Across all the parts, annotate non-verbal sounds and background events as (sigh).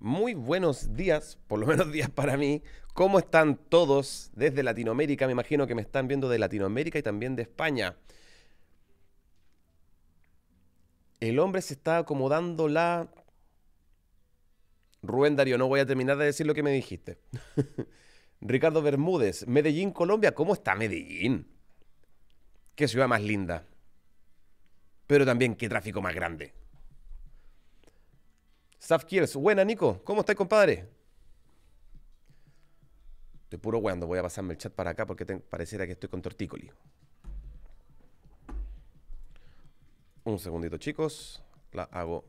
Muy buenos días, por lo menos (laughs) días para mí. ¿Cómo están todos desde Latinoamérica? Me imagino que me están viendo de Latinoamérica y también de España. El hombre se está acomodando la... Rubén Darío, no voy a terminar de decir lo que me dijiste. (laughs) Ricardo Bermúdez, Medellín, Colombia. ¿Cómo está Medellín? Qué ciudad más linda. Pero también qué tráfico más grande. Safkiers, Buena, Nico. ¿Cómo estás, compadre? Estoy puro weando. Voy a pasarme el chat para acá porque pareciera que estoy con tortícoli. Un segundito, chicos. La hago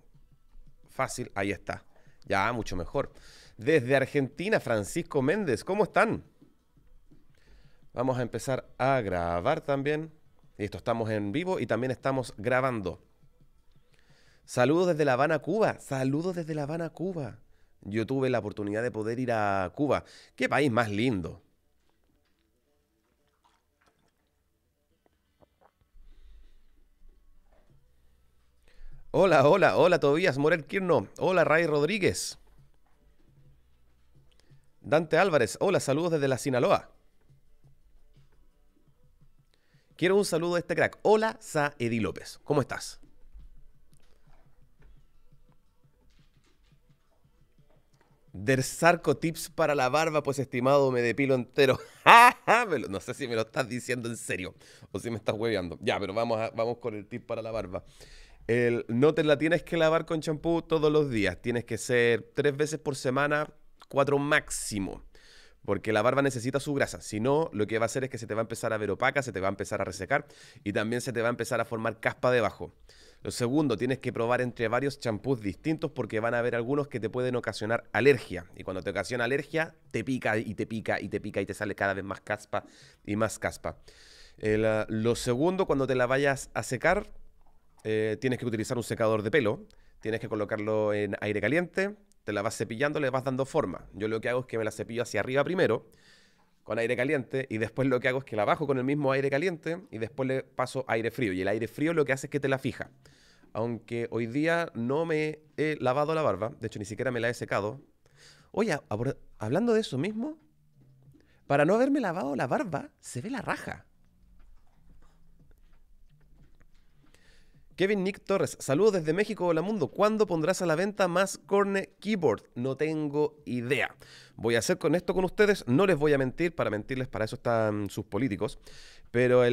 fácil. Ahí está. Ya, mucho mejor. Desde Argentina, Francisco Méndez. ¿Cómo están? Vamos a empezar a grabar también. esto estamos en vivo y también estamos grabando. Saludos desde La Habana, Cuba. Saludos desde La Habana, Cuba. Yo tuve la oportunidad de poder ir a Cuba. Qué país más lindo. Hola, hola, hola Tobías Morel Quirno. Hola Ray Rodríguez. Dante Álvarez. Hola, saludos desde la Sinaloa. Quiero un saludo de este crack. Hola, Saedi López. ¿Cómo estás? Del Sarco Tips para la barba, pues estimado, me depilo entero. (laughs) no sé si me lo estás diciendo en serio o si me estás hueveando. Ya, pero vamos, vamos con el tip para la barba. no te la tienes que lavar con champú todos los días. Tienes que ser tres veces por semana, cuatro máximo. Porque la barba necesita su grasa. Si no, lo que va a hacer es que se te va a empezar a ver opaca, se te va a empezar a resecar y también se te va a empezar a formar caspa debajo. Lo segundo, tienes que probar entre varios champús distintos porque van a haber algunos que te pueden ocasionar alergia. Y cuando te ocasiona alergia, te pica y te pica y te pica y te sale cada vez más caspa y más caspa. Ah, lo segundo, cuando te la vayas a secar, eh, tienes que utilizar un secador de pelo. Tienes que colocarlo en aire caliente, te la vas cepillando, le vas dando forma. Yo lo que hago es que me la cepillo hacia arriba primero con aire caliente y después lo que hago es que la bajo con el mismo aire caliente y después le paso aire frío. Y el aire frío lo que hace es que te la fija. Aunque hoy día no me he lavado la barba, de hecho ni siquiera me la he secado. Oye, hablando de eso mismo, para no haberme lavado la barba, se ve la raja. Kevin Nick Torres, saludos desde México, hola mundo. ¿Cuándo pondrás a la venta más Corne Keyboard? No tengo idea. Voy a ser con esto con ustedes, no les voy a mentir, para mentirles para eso están sus políticos, pero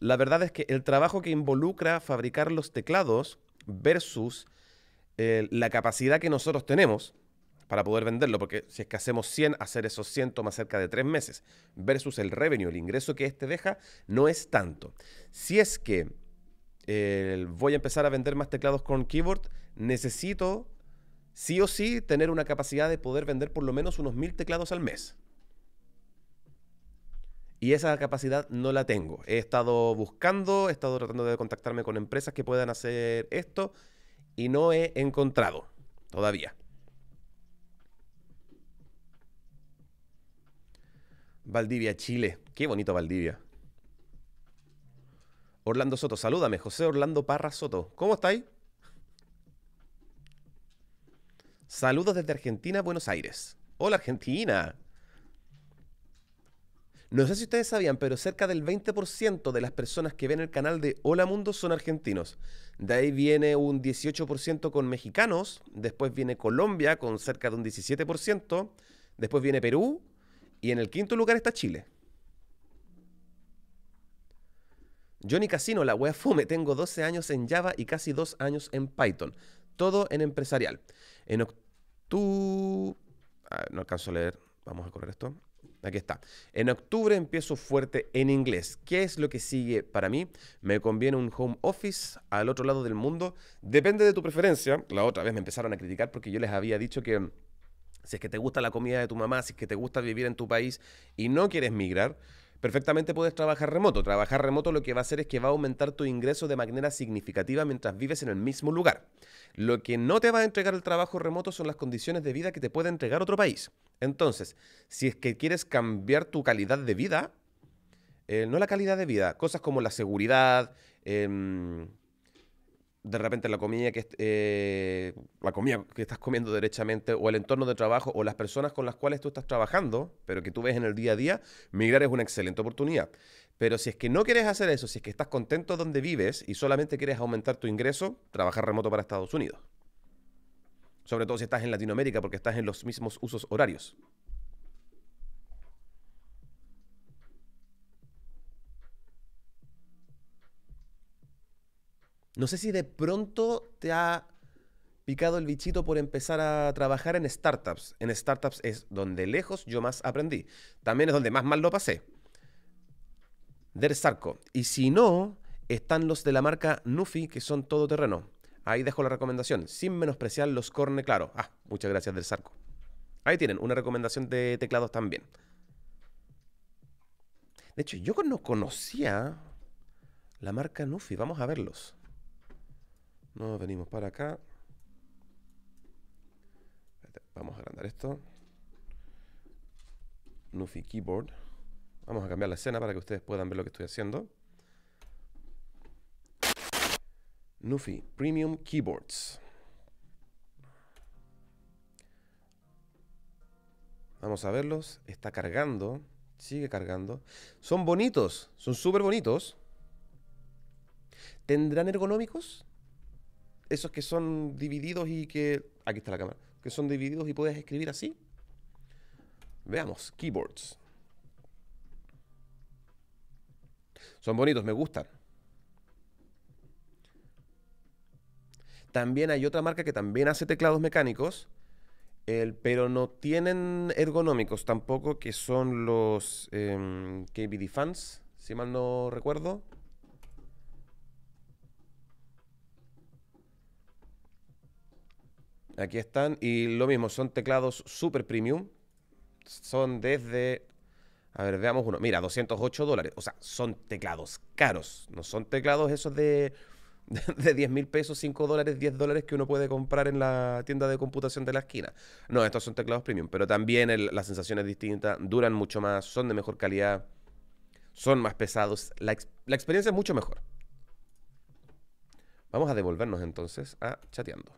la verdad es que el trabajo que involucra fabricar los teclados versus eh, la capacidad que nosotros tenemos para poder venderlo, porque si es que hacemos 100, hacer esos 100 toma cerca de 3 meses, versus el revenue, el ingreso que este deja, no es tanto. Si es que voy a empezar a vender más teclados con keyboard, necesito sí o sí tener una capacidad de poder vender por lo menos unos mil teclados al mes. Y esa capacidad no la tengo. He estado buscando, he estado tratando de contactarme con empresas que puedan hacer esto y no he encontrado todavía. Valdivia, Chile. Qué bonito Valdivia. Orlando Soto, salúdame, José Orlando Parra Soto. ¿Cómo estáis? Saludos desde Argentina, Buenos Aires. Hola Argentina. No sé si ustedes sabían, pero cerca del 20% de las personas que ven el canal de Hola Mundo son argentinos. De ahí viene un 18% con mexicanos, después viene Colombia con cerca de un 17%, después viene Perú y en el quinto lugar está Chile. Johnny Casino, la wea (laughs) fume, tengo 12 años en Java y casi 2 años en Python. Todo en empresarial. En octubre... Ah, no alcanzo a leer. Vamos a correr esto. Aquí está. En octubre empiezo fuerte en inglés. ¿Qué es lo que sigue para mí? ¿Me conviene un home office al otro lado del mundo? Depende de tu preferencia. La otra vez me empezaron a criticar porque yo les había dicho que mm, si es que te gusta la comida de tu mamá, si es que te gusta vivir en tu país y no quieres migrar, Perfectamente puedes trabajar remoto. Trabajar remoto lo que va a hacer es que va a aumentar tu ingreso de manera significativa mientras vives en el mismo lugar. Lo que no te va a entregar el trabajo remoto son las condiciones de vida que te puede entregar otro país. Entonces, si es que quieres cambiar tu calidad de vida, eh, no la calidad de vida, cosas como la seguridad, em, de repente la comida que eh, la comida que estás comiendo derechamente o el entorno de trabajo o las personas con las cuales tú estás trabajando, pero que tú ves en el día a día, migrar es una excelente oportunidad. Pero si es que no quieres hacer eso, si es que estás contento donde vives y solamente quieres aumentar tu ingreso, trabajar remoto para Estados Unidos. Sobre todo si estás en Latinoamérica porque estás en los mismos usos horarios. No sé si de pronto te ha picado el bichito por empezar a trabajar en startups. En startups es donde lejos yo más aprendí. También es donde más mal lo pasé. Del Sarco. Y si no, están los de la marca Nufi, que son todoterreno. Ahí dejo la recomendación, sin menospreciar los Corne Claro. Ah, muchas gracias del Sarco. Ahí tienen una recomendación de teclados también. De hecho, yo no conocía la marca Nufi. Vamos a verlos. Nos venimos para acá. Vamos a agrandar esto. Nufi Keyboard. Vamos a cambiar la escena para que ustedes puedan ver lo que estoy haciendo. Nufi Premium Keyboards. Vamos a verlos. Está cargando. Sigue cargando. Son bonitos. Son súper bonitos. ¿Tendrán ergonómicos? esos que son divididos y que... Aquí está la cámara. Que son divididos y puedes escribir así. Veamos, keyboards. Son bonitos, me gustan. También hay otra marca que también hace teclados mecánicos, el, pero no tienen ergonómicos tampoco, que son los em, KBD Fans, si mal no recuerdo. Aquí están. Y lo mismo, son teclados super premium. Son desde. A ver, veamos uno. Mira, 208 dólares. O sea, son teclados caros. No son teclados esos de. (laughs) De 10 mil pesos, 5 dólares, 10 dólares que uno puede comprar en la tienda de computación de la esquina. No, estos son teclados premium, pero también la sensación es distinta, duran mucho más, son de mejor calidad, son más pesados, la experiencia es mucho mejor. Vamos a devolvernos entonces a chateando.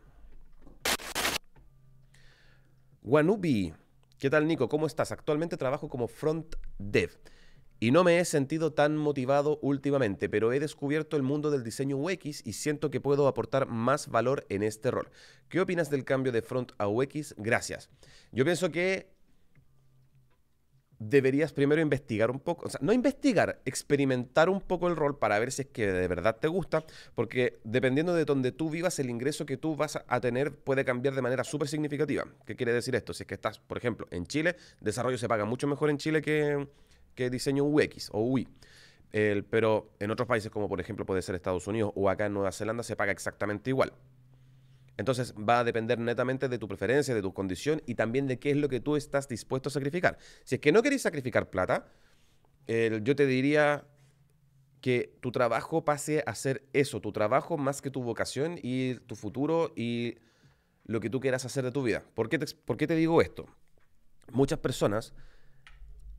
Wanubi, ¿qué tal Nico? ¿Cómo estás? Actualmente trabajo como front dev y no me he sentido tan motivado últimamente, pero he descubierto el mundo del diseño UX y siento que puedo aportar más valor en este rol. ¿Qué opinas del cambio de front a UX? Gracias. Yo pienso que deberías primero investigar un poco, o sea, no investigar, experimentar un poco el rol para ver si es que de verdad te gusta, porque dependiendo de donde tú vivas, el ingreso que tú vas a tener puede cambiar de manera súper significativa. ¿Qué quiere decir esto? Si es que estás, por ejemplo, en Chile, desarrollo se paga mucho mejor en Chile que, que diseño UX o UI. pero en otros países como por ejemplo puede ser Estados Unidos o acá en Nueva Zelanda se paga exactamente igual. Entonces va a depender netamente de tu preferencia, de tu condición y también de qué es lo que tú estás dispuesto a sacrificar. Si es que no queréis sacrificar plata, yo te diría que tu trabajo pase a ser eso, tu trabajo más que tu vocación y tu futuro y lo que tú quieras hacer de tu vida. por qué te digo esto? Muchas personas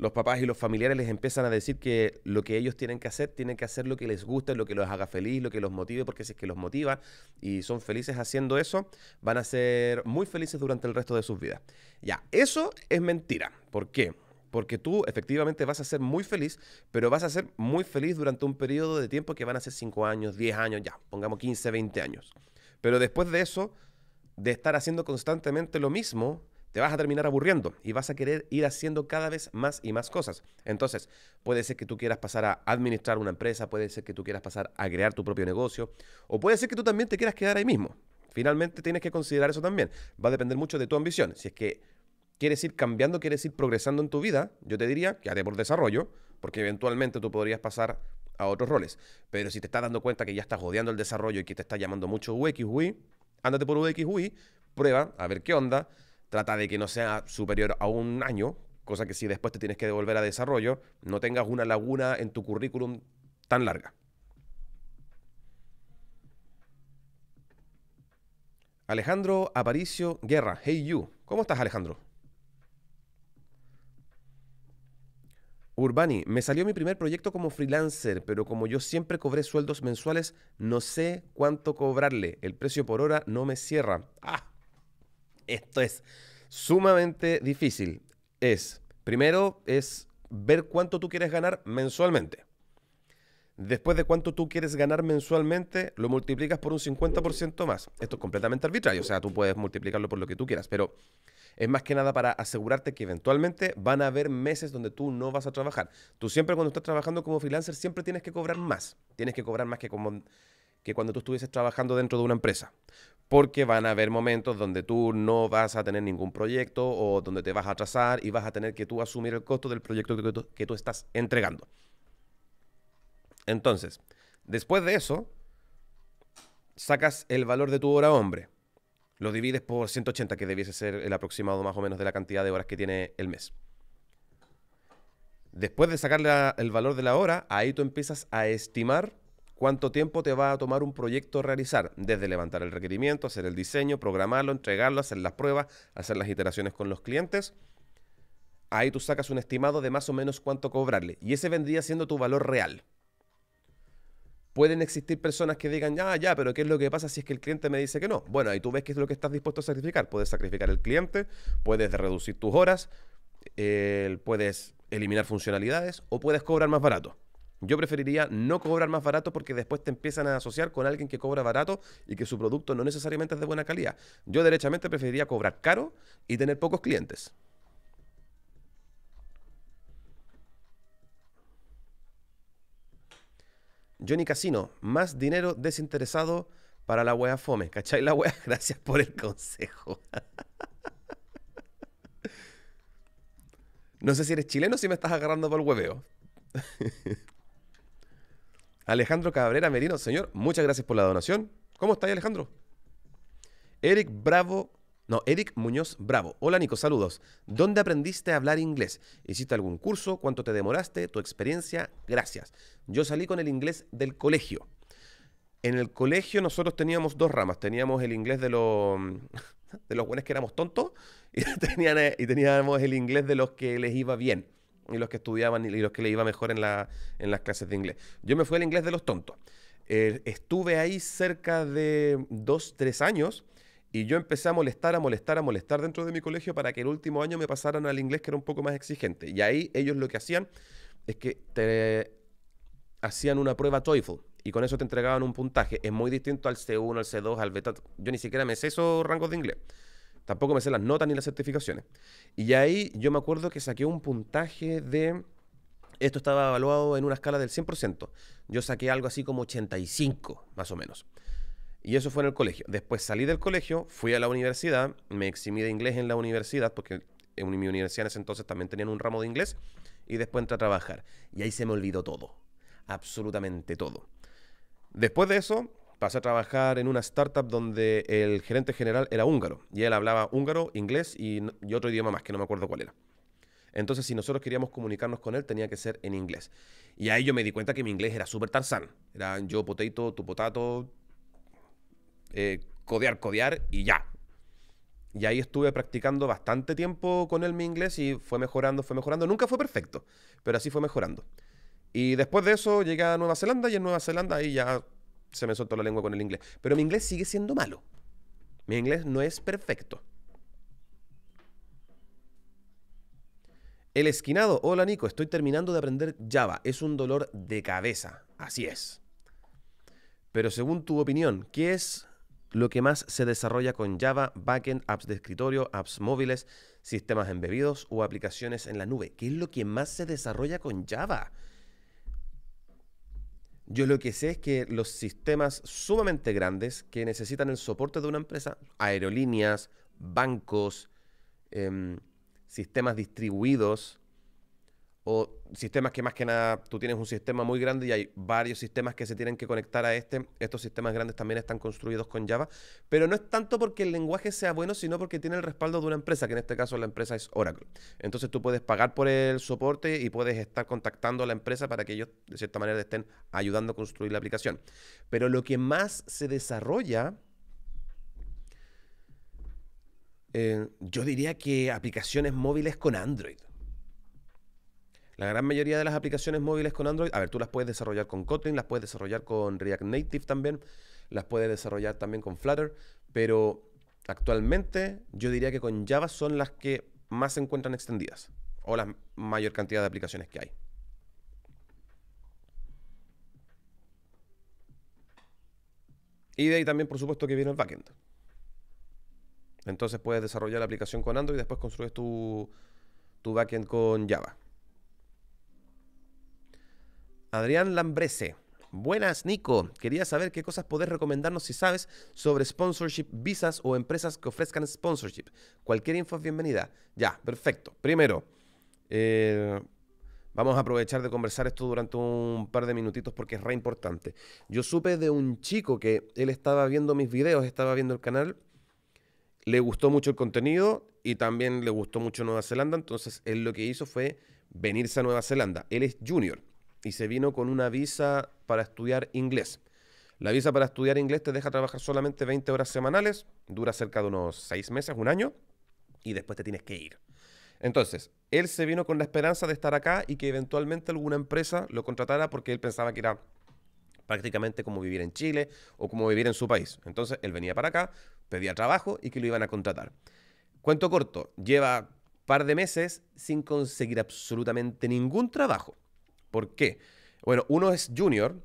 los papás y los familiares les empiezan a decir que lo que ellos tienen que hacer, tienen que hacer lo que les gusta, lo que los haga feliz, lo que los motive, porque si es que los motiva y son felices haciendo eso, van a ser muy felices durante el resto de sus vidas. Ya, eso es mentira. ¿Por qué? Porque tú efectivamente vas a ser muy feliz, pero vas a ser muy feliz durante un periodo de tiempo que van a ser 5 años, 10 años, ya, pongamos 15, 20 años. Pero después de eso, de estar haciendo constantemente lo mismo, te vas a terminar aburriendo y vas a querer ir haciendo cada vez más y más cosas. Entonces, puede ser que tú quieras pasar a administrar una empresa, puede ser que tú quieras pasar a crear tu propio negocio, o puede ser que tú también te quieras quedar ahí mismo. Finalmente tienes que considerar eso también. Va a depender mucho de tu ambición. Si es que quieres ir cambiando, quieres ir progresando en tu vida, yo te diría que haré por desarrollo, porque eventualmente tú podrías pasar a otros roles. Pero si te estás dando cuenta que ya estás jodeando el desarrollo y que te está llamando mucho UX, ándate por UX, prueba, a ver qué onda Trata de que no sea superior a un año, cosa que si después te tienes que devolver a desarrollo, no tengas una laguna en tu currículum tan larga. Alejandro Aparicio Guerra, Hey You. ¿Cómo estás, Alejandro? Urbani, me salió mi primer proyecto como freelancer, pero como yo siempre cobré sueldos mensuales, no sé cuánto cobrarle. El precio por hora no me cierra. Ah, esto es sumamente difícil es, primero, es ver cuánto tú quieres ganar mensualmente. Después de cuánto tú quieres ganar mensualmente, lo multiplicas por un 50% más. Esto es completamente arbitrario, o sea, tú puedes multiplicarlo por lo que tú quieras, pero es más que nada para asegurarte que eventualmente van a haber meses donde tú no vas a trabajar. Tú siempre cuando estás trabajando como freelancer, siempre tienes que cobrar más. Tienes que cobrar más que como que cuando tú estuvieses trabajando dentro de una empresa porque van a haber momentos donde tú no vas a tener ningún proyecto o donde te vas a atrasar y vas a tener que tú asumir el costo del proyecto que tú, estás entregando. Entonces, después de eso, sacas el valor de tu hora hombre. Lo divides por 180, que debiese ser el aproximado más o menos de la cantidad de horas que tiene el mes. Después de sacarle el valor de la hora, ahí tú empiezas a estimar cuánto tiempo te va a tomar un proyecto realizar, desde levantar el requerimiento, hacer el diseño, programarlo, entregarlo, hacer las pruebas, hacer las iteraciones con los clientes. Ahí tú sacas un estimado de más o menos cuánto cobrarle y ese vendría siendo tu valor real. Pueden existir personas que digan, ya, ah, ya, pero ¿qué es lo que pasa si es que el cliente me dice que no? Bueno, ahí tú ves qué es lo que estás dispuesto a sacrificar. Puedes sacrificar el cliente, puedes reducir tus horas, eh, puedes eliminar funcionalidades o puedes cobrar más barato. Yo preferiría no cobrar más barato porque después te empiezan a asociar con alguien que cobra barato y que su producto no necesariamente es de buena calidad. Yo derechamente preferiría cobrar caro y tener pocos clientes. Johnny Casino, más dinero desinteresado para la wea fome. ¿Cachai la wea? (laughs) Gracias por el consejo. (laughs) no sé si eres chileno o si me estás agarrando por el hueveo. (laughs) Alejandro Cabrera Merino, señor, muchas gracias por la donación. ¿Cómo está, Alejandro? Eric Bravo, no, Eric Muñoz Bravo. Hola, Nico, saludos. ¿Dónde aprendiste a hablar inglés? ¿Hiciste algún curso? ¿Cuánto te demoraste? ¿Tu experiencia? Gracias. Yo salí con el inglés del colegio. En el colegio nosotros teníamos dos ramas. Teníamos el inglés de los (laughs) de los buenos que éramos tontos (laughs) eh, y teníamos el inglés de los que les iba bien y los que estudiaban y los que le iba mejor en, las clases de inglés. Yo me fui al inglés de los tontos. Eh, estuve ahí cerca de dos, tres años y yo empecé a molestar, a molestar, a molestar dentro de mi colegio para que el último año me pasaran al inglés que era un poco más exigente. Y ahí ellos lo que hacían es que te hacían una prueba TOEFL y con eso te entregaban un puntaje. Es muy distinto al C1, al C2, al beta. Yo ni siquiera me sé esos rangos de inglés. Tampoco me sé las notas ni las certificaciones. Y ahí yo me acuerdo que saqué un puntaje de... Esto estaba evaluado en una escala del 100%. Yo saqué algo así como 85, más o menos. Y eso fue en el colegio. Después salí del colegio, fui a la universidad, me eximí de inglés en la universidad, porque en mi universidad en ese entonces también tenían un ramo de inglés, y después entré a trabajar. Y ahí se me olvidó todo, absolutamente todo. Después de eso, pasé a trabajar en una startup donde el gerente general era húngaro y él hablaba húngaro, inglés y, otro idioma más que no me acuerdo cuál era. Entonces, si nosotros queríamos comunicarnos con él, tenía que ser en inglés. Y ahí yo me di cuenta que mi inglés era súper tarzán. Era yo potato, tu potato, eh, codear, codear y ya. Y ahí estuve practicando bastante tiempo con él mi inglés y fue mejorando, fue mejorando. Nunca fue perfecto, pero así fue mejorando. Y después de eso llegué a Nueva Zelanda y en Nueva Zelanda ahí ya se me soltó la lengua con el inglés. Pero mi inglés sigue siendo malo. Mi inglés no es perfecto. El esquinado. Hola Nico, estoy terminando de aprender Java. Es un dolor de cabeza. Así es. Pero según tu opinión, ¿qué es lo que más se desarrolla con Java, backend, apps de escritorio, apps móviles, sistemas embebidos o aplicaciones en la nube? ¿Qué es lo que más se desarrolla con Java? Yo lo que sé es que los sistemas sumamente grandes que necesitan el soporte de una empresa, aerolíneas, bancos, em, sistemas distribuidos, o sistemas que más que nada tú tienes un sistema muy grande y hay varios sistemas que se tienen que conectar a este. Estos sistemas grandes también están construidos con Java, pero no es tanto porque el lenguaje sea bueno, sino porque tiene el respaldo de una empresa, que en este caso la empresa es Oracle. Entonces tú puedes pagar por el soporte y puedes estar contactando a la empresa para que ellos de cierta manera estén ayudando a construir la aplicación. Pero lo que más se desarrolla eh, yo diría que aplicaciones móviles con Android. La gran mayoría de las aplicaciones móviles con Android, a ver, tú las puedes desarrollar con Kotlin, las puedes desarrollar con React Native también, las puedes desarrollar también con Flutter, pero actualmente yo diría que con Java son las que más se encuentran extendidas o la mayor cantidad de aplicaciones que hay. Y de ahí también, por supuesto, que viene el backend. Entonces puedes desarrollar la aplicación con Android y después construyes tu, tu backend con Java. Adrián Lambrese. Buenas, Nico. Quería saber qué cosas podés recomendarnos si sabes sobre sponsorship, visas o empresas que ofrezcan sponsorship. Cualquier info bienvenida. Ya, perfecto. Primero, eh, vamos a aprovechar de conversar esto durante un par de minutitos porque es re importante. Yo supe de un chico que él estaba viendo mis videos, estaba viendo el canal, le gustó mucho el contenido y también le gustó mucho Nueva Zelanda, entonces él lo que hizo fue venirse a Nueva Zelanda. Él es junior y se vino con una visa para estudiar inglés. La visa para estudiar inglés te deja trabajar solamente 20 horas semanales, dura cerca de unos 6 meses, un año, y después te tienes que ir. Entonces, él se vino con la esperanza de estar acá y que eventualmente alguna empresa lo contratara porque él pensaba que era prácticamente como vivir en Chile o como vivir en su país. Entonces, él venía para acá, pedía trabajo y que lo iban a contratar. Cuento corto, lleva par de meses sin conseguir absolutamente ningún trabajo. ¿Por qué? Bueno, uno es junior,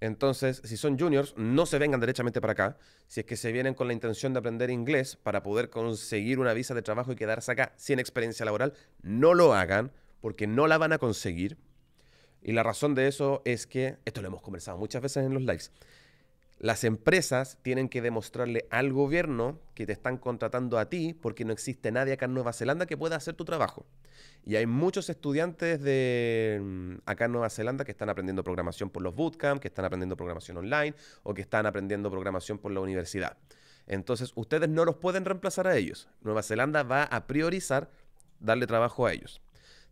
entonces si son juniors, no se vengan derechamente para acá, si es que se vienen con la intención de aprender inglés para poder conseguir una visa de trabajo y quedarse acá sin experiencia laboral, no lo hagan porque no la van a conseguir. Y la razón de eso es que, esto lo hemos conversado muchas veces en los likes, las empresas tienen que demostrarle al gobierno que te están contratando a ti porque no existe nadie acá en Nueva Zelanda que pueda hacer tu trabajo. Y hay muchos estudiantes de mm, acá en Nueva Zelanda que están aprendiendo programación por los bootcamps, que están aprendiendo programación online o que están aprendiendo programación por la universidad. Entonces, ustedes no los pueden reemplazar a ellos. Nueva Zelanda va a priorizar darle trabajo a ellos.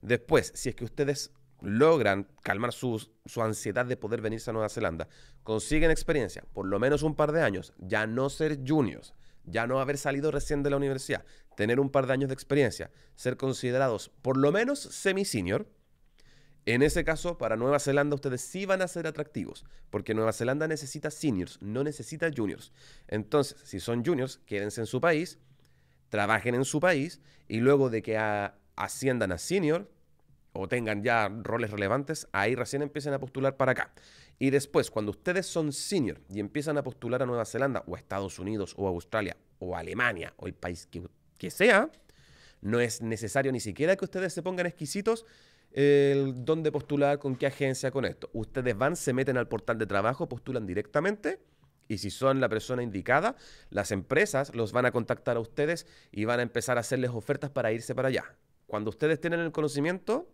Después, si es que ustedes logran calmar su, ansiedad de poder venirse a Nueva Zelanda, consiguen experiencia, por lo menos un par de años, ya no ser juniors, ya no haber salido recién de la universidad, tener un par de años de experiencia, ser considerados por lo menos semi-senior. En ese caso, para Nueva Zelanda ustedes sí van a ser atractivos, porque Nueva Zelanda necesita seniors, no necesita juniors. Entonces, si son juniors, quédense en su país, trabajen en su país y luego de que asciendan a senior, o tengan ya roles relevantes, ahí recién empiecen a postular para acá. Y después, cuando ustedes son senior y empiezan a postular a Nueva Zelanda o Estados Unidos o a Australia o a Alemania o el país que, sea, no es necesario ni siquiera que ustedes se pongan exquisitos el dónde postular, con qué agencia, con esto. Ustedes van, se meten al portal de trabajo, postulan directamente y si son la persona indicada, las empresas los van a contactar a ustedes y van a empezar a hacerles ofertas para irse para allá. Cuando ustedes tienen el conocimiento,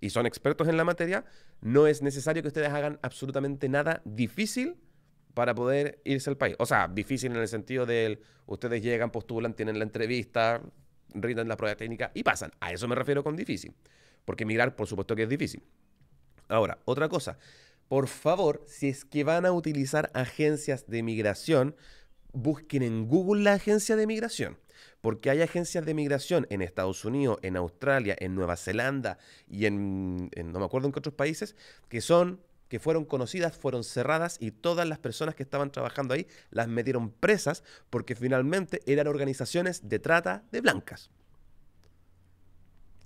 y son expertos en la materia, no es necesario que ustedes hagan absolutamente nada difícil para poder irse al país. O sea, difícil en el sentido de ustedes llegan, postulan, tienen la entrevista, rinden la prueba técnica y pasan. A eso me refiero con difícil, porque migrar por supuesto que es difícil. Ahora, otra cosa, por favor, si es que van a utilizar agencias de migración, busquen en Google la agencia de migración porque hay agencias de migración en Estados Unidos, en Australia, en Nueva Zelanda y en, no me acuerdo en qué otros países, que son que fueron conocidas, fueron cerradas y todas las personas que estaban trabajando ahí las metieron presas porque finalmente eran organizaciones de trata de blancas.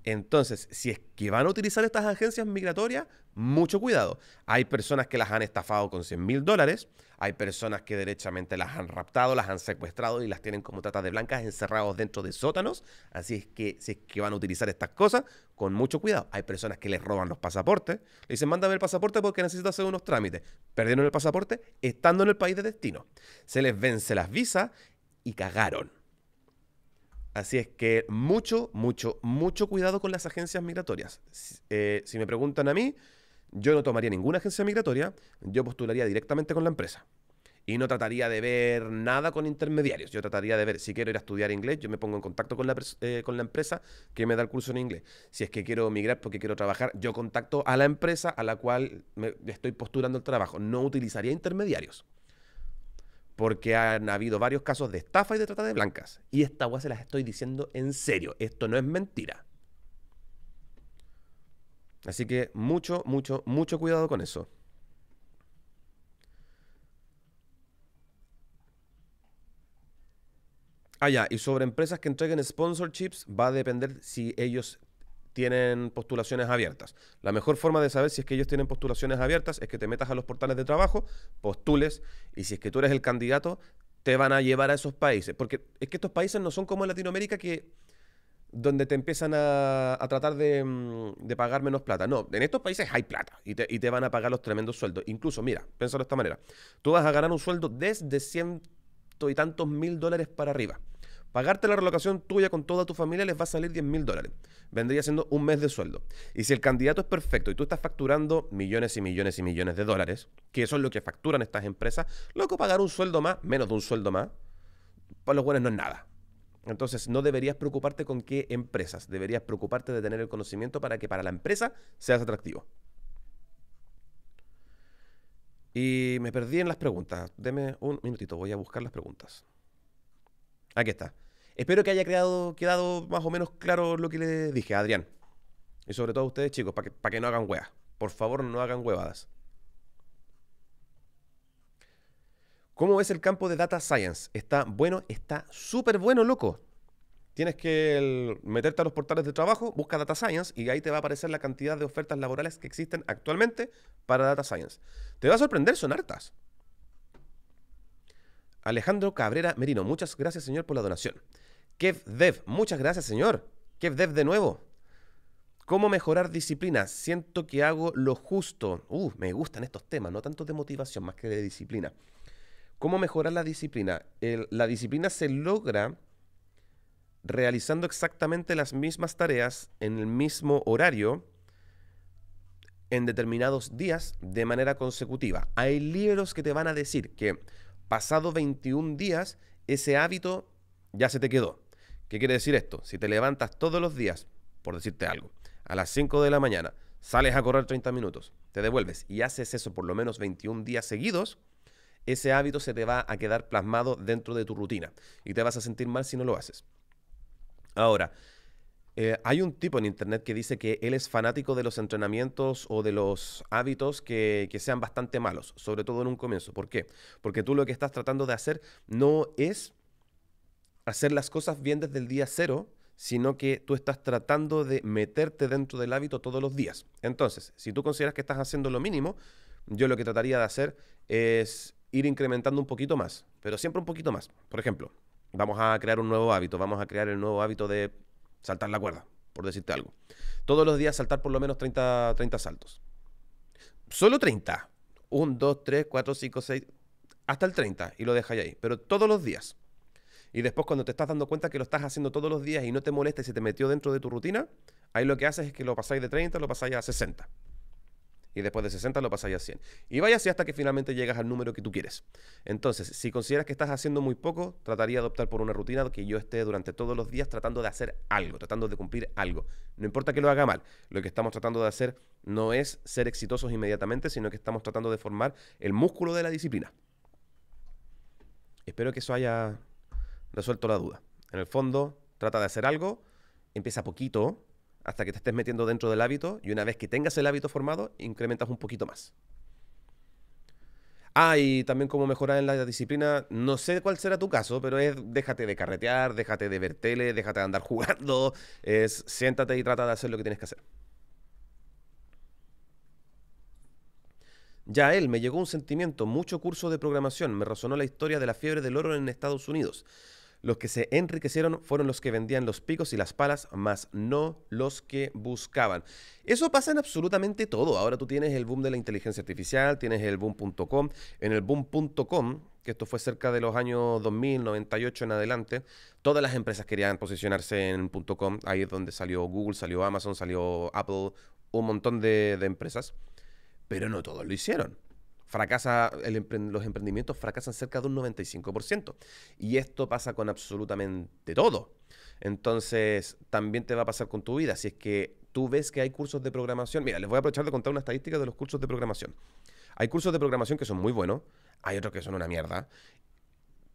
Entonces, si es que van a utilizar estas agencias migratorias, mucho cuidado. Hay personas que las han estafado con 100 mil dólares, hay personas que derechamente las han raptado, las han secuestrado y las tienen como tratas de blancas encerrados dentro de sótanos. Así es que si es que van a utilizar estas cosas, con mucho cuidado. Hay personas que les roban los pasaportes, le dicen, mándame el pasaporte porque necesito hacer unos trámites. Perdieron el pasaporte estando en el país de destino. Se les vence las visas y cagaron. Así es que mucho, mucho, mucho cuidado con las agencias migratorias. Eh, si me preguntan a mí, yo no tomaría ninguna agencia migratoria, yo postularía directamente con la empresa. Y no trataría de ver nada con intermediarios. Yo trataría de ver, si quiero ir a estudiar inglés, yo me pongo en contacto con la, eh, empresa que me da el curso en inglés. Si es que quiero migrar porque quiero trabajar, yo contacto a la empresa a la cual estoy postulando el trabajo. No utilizaría intermediarios. Porque han habido varios casos de estafa y de trata de blancas. Y esta weá se las estoy diciendo en serio. Esto no es mentira. Así que mucho, mucho, mucho cuidado con eso. Ah, ya, y sobre empresas que entreguen sponsorships, va a depender si ellos tienen postulaciones abiertas. La mejor forma de saber si es que ellos tienen postulaciones abiertas es que te metas a los portales de trabajo, postules, y si es que tú eres el candidato, te van a llevar a esos países. Porque es que estos países no son como en Latinoamérica que donde te empiezan a, tratar mm, de, pagar menos plata. No, en estos países hay plata y te, y te van a pagar los tremendos sueldos. Incluso, mira, piénsalo de esta manera. Tú vas a ganar un sueldo desde ciento y tantos mil dólares para arriba. Pagarte la relocación tuya con toda tu familia les va a salir 10 mil dólares. Vendría siendo un mes de sueldo. Y si el candidato es perfecto y tú estás facturando millones y millones y millones de dólares, que eso es lo que facturan estas empresas, loco, pagar un sueldo más, menos de un sueldo más, para los buenos no es nada. Entonces, no deberías preocuparte con qué empresas, deberías preocuparte de tener el conocimiento para que para la empresa seas atractivo. Y me perdí en las preguntas. Deme un minutito, voy a buscar las preguntas. Aquí está. Espero que haya quedado, más o menos claro lo que le dije a Adrián. Y sobre todo a ustedes, chicos, para que, no hagan huevas. Por favor, no hagan huevadas. ¿Cómo ves el campo de Data Science? Está bueno, está súper bueno, loco. Tienes que meterte a los portales de trabajo, busca Data Science y ahí te va a aparecer la cantidad de ofertas laborales que existen actualmente para Data Science. Te va a sorprender, son hartas. Alejandro Cabrera Merino, muchas gracias señor por la donación. Kev Dev, muchas gracias, señor. Kev Dev de nuevo. ¿Cómo mejorar disciplina? Siento que hago lo justo. Uh, me gustan estos temas, no tanto de motivación, más que de disciplina. ¿Cómo mejorar la disciplina? la disciplina se logra realizando exactamente las mismas tareas en el mismo horario en determinados días de manera consecutiva. Hay libros que te van a decir que pasado 21 días ese hábito ya se te quedó. ¿Qué quiere decir esto? Si te levantas todos los días, por decirte algo, a las 5 de la mañana, sales a correr 30 minutos, te devuelves y haces eso por lo menos 21 días seguidos, ese hábito se te va a quedar plasmado dentro de tu rutina y te vas a sentir mal si no lo haces. Ahora, eh, hay un tipo en internet que dice que él es fanático de los entrenamientos o de los hábitos que, que, sean bastante malos, sobre todo en un comienzo. ¿Por qué? Porque tú lo que estás tratando de hacer no es hacer las cosas bien desde el día cero, sino que tú estás tratando de meterte dentro del hábito todos los días. Entonces, si tú consideras que estás haciendo lo mínimo, yo lo que trataría de hacer es ir incrementando un poquito más, pero siempre un poquito más. Por ejemplo, vamos a crear un nuevo hábito, vamos a crear el nuevo hábito de saltar la cuerda, por decirte algo. Todos los días saltar por lo menos 30, saltos. Solo 30. 1, 2, 3, 4, 5, 6, hasta el 30 y lo dejáis ahí, pero todos los días. Y después cuando te estás dando cuenta que lo estás haciendo todos los días y no te molesta y te metió dentro de tu rutina, ahí lo que haces es que lo pasáis de 30, lo pasáis a 60. Y después de 60 lo pasáis a 100. Y vaya así hasta que finalmente llegas al número que tú quieres. Entonces, si consideras que estás haciendo muy poco, trataría de optar por una rutina que yo esté durante todos los días tratando de hacer algo, tratando de cumplir algo. No importa que lo haga mal, lo que estamos tratando de hacer no es ser exitosos inmediatamente, sino que estamos tratando de formar el músculo de la disciplina. Espero que eso haya resuelto la duda. En el fondo, trata de hacer algo, empieza poquito hasta que te estés metiendo dentro del hábito y una vez que tengas el hábito formado, incrementas un poquito más. Ah, y también cómo mejorar en la disciplina. No sé cuál será tu caso, pero es déjate de carretear, déjate de ver tele, déjate de andar (laughs) jugando, es siéntate y trata de hacer lo que tienes que hacer. Ya él me llegó un sentimiento, mucho curso de programación, me resonó la historia de la fiebre del oro en Estados Unidos. Los que se enriquecieron fueron los que vendían los picos y las palas, más no los que buscaban. Eso pasa en absolutamente todo. Ahora tú tienes el boom de la inteligencia artificial, tienes el boom.com. En el boom.com, que esto fue cerca de los años 2098 en adelante, todas las empresas querían posicionarse en .com. Ahí es donde salió Google, salió Amazon, salió Apple, un montón de empresas. Pero no todos lo hicieron fracasa, los emprendimientos fracasan cerca de un 95%. Y esto pasa con absolutamente todo. Entonces, también te va a pasar con tu vida. Si es que tú ves que hay cursos de programación, mira, les voy a aprovechar de contar una estadística de los cursos de programación. Hay cursos de programación que son muy buenos, hay otros que son una mierda,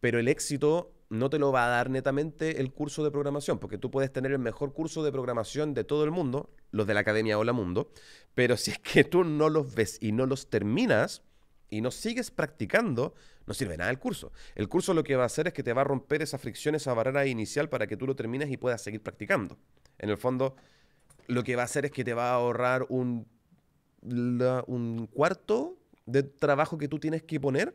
pero el éxito no te lo va a dar netamente el curso de programación, porque tú puedes tener el mejor curso de programación de todo el mundo, los de la Academia Hola Mundo, pero si es que tú no los ves y no los terminas, y no sigues practicando, no sirve nada el curso. El curso lo que va a hacer es que te va a romper esa fricción, esa barrera inicial para que tú lo termines y puedas seguir practicando. En el fondo, lo que va a hacer es que te va a ahorrar un, un cuarto de trabajo que tú tienes que poner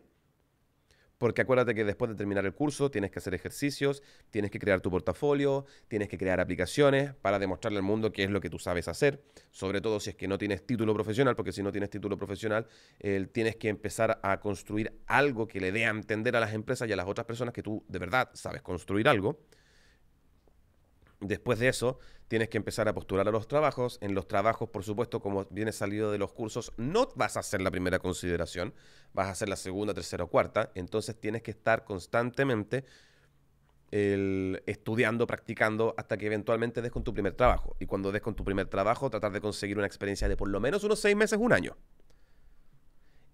porque acuérdate que después de terminar el curso tienes que hacer ejercicios, tienes que crear tu portafolio, tienes que crear aplicaciones para demostrarle al mundo qué es lo que tú sabes hacer, sobre todo si es que no tienes título profesional, porque si no tienes título profesional eh, tienes que empezar a construir algo que le dé a entender a las empresas y a las otras personas que tú de verdad sabes construir algo. Después de eso, tienes que empezar a postular a los trabajos. En los trabajos, por supuesto, como viene salido de los cursos, no vas a hacer la primera consideración, vas a hacer la segunda, tercera o cuarta. Entonces tienes que estar constantemente estudiando, practicando, hasta que eventualmente des con tu primer trabajo. Y cuando des con tu primer trabajo, tratar de conseguir una experiencia de por lo menos unos seis meses, un año.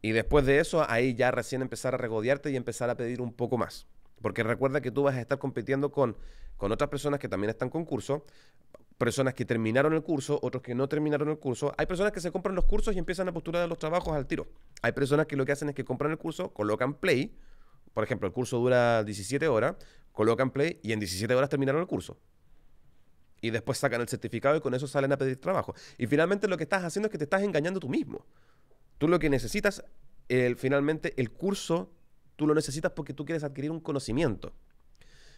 Y después de eso, ahí ya recién empezar a regodearte y empezar a pedir un poco más. Porque recuerda que tú vas a estar compitiendo con, con otras personas que también están con curso, personas que terminaron el curso, otros que no terminaron el curso. Hay personas que se compran los cursos y empiezan a postular los trabajos al tiro. Hay personas que lo que hacen es que compran el curso, colocan play. Por ejemplo, el curso dura 17 horas, colocan play y en 17 horas terminaron el curso. Y después sacan el certificado y con eso salen a pedir trabajo. Y finalmente lo que estás haciendo es que te estás engañando tú mismo. Tú lo que necesitas, el, finalmente, el curso Tú lo necesitas porque tú quieres adquirir un conocimiento.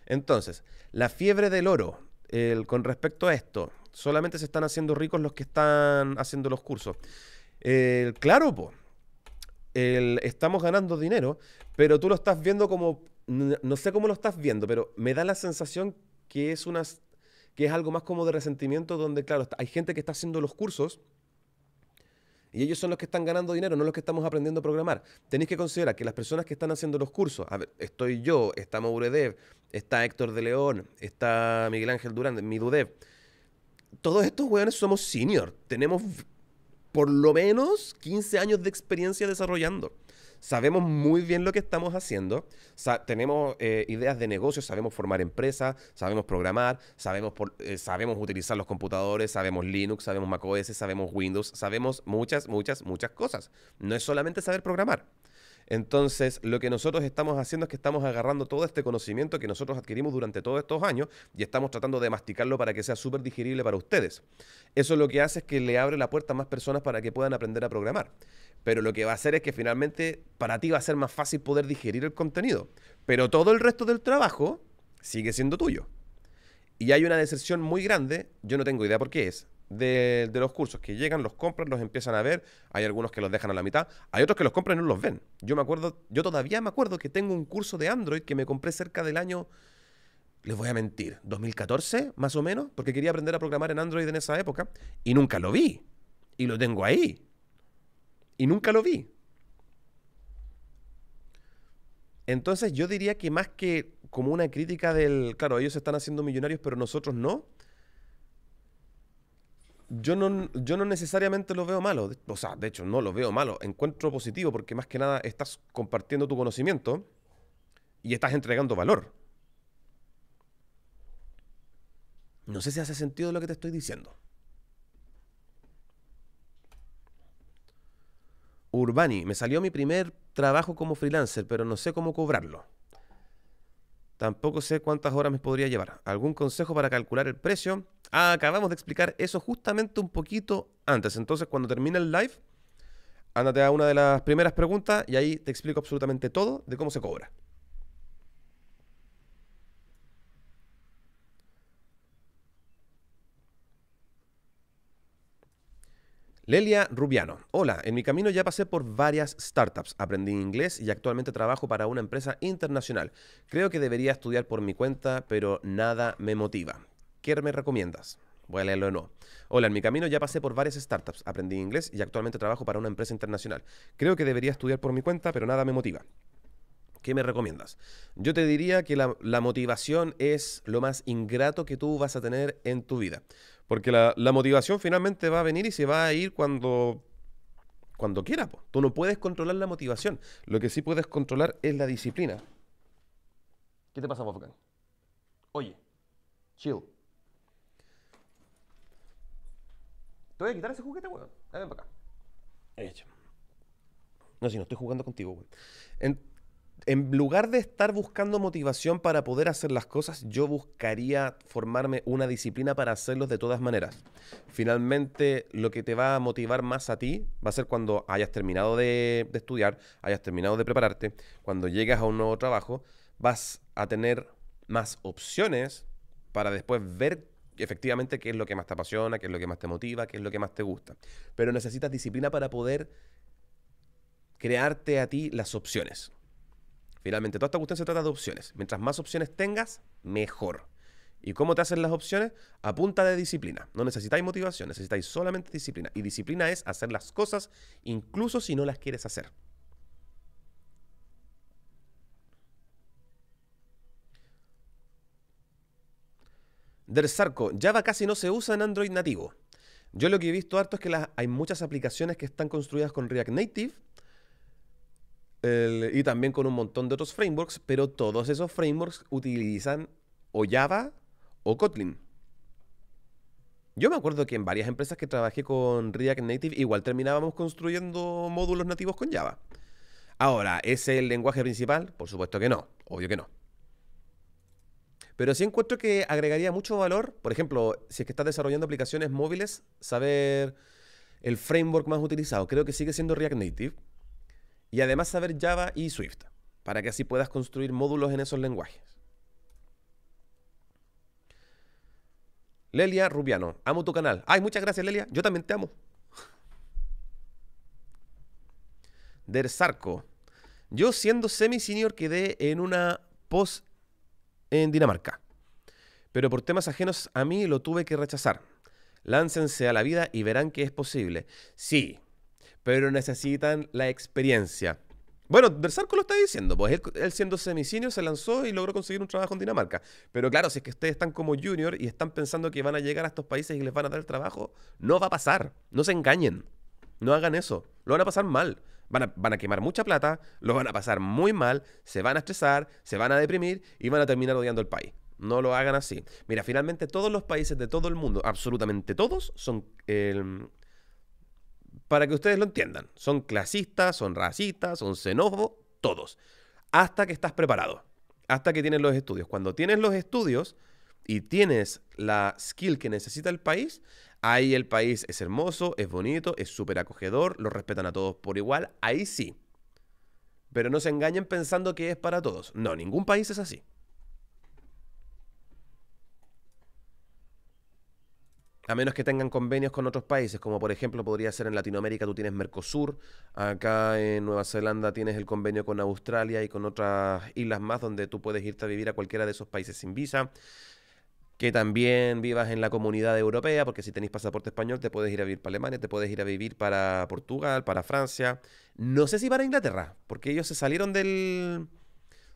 Entonces, la fiebre del oro, el, con respecto a esto, solamente se están haciendo ricos los que están haciendo los cursos. claro, estamos ganando dinero, pero tú lo estás viendo como, no sé cómo lo estás viendo, pero me da la sensación que es, que es algo más como de resentimiento donde, claro, hay gente que está haciendo los cursos y ellos son los que están ganando dinero, no los que estamos aprendiendo a programar. Tenéis que considerar que las personas que están haciendo los cursos, a ver, estoy yo, está Mauredev, está Héctor de León, está Miguel Ángel Durán, Midudev. Todos estos weones somos senior. Tenemos por lo menos 15 años de experiencia desarrollando sabemos muy bien lo que estamos haciendo, tenemos eh, ideas de negocios, sabemos formar empresas, sabemos programar, sabemos, eh, sabemos utilizar los computadores, sabemos Linux, sabemos macOS, sabemos Windows, sabemos muchas, muchas, muchas cosas. No es solamente saber programar. Entonces, lo que nosotros estamos haciendo es que estamos agarrando todo este conocimiento que nosotros adquirimos durante todos estos años y estamos tratando de masticarlo para que sea súper digerible para ustedes. Eso lo que hace es que le abre la puerta a más personas para que puedan aprender a programar. Pero lo que va a hacer es que finalmente para ti va a ser más fácil poder digerir el contenido. Pero todo el resto del trabajo sigue siendo tuyo. Y hay una deserción muy grande, yo no tengo idea por qué es, de, los cursos, que llegan, los compran, los empiezan a ver, hay algunos que los dejan a la mitad, hay otros que los compran y no los ven. Yo me acuerdo, yo todavía me acuerdo que tengo un curso de Android que me compré cerca del año, les voy a mentir, 2014 más o menos, porque quería aprender a programar en Android en esa época, y nunca lo vi, y lo tengo ahí, y nunca lo vi. Entonces yo diría que más que como una crítica del, claro, ellos están haciendo millonarios pero nosotros no, yo no, necesariamente lo veo malo. O sea, de hecho, no lo veo malo. Encuentro positivo porque más que nada estás compartiendo tu conocimiento y estás entregando valor. No sé si hace sentido lo que te estoy diciendo. Urbani, me salió mi primer trabajo como freelancer, pero no sé cómo cobrarlo. Tampoco sé cuántas horas me podría llevar. ¿Algún consejo para calcular el precio? Ah, acabamos de explicar eso justamente un poquito antes. Entonces, cuando termine el live, ándate a una de las primeras preguntas y ahí te explico absolutamente todo de cómo se cobra. Lelia Rubiano. Hola, en mi camino ya pasé por varias startups, aprendí inglés y actualmente trabajo para una empresa internacional. Creo que debería estudiar por mi cuenta, pero nada me motiva. ¿Qué me recomiendas? Voy a leerlo o no. Hola, en mi camino ya pasé por varias startups, aprendí inglés y actualmente trabajo para una empresa internacional. Creo que debería estudiar por mi cuenta, pero nada me motiva. ¿Qué me recomiendas? Yo te diría que la, la, motivación es lo más ingrato que tú vas a tener en tu vida. Porque la, motivación finalmente va a venir y se va a ir cuando, cuando quiera. Tú no puedes controlar la motivación. Lo que sí puedes controlar es la disciplina. ¿Qué te pasa, Wolfgang? Oye, chill. Te voy a quitar ese juguete, weón. Ven para acá. No, si no estoy jugando contigo, weón en lugar de estar buscando motivación para poder hacer las cosas, yo buscaría formarme una disciplina para hacerlos de todas maneras. Finalmente, lo que te va a motivar más a ti va a ser cuando hayas terminado de, estudiar, hayas terminado de prepararte, cuando llegas a un nuevo trabajo, vas a tener más opciones para después ver efectivamente qué es lo que más te apasiona, qué es lo que más te motiva, qué es lo que más te gusta. Pero necesitas disciplina para poder crearte a ti las opciones. Finalmente, toda esta cuestión se trata de opciones. Mientras más opciones tengas, mejor. ¿Y cómo te hacen las opciones? A punta de disciplina. No necesitáis motivación, necesitáis solamente disciplina. Y disciplina es hacer las cosas incluso si no las quieres hacer. Del Sarco, Java casi no se usa en Android nativo. Yo lo que he visto harto es que hay muchas aplicaciones que están construidas con React Native y también con un montón de otros frameworks, pero todos esos frameworks utilizan o Java o Kotlin. Yo me acuerdo que en varias empresas que trabajé con React Native igual terminábamos construyendo módulos nativos con Java. Ahora, ¿es el lenguaje principal? Por supuesto que no, obvio que no. Pero sí encuentro que agregaría mucho valor, por ejemplo, si es que estás desarrollando aplicaciones móviles, saber el framework más utilizado. Creo que sigue siendo React Native y además saber Java y Swift, para que así puedas construir módulos en esos lenguajes. Lelia Rubiano, amo tu canal. Ay, muchas gracias Lelia, yo también te amo. Der Sarco, yo siendo semi-senior quedé en una pos en Dinamarca, pero por temas ajenos a mí lo tuve que rechazar. Láncense a la vida y verán que es posible. Sí, pero necesitan la experiencia. Bueno, Dersarco lo está diciendo, pues él, siendo semicinio se lanzó y logró conseguir un trabajo en Dinamarca. Pero claro, si es que ustedes están como junior y están pensando que van a llegar a estos países y les van a dar el trabajo, no va a pasar. No se engañen. No hagan eso. Lo van a pasar mal. Van a, van a quemar mucha plata, lo van a pasar muy mal, se van a estresar, se van a deprimir y van a terminar odiando el país. No lo hagan así. Mira, finalmente todos los países de todo el mundo, absolutamente todos, son, el eh, para que ustedes lo entiendan. Son clasistas, son racistas, son xenófobos, todos. Hasta que estás preparado, hasta que tienes los estudios. Cuando tienes los estudios y tienes la skill que necesita el país, ahí el país es hermoso, es bonito, es súper acogedor, lo respetan a todos por igual, ahí sí. Pero no se engañen pensando que es para todos. No, ningún país es así. a menos que tengan convenios con otros países, como por ejemplo podría ser en Latinoamérica tú tienes Mercosur, acá en Nueva Zelanda tienes el convenio con Australia y con otras islas más donde tú puedes irte a vivir a cualquiera de esos países sin visa, que también vivas en la comunidad europea, porque si tenéis pasaporte español te puedes ir a vivir para Alemania, te puedes ir a vivir para Portugal, para Francia, no sé si para Inglaterra, porque ellos se salieron del...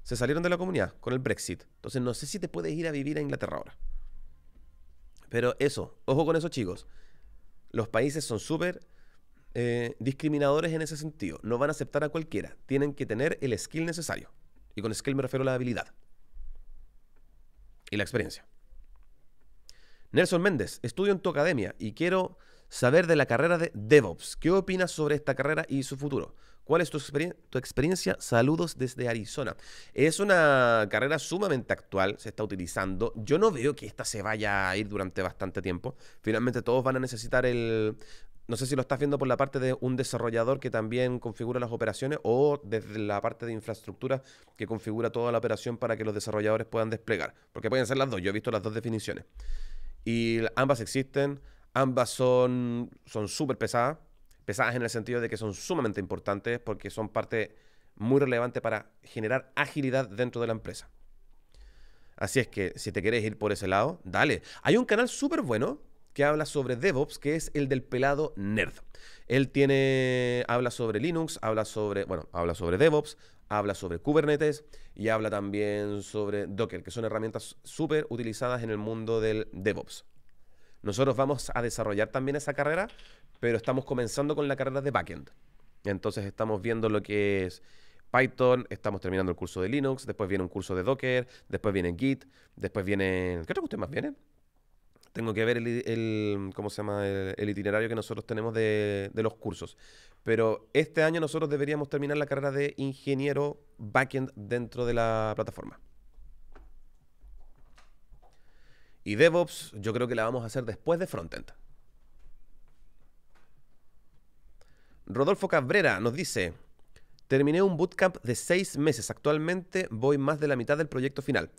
Se salieron de la comunidad con el Brexit. Entonces no sé si te puedes ir a vivir a Inglaterra ahora. Pero eso, ojo con eso chicos. Los países son súper eh, discriminadores en ese sentido. No van a aceptar a cualquiera. Tienen que tener el skill necesario. Y con skill me refiero a la habilidad. Y la experiencia. Nelson Méndez, estudio en tu academia y quiero saber de la carrera de DevOps. ¿Qué opinas sobre esta carrera y su futuro? ¿Cuál es tu, tu, experiencia? Saludos desde Arizona. Es una carrera sumamente actual, se está utilizando. Yo no veo que esta se vaya a ir durante bastante tiempo. Finalmente todos van a necesitar el... No sé si lo estás viendo por la parte de un desarrollador que también configura las operaciones o desde la parte de infraestructura que configura toda la operación para que los desarrolladores puedan desplegar. Porque pueden ser las dos, yo he visto las dos definiciones. Y ambas existen, ambas son súper pesadas pesadas en el sentido de que son sumamente importantes porque son parte muy relevante para generar agilidad dentro de la empresa. Así es que si te quieres ir por ese lado, dale. Hay un canal súper bueno que habla sobre DevOps, que es el del pelado nerd. Él tiene, habla sobre Linux, habla sobre, bueno, habla sobre DevOps, habla sobre Kubernetes y habla también sobre Docker, que son herramientas súper utilizadas en el mundo del DevOps. Nosotros vamos a desarrollar también esa carrera, pero estamos comenzando con la carrera de backend. Entonces estamos viendo lo que es Python, estamos terminando el curso de Linux, después viene un curso de Docker, después viene Git, después viene... ¿Qué que usted más viene? Tengo que ver el, ¿cómo se llama? El, itinerario que nosotros tenemos de los cursos. Pero este año nosotros deberíamos terminar la carrera de ingeniero backend dentro de la plataforma. Y DevOps yo creo que la vamos a hacer después de frontend. Rodolfo Cabrera nos dice, terminé un bootcamp de seis meses, actualmente voy más de la mitad del proyecto final.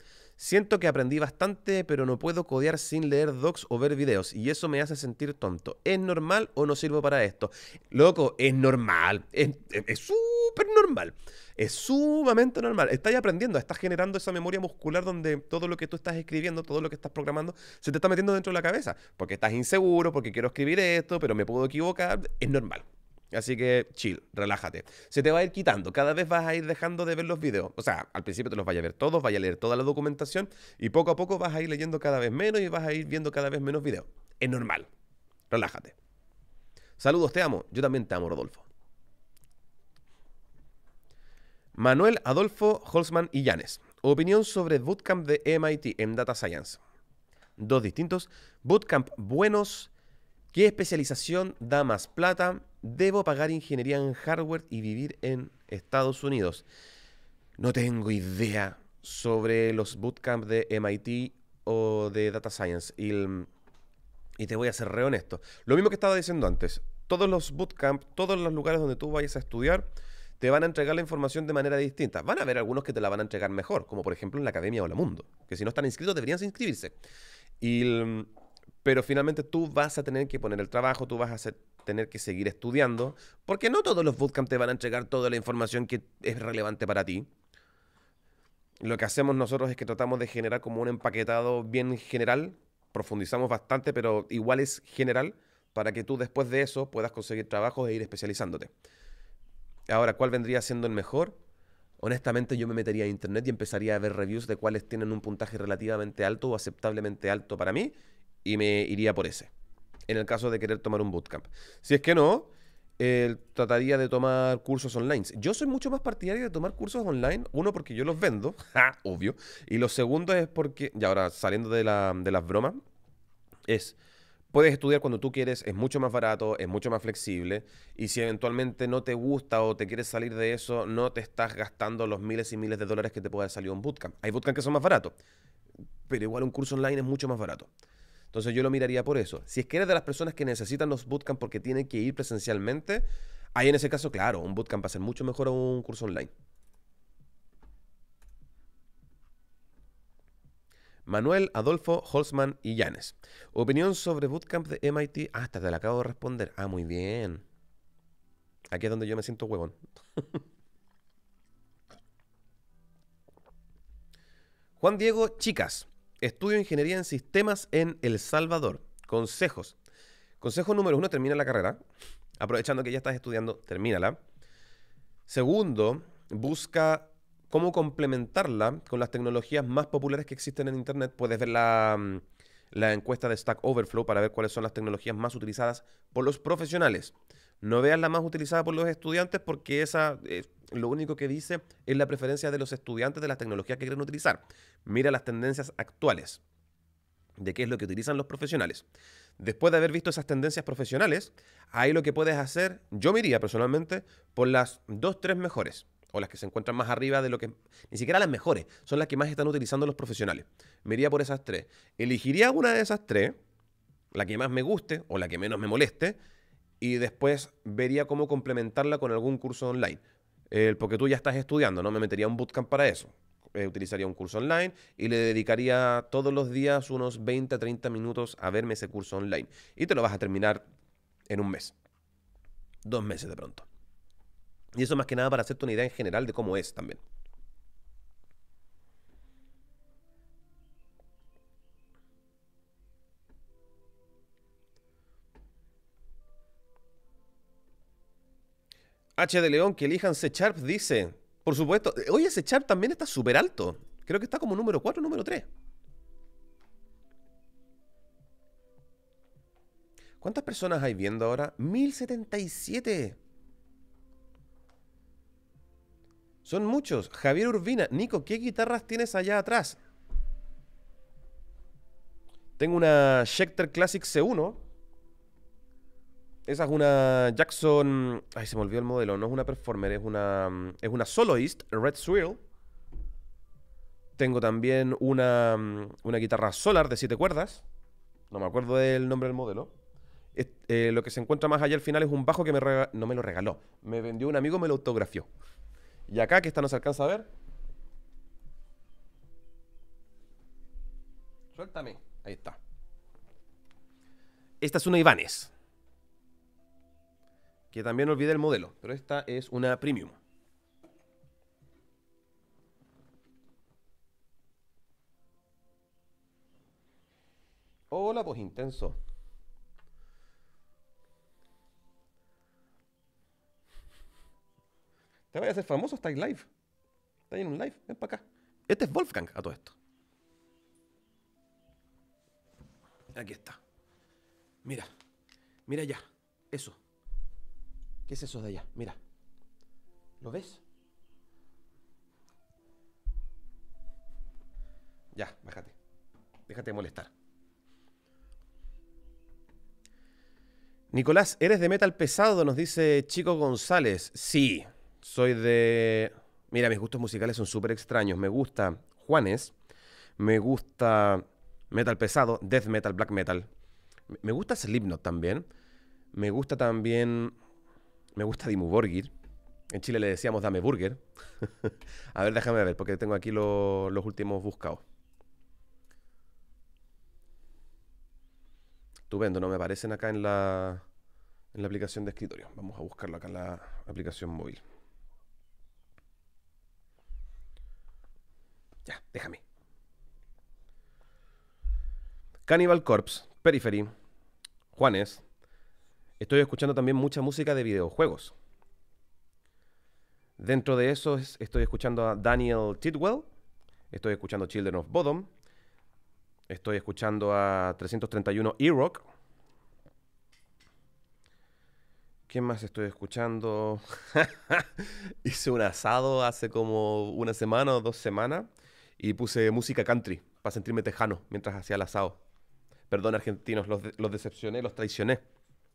Siento que aprendí bastante, pero no puedo codear sin leer docs o ver videos, y eso me hace sentir tonto. ¿Es normal o no sirvo para esto? Loco, es normal. Es súper normal. Es sumamente normal. Estás aprendiendo, estás generando esa memoria muscular donde todo lo que tú estás escribiendo, todo lo que estás programando, se te está metiendo dentro de la cabeza. Porque estás inseguro, porque quiero escribir esto, pero me puedo equivocar. Es normal. Así que chill, relájate. Se te va a ir quitando, cada vez vas a ir dejando de ver los videos. O sea, al principio te los vaya a ver todos, vaya a leer toda la documentación y poco a poco vas a ir leyendo cada vez menos y vas a ir viendo cada vez menos videos. Es normal. Relájate. Saludos, te amo. Yo también te amo, Rodolfo. Manuel Adolfo Holzman y Llanes. Opinión sobre bootcamp de MIT en Data Science. Dos distintos. Bootcamp buenos ¿Qué especialización da más plata? ¿Debo pagar ingeniería en hardware y vivir en Estados Unidos? No tengo idea sobre los bootcamps de MIT o de Data Science. Y, te voy a ser re honesto. Lo mismo que estaba diciendo antes. Todos los bootcamps, todos los lugares donde tú vayas a estudiar, te van a entregar la información de manera distinta. Van a haber algunos que te la van a entregar mejor, como por ejemplo en la Academia Hola Mundo, que si no están inscritos deberían inscribirse. Y pero finalmente tú vas a tener que poner el trabajo, tú vas a tener que seguir estudiando, porque no todos los bootcamps te van a entregar toda la información que es relevante para ti. Lo que hacemos nosotros es que tratamos de generar como un empaquetado bien general, profundizamos bastante, pero igual es general, para que tú después de eso puedas conseguir trabajos e ir especializándote. Ahora, ¿cuál vendría siendo el mejor? Honestamente yo me metería a internet y empezaría a ver reviews de cuáles tienen un puntaje relativamente alto o aceptablemente alto para mí y me iría por ese. En el caso de querer tomar un bootcamp. Si es que no, eh, trataría de tomar cursos online. Yo soy mucho más partidario de tomar cursos online. Uno, porque yo los vendo, (laughs) obvio. Y lo segundo es porque, y ahora saliendo de, la, de las bromas, es, puedes estudiar cuando tú quieres, es mucho más barato, es mucho más flexible. Y si eventualmente no te gusta o te quieres salir de eso, no te estás gastando los miles y miles de dólares que te puede salir un bootcamp. Hay bootcamps que son más baratos, pero igual un curso online es mucho más barato. Entonces yo lo miraría por eso. Si es que eres de las personas que necesitan los bootcamps porque tienen que ir presencialmente, ahí en ese caso, claro, un bootcamp va a ser mucho mejor a un curso online. Manuel, Adolfo, Holzman y Llanes. Opinión sobre bootcamp de MIT. Ah, hasta te la acabo de responder. Ah, muy bien. Aquí es donde yo me siento huevón. (laughs) Juan Diego, chicas. Estudio Ingeniería en Sistemas en El Salvador. Consejos. Consejo número uno, termina la carrera. Aprovechando que ya estás estudiando, termínala. Segundo, busca cómo complementarla con las tecnologías más populares que existen en Internet. Puedes ver la, mm, encuesta de Stack Overflow para ver cuáles son las tecnologías más utilizadas por los profesionales. No veas la más utilizada por los estudiantes porque esa eh, lo único que dice es la preferencia de los estudiantes de las tecnologías que quieren utilizar. Mira las tendencias actuales de qué es lo que utilizan los profesionales. Después de haber visto esas tendencias profesionales, ahí lo que puedes hacer, yo me iría personalmente por las dos, tres mejores, o las que se encuentran más arriba de lo que... Ni siquiera las mejores, son las que más están utilizando los profesionales. Me iría por esas tres. Elegiría una de esas tres, la que más me guste o la que menos me moleste, y después vería cómo complementarla con algún curso online porque tú ya estás estudiando, ¿no? Me metería un bootcamp para eso. Eh, utilizaría un curso online y le dedicaría todos los días unos 20 30 minutos a verme ese curso online. Y te lo vas a terminar en un mes. Dos meses de pronto. Y eso más que nada para hacerte una idea en general de cómo es también. H de León, que elijan C Sharp, dice. Por supuesto. Oye, C Sharp también está súper alto. Creo que está como número 4, número 3. ¿Cuántas personas hay viendo ahora? 1077. Son muchos. Javier Urbina, Nico, ¿qué guitarras tienes allá atrás? Tengo una Schecter Classic C1. Esa es una Jackson. Ay, se me olvidó el modelo. No es una performer, es una. Mm, es una soloist, Red Swirl. Tengo también mm, una, guitarra solar de siete cuerdas. No me acuerdo del nombre del modelo. Eh, lo que se encuentra más allá al final es un bajo que no me lo regaló. Me vendió un amigo, me lo autografió. Y acá, que esta no se alcanza a ver. Suéltame. Ahí está. Esta es una Ibanez. Que también olvide el modelo, pero esta es una premium. Hola, pues intenso. Te voy a hacer famoso, en live. Está en un live, ven para acá. Este es Wolfgang a todo esto. Aquí está. Mira, mira ya. Eso. ¿Qué es eso de allá? Mira. ¿Lo ves? Ya, bájate. Déjate de molestar. Nicolás, ¿eres de metal pesado? Nos dice Chico González. Sí, soy de... Mira, mis gustos musicales son súper extraños. Me gusta Juanes, me gusta metal pesado, death metal, black metal. Me gusta Slipknot también. Me gusta también me gusta Dimu Burger. En Chile le decíamos dame burger. (laughs) a ver, déjame ver, porque tengo aquí los últimos buscados. Estupendo, no me aparecen acá en la, en la aplicación de escritorio. Vamos a buscarlo acá en la aplicación móvil. Ya, déjame. Cannibal Corpse, Periphery, Juanes, Estoy escuchando también mucha música de videojuegos. Dentro de eso estoy escuchando a Daniel Tidwell, estoy escuchando Children of Bodom, estoy escuchando a 331 E-Rock. ¿Qué más estoy escuchando? (laughs) Hice un asado hace como una semana o dos semanas y puse música country para sentirme tejano mientras hacía el asado. Perdón, argentinos, los, los decepcioné, los traicioné.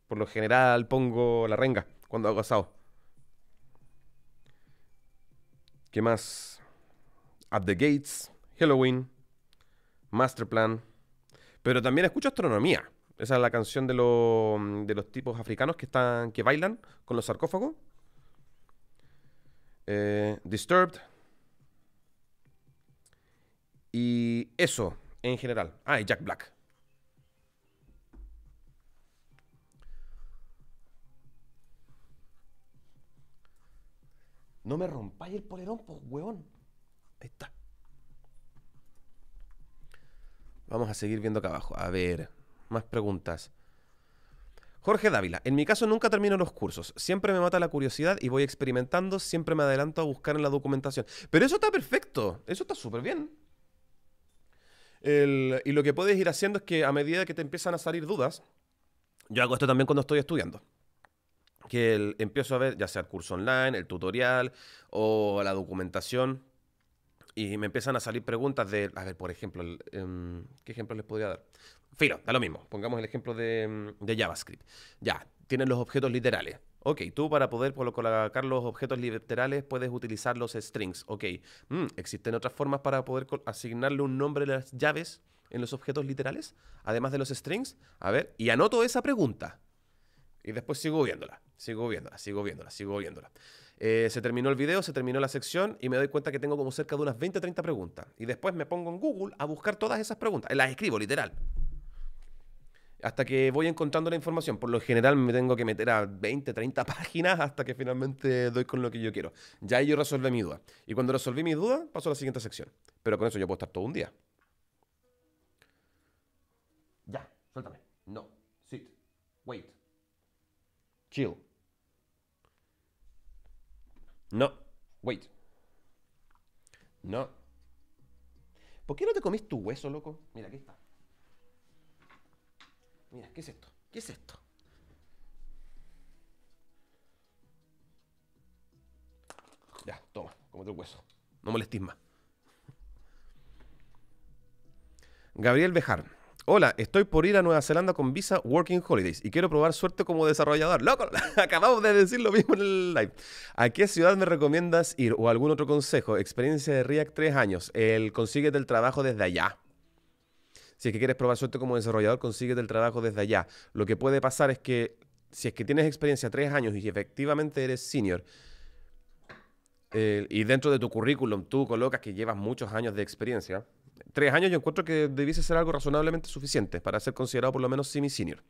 Por lo general pongo la renga cuando hago asado. ¿Qué más? At the Gates, Halloween, Masterplan. Pero también escucho astronomía. Esa es la canción de, de los tipos africanos que, están, que bailan con los sarcófagos. Eh, Disturbed. Y eso, en general. Ah, y Jack Black. No me rompáis el polerón, pues, weón. Ahí está. Vamos a seguir viendo acá abajo. A ver, más preguntas. Jorge Dávila, en mi caso nunca termino los cursos, siempre me mata la curiosidad y voy experimentando, siempre me adelanto a buscar en la documentación. Pero eso está perfecto, eso está súper bien. y lo que puedes ir haciendo es que a medida que te empiezan a salir dudas, yo hago esto también cuando estoy estudiando que empiezo a ver ya sea el curso online, el tutorial o la documentación y me empiezan a salir preguntas de, a ver, por ejemplo, em, ¿qué ejemplo les podría dar? Fino, da lo mismo, pongamos el ejemplo em, de, JavaScript. Ya, tienen los objetos literales. Ok, tú para poder colocar los objetos literales puedes utilizar los strings. Ok, mm, ¿existen otras formas para poder asignarle un nombre a las llaves en los objetos literales? Además de los strings. A ver, y anoto esa pregunta. Y después sigo viéndola, sigo viéndola, sigo viéndola, sigo viéndola. Eh, se terminó el video, se terminó la sección y me doy cuenta que tengo como cerca de unas 20 o 30 preguntas. Y después me pongo en Google a buscar todas esas preguntas. Las escribo, literal. Hasta que voy encontrando la información. Por lo general me tengo que meter a 20, 30 (laughs) páginas hasta que finalmente doy con lo que yo quiero. Ya ahí yo resolví mi duda. Y cuando resolví mi duda, paso a la siguiente sección. Pero con eso yo puedo estar todo un día. Chill. No. Wait. No. ¿Por qué no te comís tu hueso, loco? Mira, aquí está. Mira, ¿qué es esto? ¿Qué es esto? Ya, toma, comete el hueso. No molestes más. Gabriel Bejar. Hola, estoy por ir a Nueva Zelanda con visa Working Holidays y quiero probar suerte como desarrollador. Loco, (laughs) acabamos de decir lo mismo en el live. ¿A qué ciudad me recomiendas ir o algún otro consejo? Experiencia de React tres años. El consíguete el trabajo desde allá. Si es que quieres probar suerte como desarrollador, consíguete el trabajo desde allá. Lo que puede pasar es que si es que tienes experiencia tres años y efectivamente eres senior, eh, y dentro de tu currículum tú colocas que llevas muchos años de experiencia, tres años yo encuentro que debiese ser algo razonablemente suficiente para ser considerado por lo menos semi-senior.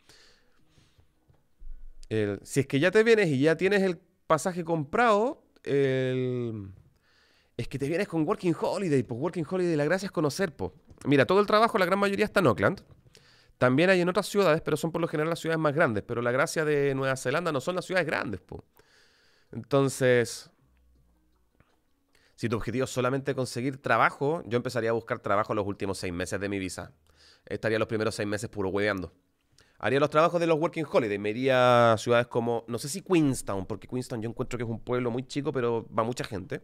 si es que ya te vienes y ya tienes el pasaje comprado, es que te vienes con Working Holiday. Pues Working Holiday, la gracia es conocer. Pues. Mira, todo el trabajo, la gran mayoría está en Auckland. También hay en otras ciudades, pero son por lo general las ciudades más grandes. Pero la gracia de Nueva Zelanda no son las ciudades grandes. Po. Pues. Entonces, si tu objetivo es solamente conseguir trabajo, yo empezaría a buscar trabajo los últimos seis meses de mi visa. Estaría los primeros seis meses puro hueveando. Haría los trabajos de los Working holidays. Me iría a ciudades como, no sé si Queenstown, porque Queenstown yo encuentro que es un pueblo muy chico, pero va mucha gente.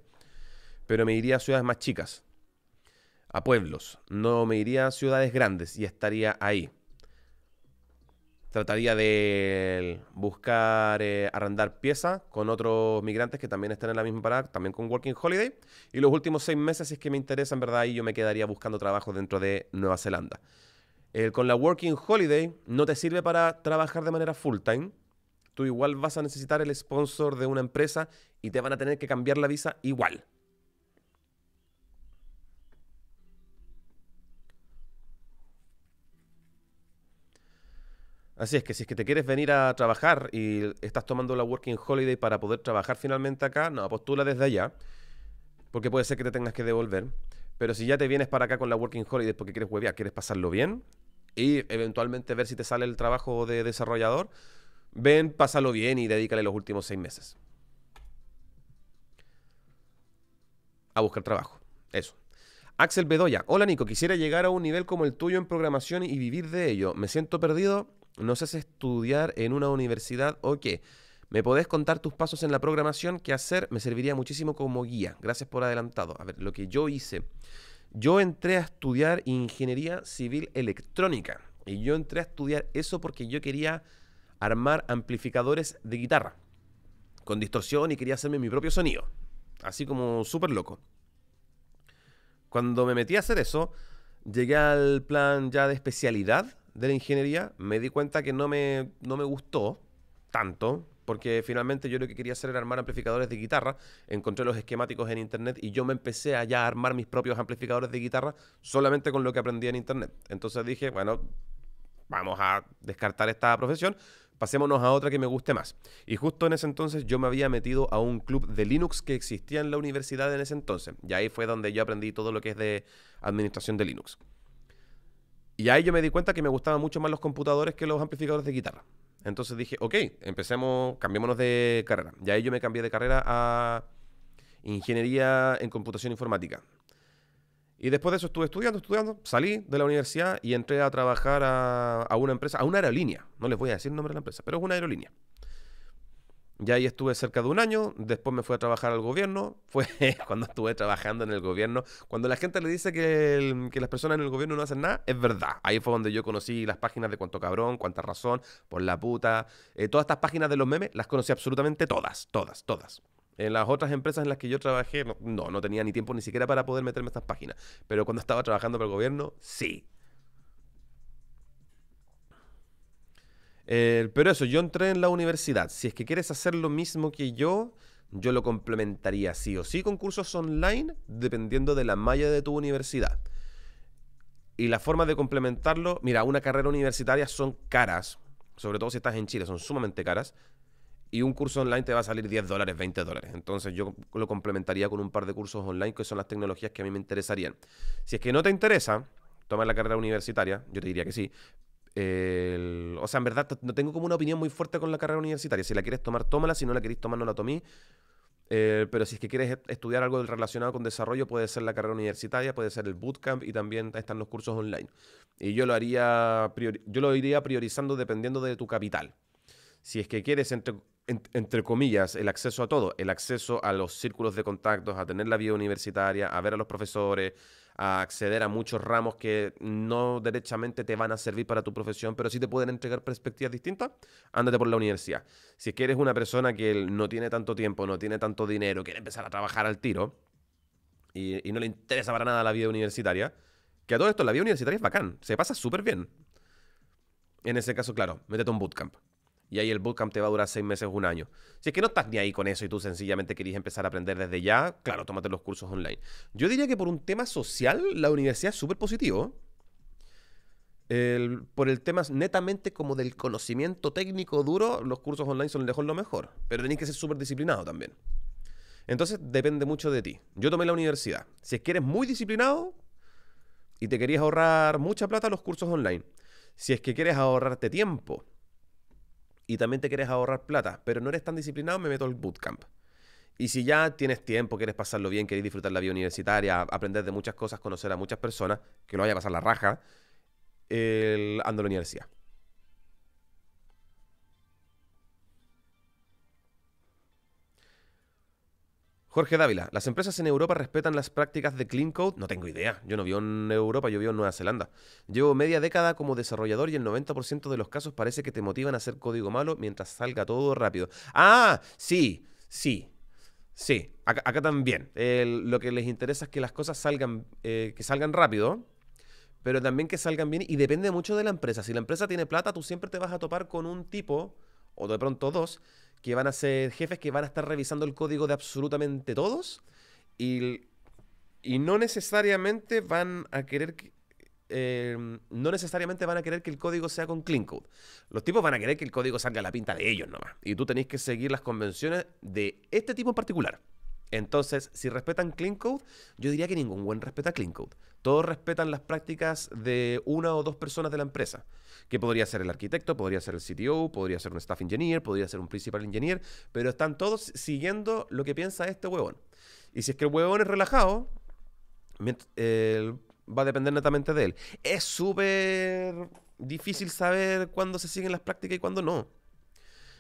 Pero me iría a ciudades más chicas, a pueblos. No me iría a ciudades grandes y estaría ahí trataría de buscar eh, arrendar piezas con otros migrantes que también estén en la misma parada, también con Working Holiday. Y los últimos seis meses, si es que me interesa, en verdad, ahí yo me quedaría buscando trabajo dentro de Nueva Zelanda. con la Working Holiday no te sirve para trabajar de manera full time. Tú igual vas a necesitar el sponsor de una empresa y te van a tener que cambiar la visa igual. Así es que si es que te quieres venir a trabajar y estás tomando la Working Holiday para poder trabajar finalmente acá, no, postula desde allá, porque puede ser que te tengas que devolver. Pero si ya te vienes para acá con la Working Holiday porque quieres huevear, quieres pasarlo bien y eventualmente ver si te sale el trabajo de desarrollador, ven, pásalo bien y dedícale los últimos seis meses a buscar trabajo. Eso. Axel Bedoya, hola Nico, quisiera llegar a un nivel como el tuyo en programación y vivir de ello. Me siento perdido no sé estudiar en una universidad o qué. ¿Me podés contar tus pasos en la programación? ¿Qué hacer? Me serviría muchísimo como guía. Gracias por adelantado. A ver, lo que yo hice. Yo entré a estudiar ingeniería civil electrónica. Y yo entré a estudiar eso porque yo quería armar amplificadores de guitarra con distorsión y quería hacerme mi propio sonido. Así como súper loco. Cuando me metí a hacer eso, llegué al plan ya de especialidad de la ingeniería, me di cuenta que no me, no me gustó tanto, porque finalmente yo lo que quería hacer era armar amplificadores de guitarra, encontré los esquemáticos en internet y yo me empecé a ya armar mis propios amplificadores de guitarra solamente con lo que aprendí en internet. Entonces dije, bueno, vamos a descartar esta profesión, pasémonos a otra que me guste más. Y justo en ese entonces yo me había metido a un club de Linux que existía en la universidad en ese entonces, y ahí fue donde yo aprendí todo lo que es de administración de Linux. Y ahí yo me di cuenta que me gustaban mucho más los computadores que los amplificadores de guitarra. Entonces dije, ok, empecemos, cambiémonos de carrera. Y ahí yo me cambié de carrera a ingeniería en computación informática. Y después de eso estuve estudiando, estudiando, salí de la universidad y entré a trabajar a, a una empresa, a una aerolínea. No les voy a decir el nombre de la empresa, pero es una aerolínea. Ya ahí estuve cerca de un año, después me fui a trabajar al gobierno, (laughs) fue cuando estuve trabajando en el gobierno. Cuando la gente le dice que, las personas en el gobierno no hacen nada, es verdad. Ahí fue donde yo conocí las páginas de Cuánto Cabrón, Cuánta Razón, Por la Puta. Eh, todas estas páginas de los memes las conocí absolutamente todas, todas, todas. En las otras empresas en las que yo trabajé, no, no, no tenía ni tiempo ni siquiera para poder meterme a estas páginas. Pero cuando estaba trabajando para el gobierno, sí, Eh, pero eso, yo entré en la universidad. Si es que quieres hacer lo mismo que yo, yo lo complementaría sí o sí con cursos online, dependiendo de la malla de tu universidad. Y la forma de complementarlo, mira, una carrera universitaria son caras, sobre todo si estás en Chile, son sumamente caras. Y un curso online te va a salir 10 dólares, 20 dólares. Entonces yo lo complementaría con un par de cursos online, que son las tecnologías que a mí me interesarían. Si es que no te interesa tomar la carrera universitaria, yo te diría que sí, el, o sea, en verdad no tengo como una opinión muy fuerte con la carrera universitaria. Si la quieres tomar, tómala. Si no la quieres tomar, no la tomé. Eh, pero si es que quieres estudiar algo relacionado con desarrollo, puede ser la carrera universitaria, puede ser el bootcamp y también están los cursos online. Y yo lo haría, yo lo iría priorizando dependiendo de tu capital. Si es que quieres, entre, entre comillas, el acceso a todo, el acceso a los círculos de contactos, a tener la vida universitaria, a ver a los profesores, a acceder a muchos ramos que no derechamente te van a servir para tu profesión, pero sí te pueden entregar perspectivas distintas, ándate por la universidad. Si es que eres una persona que no tiene tanto tiempo, no tiene tanto dinero, quiere empezar a trabajar al tiro y, no le interesa para nada la vida universitaria, que a todo esto la vida universitaria es bacán, se pasa súper bien. En ese caso, claro, métete un bootcamp y ahí el bootcamp te va a durar seis meses, un año. Si es que no estás ni ahí con eso y tú sencillamente querías empezar a aprender desde ya, claro, tómate los cursos online. Yo diría que por un tema social, la universidad es súper positivo. por el tema netamente como del conocimiento técnico duro, los cursos online son lejos lo mejor. Pero tenés que ser súper disciplinado también. Entonces depende mucho de ti. Yo tomé la universidad. Si es que eres muy disciplinado y te querías ahorrar mucha plata, los cursos online. Si es que quieres ahorrarte tiempo y también te quieres ahorrar plata, pero no eres tan disciplinado, me meto al bootcamp. Y si ya tienes tiempo, quieres pasarlo bien, quieres disfrutar la vida universitaria, aprender de muchas cosas, conocer a muchas personas, que no vaya a pasar la raja, ando a la universidad. Jorge Dávila, ¿las empresas en Europa respetan las prácticas de Clean Code? No tengo idea. Yo no vivo en Europa, yo vivo en Nueva Zelanda. Llevo media década como desarrollador y el 90% de los casos parece que te motivan a hacer código malo mientras salga todo rápido. Ah, sí, sí. Sí, acá, también. lo que les interesa es que las cosas salgan, eh, que salgan rápido, pero también que salgan bien y depende mucho de la empresa. Si la empresa tiene plata, tú siempre te vas a topar con un tipo o de pronto dos, que van a ser jefes que van a estar revisando el código de absolutamente todos y, no necesariamente van a querer em, no necesariamente van a querer que el código sea con clean code. Los tipos van a querer que el código salga a la pinta de ellos nomás. Y tú tenéis que seguir las convenciones de este tipo en particular. Entonces, si respetan Clean Code, yo diría que ningún buen respeta Clean Code. Todos respetan las prácticas de una o dos personas de la empresa, que podría ser el arquitecto, podría ser el CTO, podría ser un staff engineer, podría ser un principal engineer, pero están todos siguiendo lo que piensa este huevón. Y si es que el huevón es relajado, eh, va a depender netamente de él. Es súper difícil saber cuándo se siguen las prácticas y cuándo no.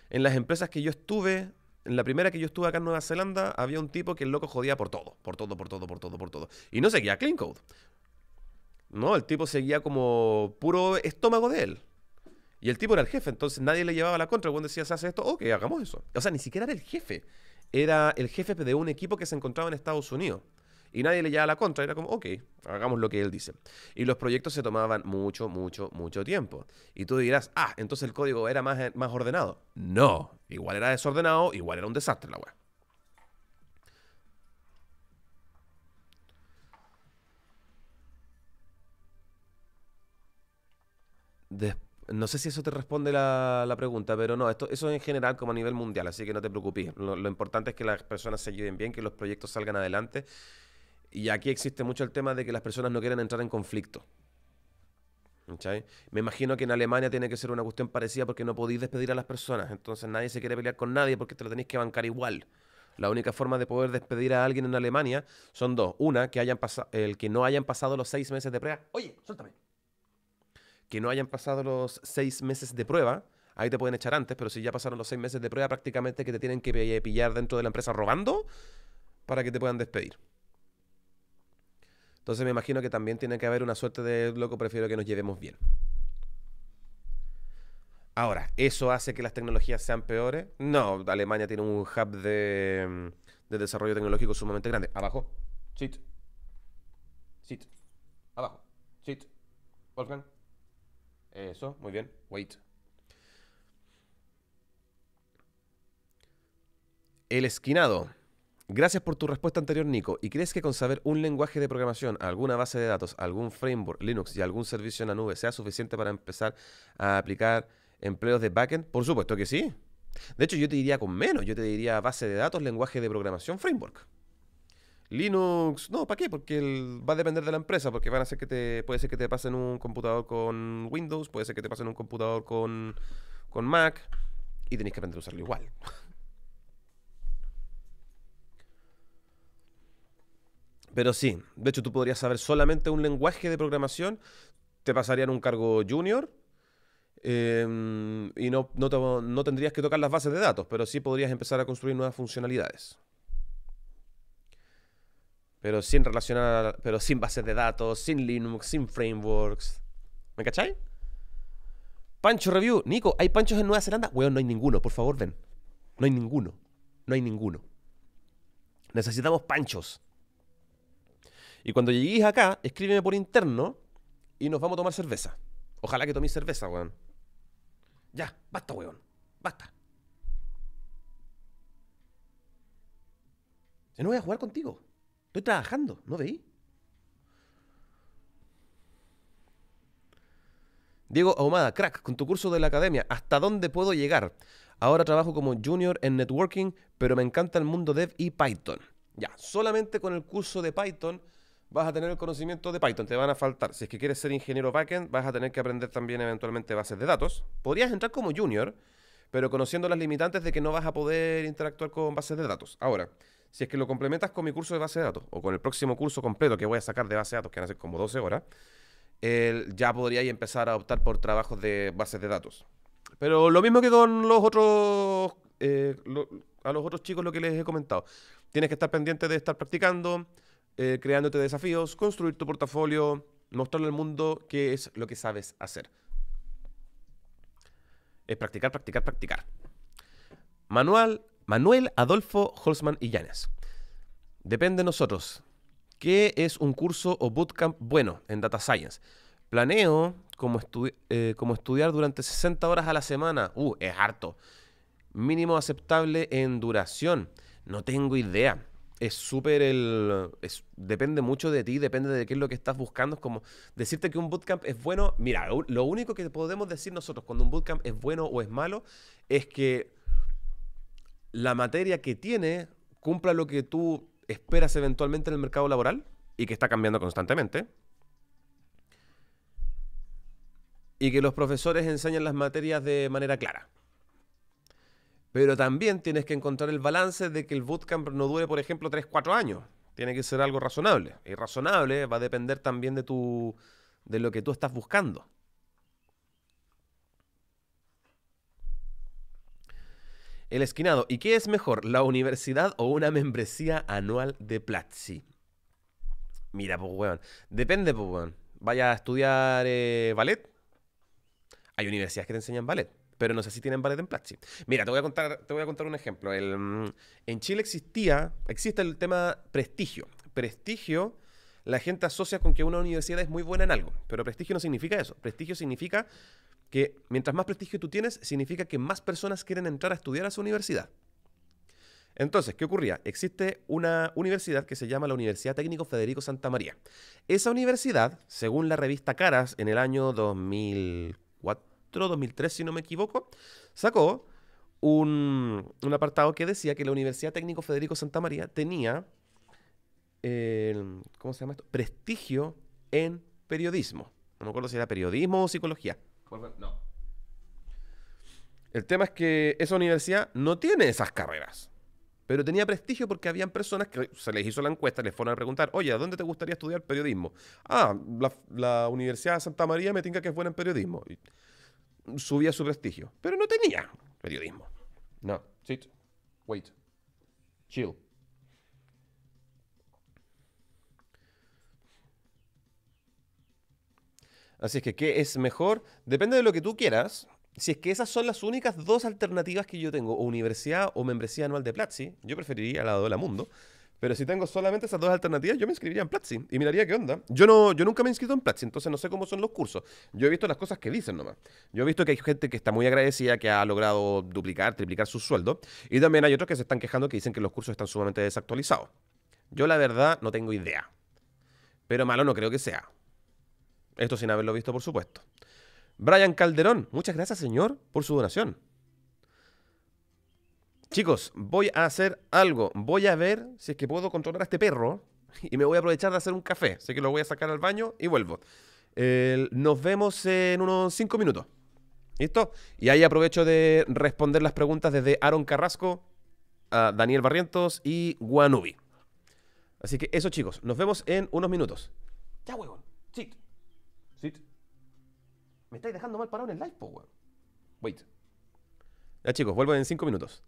En las empresas que yo estuve, en la primera que yo estuve acá en Nueva Zelanda, había un tipo que el loco jodía por todo, por todo, por todo, por todo, por todo. Y no seguía Clean Code. No, el tipo seguía como puro estómago de él. Y el tipo era el jefe, entonces nadie le llevaba la contra. Cuando decía, se hace esto, ok, hagamos eso. O sea, ni siquiera era el jefe. Era el jefe de un equipo que se encontraba en Estados Unidos y nadie le llevaba la contra. Era como, ok, hagamos lo que él dice. Y los proyectos se tomaban mucho, mucho, mucho tiempo. Y tú dirás, ah, entonces el código era más, más ordenado. No, igual era desordenado, igual era un desastre la web. no sé si eso te responde la, la pregunta, pero no, esto, eso es en general como a nivel mundial, así que no te preocupes. Lo, importante es que las personas se ayuden bien, que los proyectos salgan adelante y aquí existe mucho el tema de que las personas no quieren entrar en conflicto. Me imagino que en Alemania tiene que ser una cuestión parecida porque no podéis despedir a las personas. Entonces nadie se quiere pelear con nadie porque te lo tenéis que bancar igual. La única forma de poder despedir a alguien en Alemania son dos. Una, que hayan el que no hayan pasado los seis meses de prueba. Oye, suéltame. Que no hayan pasado los seis meses de prueba. Ahí te pueden echar antes, pero si ya pasaron los seis meses de prueba, prácticamente que te tienen que pillar dentro de la empresa robando para que te puedan despedir. Entonces me imagino que también tiene que haber una suerte de loco, prefiero que nos llevemos bien. Ahora, ¿eso hace que las tecnologías sean peores? No, Alemania tiene un hub de, mm, desarrollo tecnológico sumamente grande. Abajo. Sit. Sit. Abajo. Sit. Wolfgang. Eso, muy bien. Wait. El esquinado. Gracias por tu respuesta anterior, Nico. ¿Y crees que con saber un lenguaje de programación, alguna base de datos, algún framework, Linux y algún servicio en la nube sea suficiente para empezar a aplicar empleos de backend? Por supuesto que sí. De hecho, yo te diría con menos. Yo te diría base de datos, lenguaje de programación, framework. Linux, no, ¿para qué? Porque va a depender de la empresa, porque van a ser que te, puede ser que te pasen un computador con Windows, puede ser que te pasen un computador con, con Mac, y tenéis que aprender a usarlo igual. Pero sí, de hecho tú podrías saber solamente un lenguaje de programación, te pasarían un cargo junior em, y no, no, no, tendrías que tocar las bases de datos, pero sí podrías empezar a construir nuevas funcionalidades. Pero sin relacionar, pero sin bases de datos, sin Linux, sin frameworks. ¿Me cacháis? Pancho Review. Nico, ¿hay panchos en Nueva Zelanda? Weón, no hay ninguno. Por favor, ven. No hay ninguno. No hay ninguno. Necesitamos panchos. Y cuando lleguéis acá, escríbeme por interno y nos vamos a tomar cerveza. Ojalá que toméis cerveza, weón. Ya, basta, weón. Basta. Yo no voy a jugar contigo. Estoy trabajando, ¿no veí? Diego Ahumada, crack, con tu curso de la academia, ¿hasta dónde puedo llegar? Ahora trabajo como junior en networking, pero me encanta el mundo dev y Python. Ya, solamente con el curso de Python vas a tener el conocimiento de Python, te van a faltar. Si es que quieres ser ingeniero backend, vas a tener que aprender también eventualmente bases de datos. Podrías entrar como junior, pero conociendo las limitantes de que no vas a poder interactuar con bases de datos. Ahora, si es que lo complementas con mi curso de base de datos o con el próximo curso completo que voy a sacar de base de datos, que van a ser como 12 horas, ya podrías empezar a optar por trabajos de bases de datos. Pero lo mismo que con los otros, eh, a los otros chicos lo que les he comentado. Tienes que estar pendiente de estar practicando, eh, creándote desafíos, construir tu portafolio, mostrarle al mundo qué es lo que sabes hacer. Es practicar, practicar, practicar. Manuel, Manuel Adolfo Holzman y Llanes. Depende de nosotros. ¿Qué es un curso o bootcamp bueno en Data Science? Planeo como eh, estudiar durante 60 horas a la semana. Uh, es harto. Mínimo aceptable en duración. No tengo idea es súper el... Es, depende mucho de ti, depende de qué es lo que estás buscando. Es como decirte que un bootcamp es bueno. Mira, lo único que podemos decir nosotros cuando un bootcamp es bueno o es malo es que la materia que tiene cumpla lo que tú esperas eventualmente en el mercado laboral y que está cambiando constantemente. Y que los profesores enseñan las materias de manera clara. Pero también tienes que encontrar el balance de que el bootcamp no dure, por ejemplo, 3, 4 años. Tiene que ser algo razonable. Y razonable va a depender también de, tu, de lo que tú estás buscando. El esquinado. ¿Y qué es mejor, la universidad o una membresía anual de Platzi? Mira, pues, weón. Depende, pues, weón. Vaya a estudiar eh, ballet. Hay universidades que te enseñan ballet pero no sé si tienen ballet en Platzi. Mira, te voy a contar, te voy a contar un ejemplo. Mm, en Chile existía, existe el tema prestigio. Prestigio la gente asocia con que una universidad es muy buena en algo, pero prestigio no significa eso. Prestigio significa que mientras más prestigio tú tienes, significa que más personas quieren entrar a estudiar a su universidad. Entonces, ¿qué ocurría? Existe una universidad que se llama la Universidad Técnico Federico Santa María. Esa universidad, según la revista Caras, en el año 2000 2003, si no me equivoco, sacó un, apartado que decía que la Universidad Técnico Federico Santa María tenía, eh, ¿cómo se llama esto? Prestigio en periodismo. No me acuerdo si era periodismo o psicología. No. El tema es que esa universidad no tiene esas carreras. Pero tenía prestigio porque habían personas que se les hizo la encuesta, les fueron a preguntar, oye, ¿a dónde te gustaría estudiar periodismo? Ah, la, Universidad de Santa María me tinca que es buena en periodismo subía su prestigio. Pero no tenía periodismo. No. Sit. Wait. Chill. Así es que, ¿qué es mejor? Depende de lo que tú quieras. Si es que esas son las únicas dos alternativas que yo tengo, o universidad o membresía anual de Platzi, yo preferiría la de La Mundo. Pero si tengo solamente esas dos alternativas, yo me inscribiría en Platzi y miraría qué onda. Yo no, yo nunca me he inscrito en Platzi, entonces no sé cómo son los cursos. Yo he visto las cosas que dicen nomás. Yo he visto que hay gente que está muy agradecida, que ha logrado duplicar, triplicar su sueldo. Y también hay otros que se están quejando que dicen que los cursos están sumamente desactualizados. Yo la verdad no tengo idea. Pero malo no creo que sea. Esto sin haberlo visto, por supuesto. Brian Calderón, muchas gracias, señor, por su donación chicos, voy a hacer algo. Voy a ver si es que puedo controlar a este perro y me voy a aprovechar de hacer un café. Sé que lo voy a sacar al baño y vuelvo. nos vemos en unos 5 minutos. ¿Listo? Y ahí aprovecho de responder las preguntas desde Aaron Carrasco, a Daniel Barrientos y Guanubi. Así que eso, chicos. Nos vemos en unos minutos. Ya, huevón. Sit. Sit. Me estáis dejando mal parado en el live, po, Wait. Ya, chicos. Vuelvo en 5 minutos.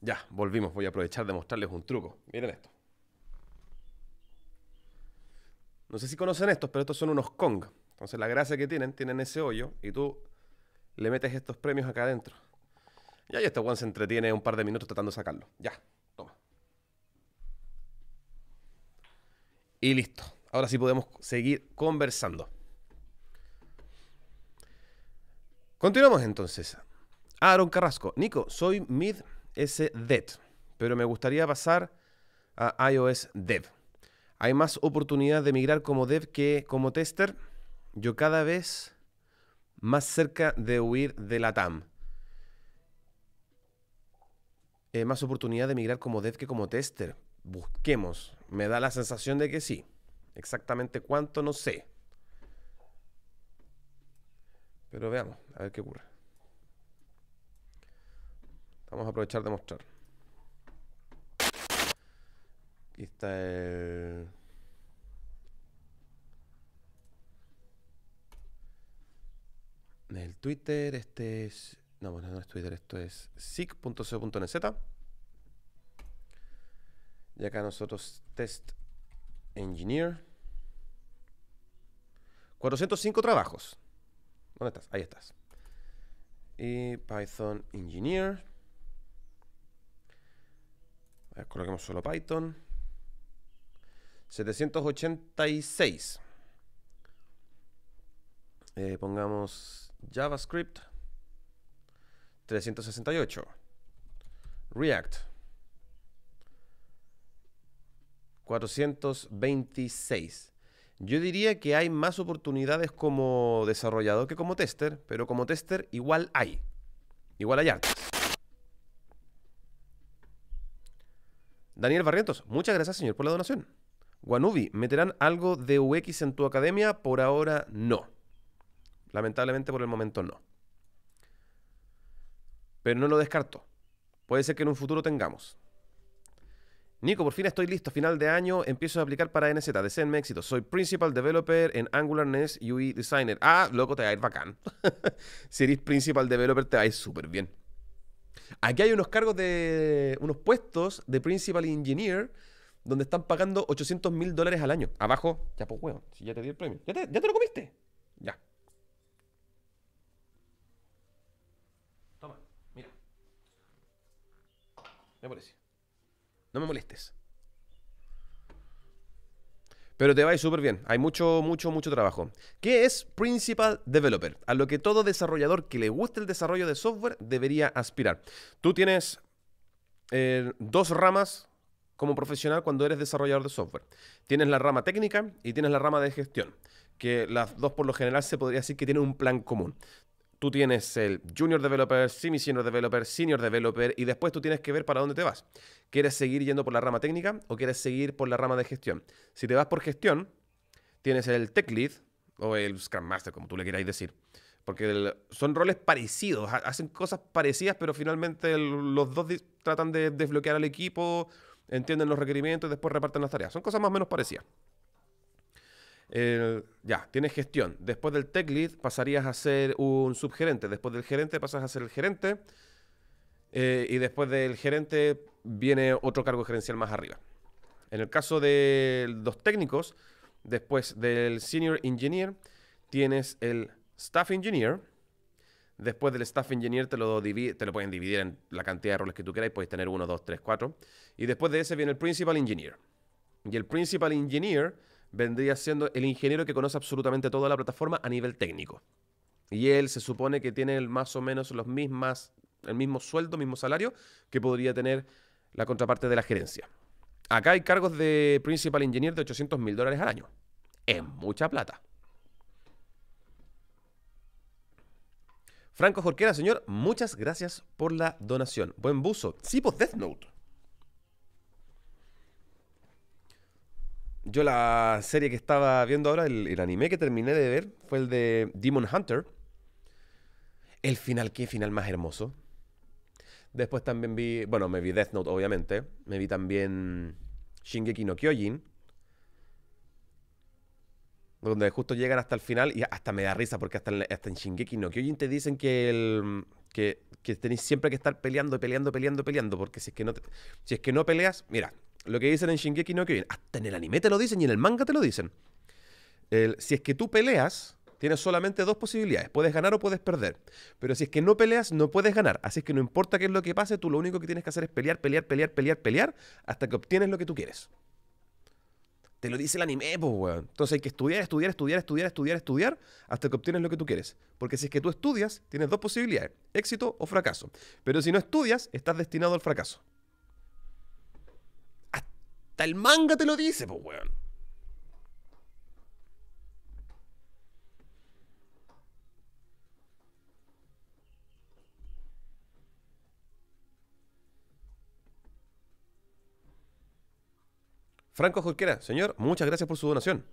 Ya, volvimos. Voy a aprovechar de mostrarles un truco. Miren esto. No sé si conocen estos, pero estos son unos Kong. Entonces la gracia que tienen, tienen ese hoyo y tú le metes estos premios acá adentro. Y ahí este one se entretiene un par de minutos tratando de sacarlo. Ya, toma. Y listo. Ahora sí podemos seguir conversando. Continuamos entonces. Aaron Carrasco. Nico, soy mid ese DEV, pero me gustaría pasar a iOS Dev. Hay más oportunidad de migrar como dev que como tester. Yo cada vez más cerca de huir de la TAM. hay eh, más oportunidad de migrar como dev que como tester. Busquemos. Me da la sensación de que sí. Exactamente cuánto no sé. Pero veamos, a ver qué ocurre. Vamos a aprovechar de mostrar. Aquí está el... El Twitter, este es... No, bueno, no es Twitter, esto es SIG.co.nz Y acá nosotros test engineer. 405 trabajos. ¿Dónde estás? Ahí estás. Y Python engineer. Eh, coloquemos solo Python. 786. Eh, pongamos JavaScript. 368. React. 426. Yo diría que hay más oportunidades como desarrollador que como tester, pero como tester igual hay. Igual hay Daniel Barrientos, muchas gracias, señor, por la donación. Guanubi, ¿meterán algo de UX en tu academia? Por ahora no. Lamentablemente por el momento no. Pero no lo descarto. Puede ser que en un futuro tengamos. Nico, por fin estoy listo. Final de año empiezo a aplicar para NZ. Deseenme éxito. Soy Principal Developer en Angular NES UI Designer. Ah, loco, te va a ir bacán. (laughs) si Principal Developer, te va a ir súper bien. Aquí hay unos cargos de. unos puestos de Principal Engineer donde están pagando 800 mil dólares al año. Abajo, ya pues, weón, si ya te di el premio. ¿Ya te, lo comiste. Ya. Toma, mira. Me No me molestes. Pero te va súper bien. Hay mucho, mucho, mucho trabajo. ¿Qué es Principal Developer? A lo que todo desarrollador que le guste el desarrollo de software debería aspirar. Tú tienes eh, dos ramas como profesional cuando eres desarrollador de software. Tienes la rama técnica y tienes la rama de gestión que las dos por lo general se podría decir que tienen un plan común. Tú tienes el Junior Developer, Semi Senior Developer, Senior Developer y después tú tienes que ver para dónde te vas. ¿Quieres seguir yendo por la rama técnica o quieres seguir por la rama de gestión? Si te vas por gestión, tienes el Tech Lead o el Scrum Master, como tú le queráis decir. Porque son roles parecidos, hacen cosas parecidas, pero finalmente los dos tratan de desbloquear al equipo, entienden los requerimientos y después reparten las tareas. Son cosas más o menos parecidas. Eh, ya, tienes gestión. Después del tech lead pasarías a ser un subgerente. Después del gerente pasas a ser el gerente. Eh, y después del gerente viene otro cargo gerencial más arriba. En el caso de los técnicos, después del senior engineer tienes el staff engineer. Después del staff engineer te lo, te lo pueden dividir en la cantidad de roles que tú queráis. Puedes tener uno, dos, tres, cuatro. Y después de ese viene el principal engineer. Y el principal engineer vendría siendo el ingeniero que conoce absolutamente toda la plataforma a nivel técnico. Y él se supone que tiene más o menos los mismas, el mismo sueldo, mismo salario que podría tener la contraparte de la gerencia. Acá hay cargos de principal engineer de 800 mil dólares al año. Es mucha plata. Franco Jorquera, señor, muchas gracias por la donación. Buen buzo. Sí, por pues, Death Note. yo la serie que estaba viendo ahora, el, anime que terminé de ver, fue el de Demon Hunter. El final, qué final más hermoso. Después también vi, bueno, me vi Death Note, obviamente. Me vi también Shingeki no Kyojin. Donde justo llegan hasta el final y hasta me da risa porque hasta en, hasta Shingeki no Kyojin te dicen que, el, que, tenéis siempre que estar peleando, peleando, peleando, peleando. Porque si es que no, si es que no peleas, mira, lo que dicen en Shingeki no Kyojin. Hasta en el anime te lo dicen y en el manga te lo dicen. si es que tú peleas, tienes solamente dos posibilidades. Puedes ganar o puedes perder. Pero si es que no peleas, no puedes ganar. Así es que no importa qué es lo que pase, tú lo único que tienes que hacer es pelear, pelear, pelear, pelear, pelear, hasta que obtienes lo que tú quieres. Te lo dice el anime, pues, weón. Entonces hay que estudiar, estudiar, estudiar, estudiar, estudiar, estudiar, hasta que obtienes lo que tú quieres. Porque si es que tú estudias, tienes dos posibilidades, éxito o fracaso. Pero si no estudias, estás destinado al fracaso el manga te lo dice, pues, weón. Franco Jorquera, señor, muchas gracias por su donación.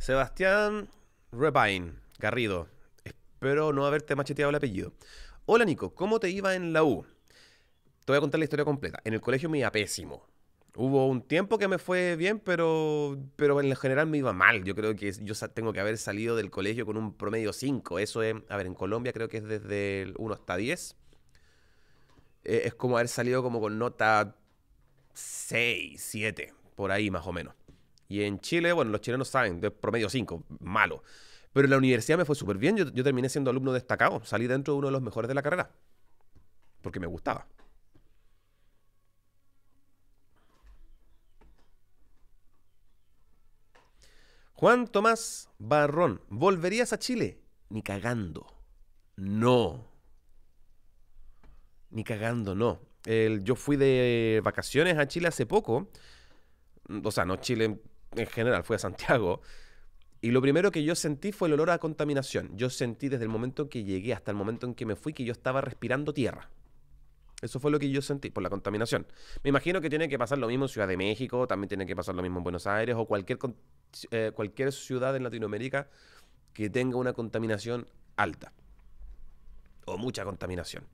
Sebastián Repine, Garrido. Espero no haberte macheteado el apellido. Hola Nico, ¿cómo te iba en la U? Te voy a contar la historia completa. En el colegio me iba pésimo. Hubo un tiempo que me fue bien, pero, pero en general me iba mal. Yo creo que yo tengo que haber salido del colegio con un promedio 5. Eso es, a ver, en Colombia creo que es desde el 1 hasta 10. Eh, es como haber salido como con nota 6, 7, por ahí más o menos. Y en Chile, bueno, los chilenos saben, de promedio 5, malo. Pero en la universidad me fue súper bien, yo, terminé siendo alumno destacado, salí dentro de uno de los mejores de la carrera, porque me gustaba. Juan Tomás Barrón, ¿volverías a Chile? Ni cagando. No. Ni cagando, no. yo fui de vacaciones a Chile hace poco. O sea, no Chile en general fui a Santiago y lo primero que yo sentí fue el olor a contaminación. Yo sentí desde el momento en que llegué hasta el momento en que me fui que yo estaba respirando tierra. Eso fue lo que yo sentí por la contaminación. Me imagino que tiene que pasar lo mismo en Ciudad de México, también tiene que pasar lo mismo en Buenos Aires o cualquier, eh, cualquier ciudad en Latinoamérica que tenga una contaminación alta o mucha contaminación.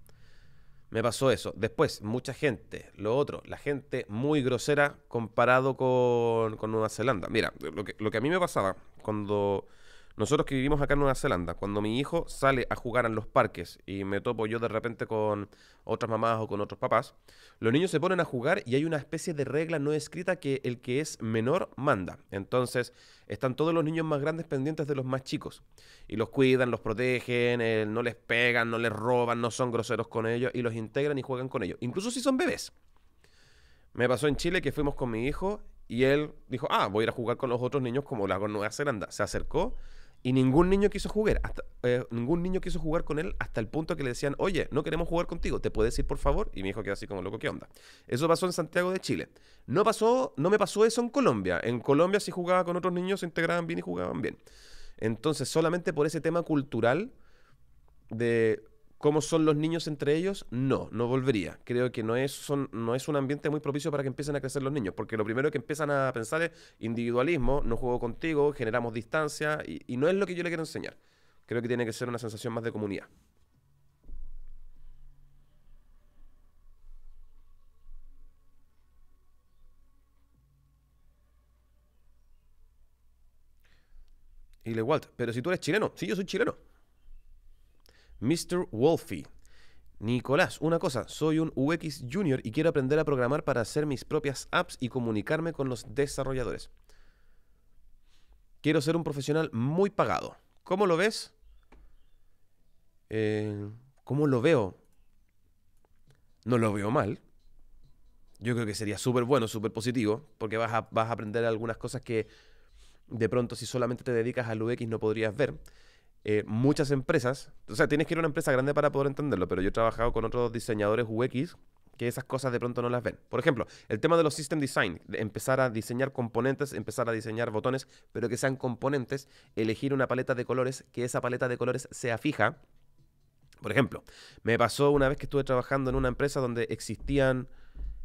Me pasó eso. Después, mucha gente. Lo otro, la gente muy grosera comparado con, con Nueva Zelanda. Mira, lo que, lo que a mí me pasaba cuando nosotros que vivimos acá en Nueva Zelanda, cuando mi hijo sale a jugar en los parques y me topo yo de repente con otras mamás o con otros papás, los niños se ponen a jugar y hay una especie de regla no escrita que el que es menor manda. Entonces están todos los niños más grandes pendientes de los más chicos y los cuidan, los protegen, eh, no les pegan, no les roban, no son groseros con ellos y los integran y juegan con ellos, incluso si son bebés. Me pasó en Chile que fuimos con mi hijo y él dijo, ah, voy a ir a jugar con los otros niños como lo hago en Nueva Zelanda. Se acercó, y ningún niño quiso jugar, hasta, eh, ningún niño quiso jugar con él hasta el punto que le decían, oye, no queremos jugar contigo, ¿te puedes ir por favor? Y mi hijo quedó así como loco, ¿qué onda? Eso pasó en Santiago de Chile. No pasó, no me pasó eso en Colombia. En Colombia si jugaba con otros niños, se integraban bien y jugaban bien. Entonces, solamente por ese tema cultural de cómo son los niños entre ellos, no, no volvería. Creo que no es, no es un ambiente muy propicio para que empiecen a crecer los niños, porque lo primero que empiezan a pensar es individualismo, no juego contigo, generamos distancia, y, no es lo que yo le quiero enseñar. Creo que tiene que ser una sensación más de comunidad. Y le Walt, pero si tú eres chileno, sí, yo soy chileno. Mr. Wolfie. Nicolás, una cosa, soy un UX Junior y quiero aprender a programar para hacer mis propias apps y comunicarme con los desarrolladores. Quiero ser un profesional muy pagado. ¿Cómo lo ves? Eh, ¿Cómo lo veo? No lo veo mal. Yo creo que sería súper bueno, súper positivo, porque vas a, vas a aprender algunas cosas que de pronto si solamente te dedicas al UX no podrías ver. Eh, muchas empresas, o sea, tienes que ir a una empresa grande para poder entenderlo, pero yo he trabajado con otros diseñadores UX que esas cosas de pronto no las ven. Por ejemplo, el tema de los system design, empezar a diseñar componentes, empezar a diseñar botones, pero que sean componentes, elegir una paleta de colores, que esa paleta de colores sea fija. Por ejemplo, me pasó una vez que estuve trabajando en una empresa donde existían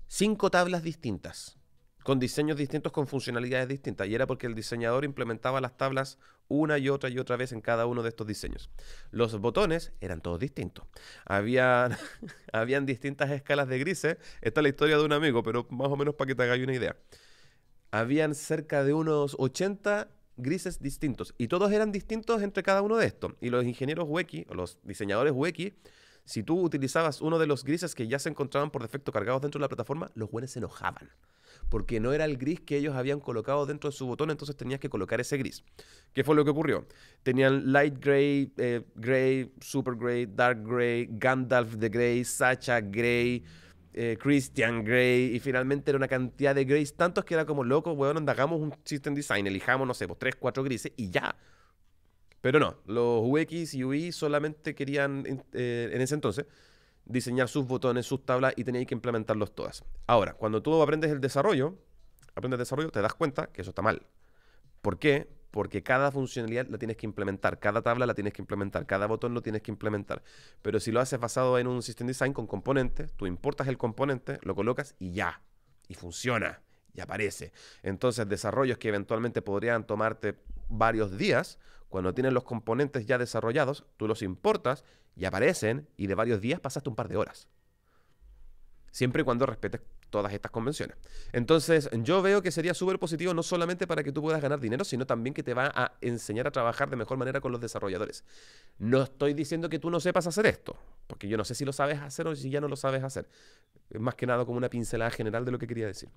cinco tablas distintas con diseños distintos, con funcionalidades distintas. Y era porque el diseñador implementaba las tablas una y otra y otra vez en cada uno de estos diseños. Los botones eran todos distintos. Habían, (laughs) habían distintas escalas de grises. Esta es la historia de un amigo, pero más o menos para que te hagáis una idea. Habían cerca de unos 80 grises distintos y todos eran distintos entre cada uno de estos. Y los ingenieros Weki, o los diseñadores Weki, si tú utilizabas uno de los grises que ya se encontraban por defecto cargados dentro de la plataforma, los buenos se enojaban. Porque no era el gris que ellos habían colocado dentro de su botón, entonces tenías que colocar ese gris. ¿Qué fue lo que ocurrió? Tenían Light Gray, eh, Gray, Super Gray, Dark Gray, Gandalf the Gray, Sacha Gray, eh, Christian gray y finalmente era una cantidad de grises tantos que era como loco, weón, andagamos un system design, elijamos, no sé, pues tres, cuatro grises y ya. Pero no, los UX y UI solamente querían eh, en ese entonces diseñar sus botones, sus tablas y tenían que implementarlos todas. Ahora, cuando tú aprendes el desarrollo, aprendes desarrollo, te das cuenta que eso está mal. ¿Por qué? Porque cada funcionalidad la tienes que implementar, cada tabla la tienes que implementar, cada botón lo tienes que implementar. Pero si lo haces basado en un system design con componentes, tú importas el componente, lo colocas y ya, y funciona, y aparece. Entonces, desarrollos que eventualmente podrían tomarte varios días, cuando tienes los componentes ya desarrollados, tú los importas y aparecen y de varios días pasaste un par de horas. Siempre y cuando respetes todas estas convenciones. Entonces, yo veo que sería súper positivo no solamente para que tú puedas ganar dinero, sino también que te va a enseñar a trabajar de mejor manera con los desarrolladores. No estoy diciendo que tú no sepas hacer esto, porque yo no sé si lo sabes hacer o si ya no lo sabes hacer. Es más que nada como una pincelada general de lo que quería decir.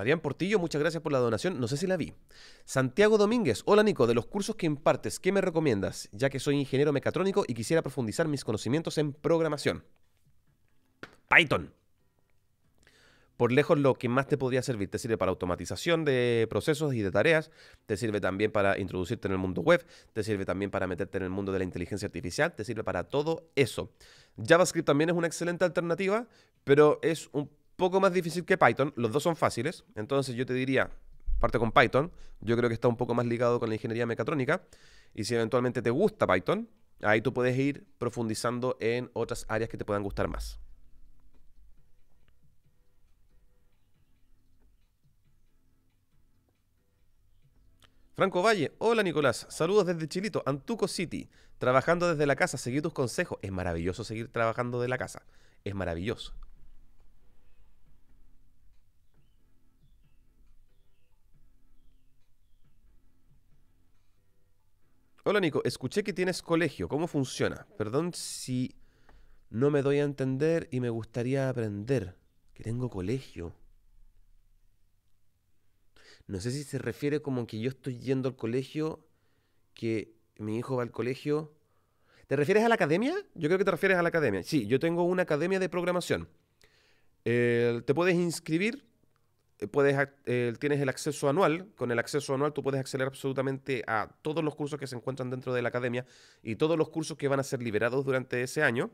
Adrián Portillo, muchas gracias por la donación. No sé si la vi. Santiago Domínguez, hola Nico, de los cursos que impartes, ¿qué me recomiendas? Ya que soy ingeniero mecatrónico y quisiera profundizar mis conocimientos en programación. Python. Por lejos lo que más te podría servir. Te sirve para automatización de procesos y de tareas. Te sirve también para introducirte en el mundo web. Te sirve también para meterte en el mundo de la inteligencia artificial. Te sirve para todo eso. JavaScript también es una excelente alternativa, pero es un poco más difícil que Python. Los dos son fáciles. Entonces yo te diría, parte con Python. Yo creo que está un poco más ligado con la ingeniería mecatrónica. Y si eventualmente te gusta Python, ahí tú puedes ir profundizando en otras áreas que te puedan gustar más. Franco Valle, hola Nicolás, saludos desde Chilito, Antuco City, trabajando desde la casa, seguí tus consejos. Es maravilloso seguir trabajando de la casa, es maravilloso. Hola Nico, escuché que tienes colegio, ¿cómo funciona? Perdón si no me doy a entender y me gustaría aprender que tengo colegio. No sé si se refiere como que yo estoy yendo al colegio, que mi hijo va al colegio. ¿Te refieres a la academia? Yo creo que te refieres a la academia. Sí, yo tengo una academia de programación. Eh, te puedes inscribir puedes, eh, tienes el acceso anual. Con el acceso anual tú puedes acceder absolutamente a todos los cursos que se encuentran dentro de la academia y todos los cursos que van a ser liberados durante ese año.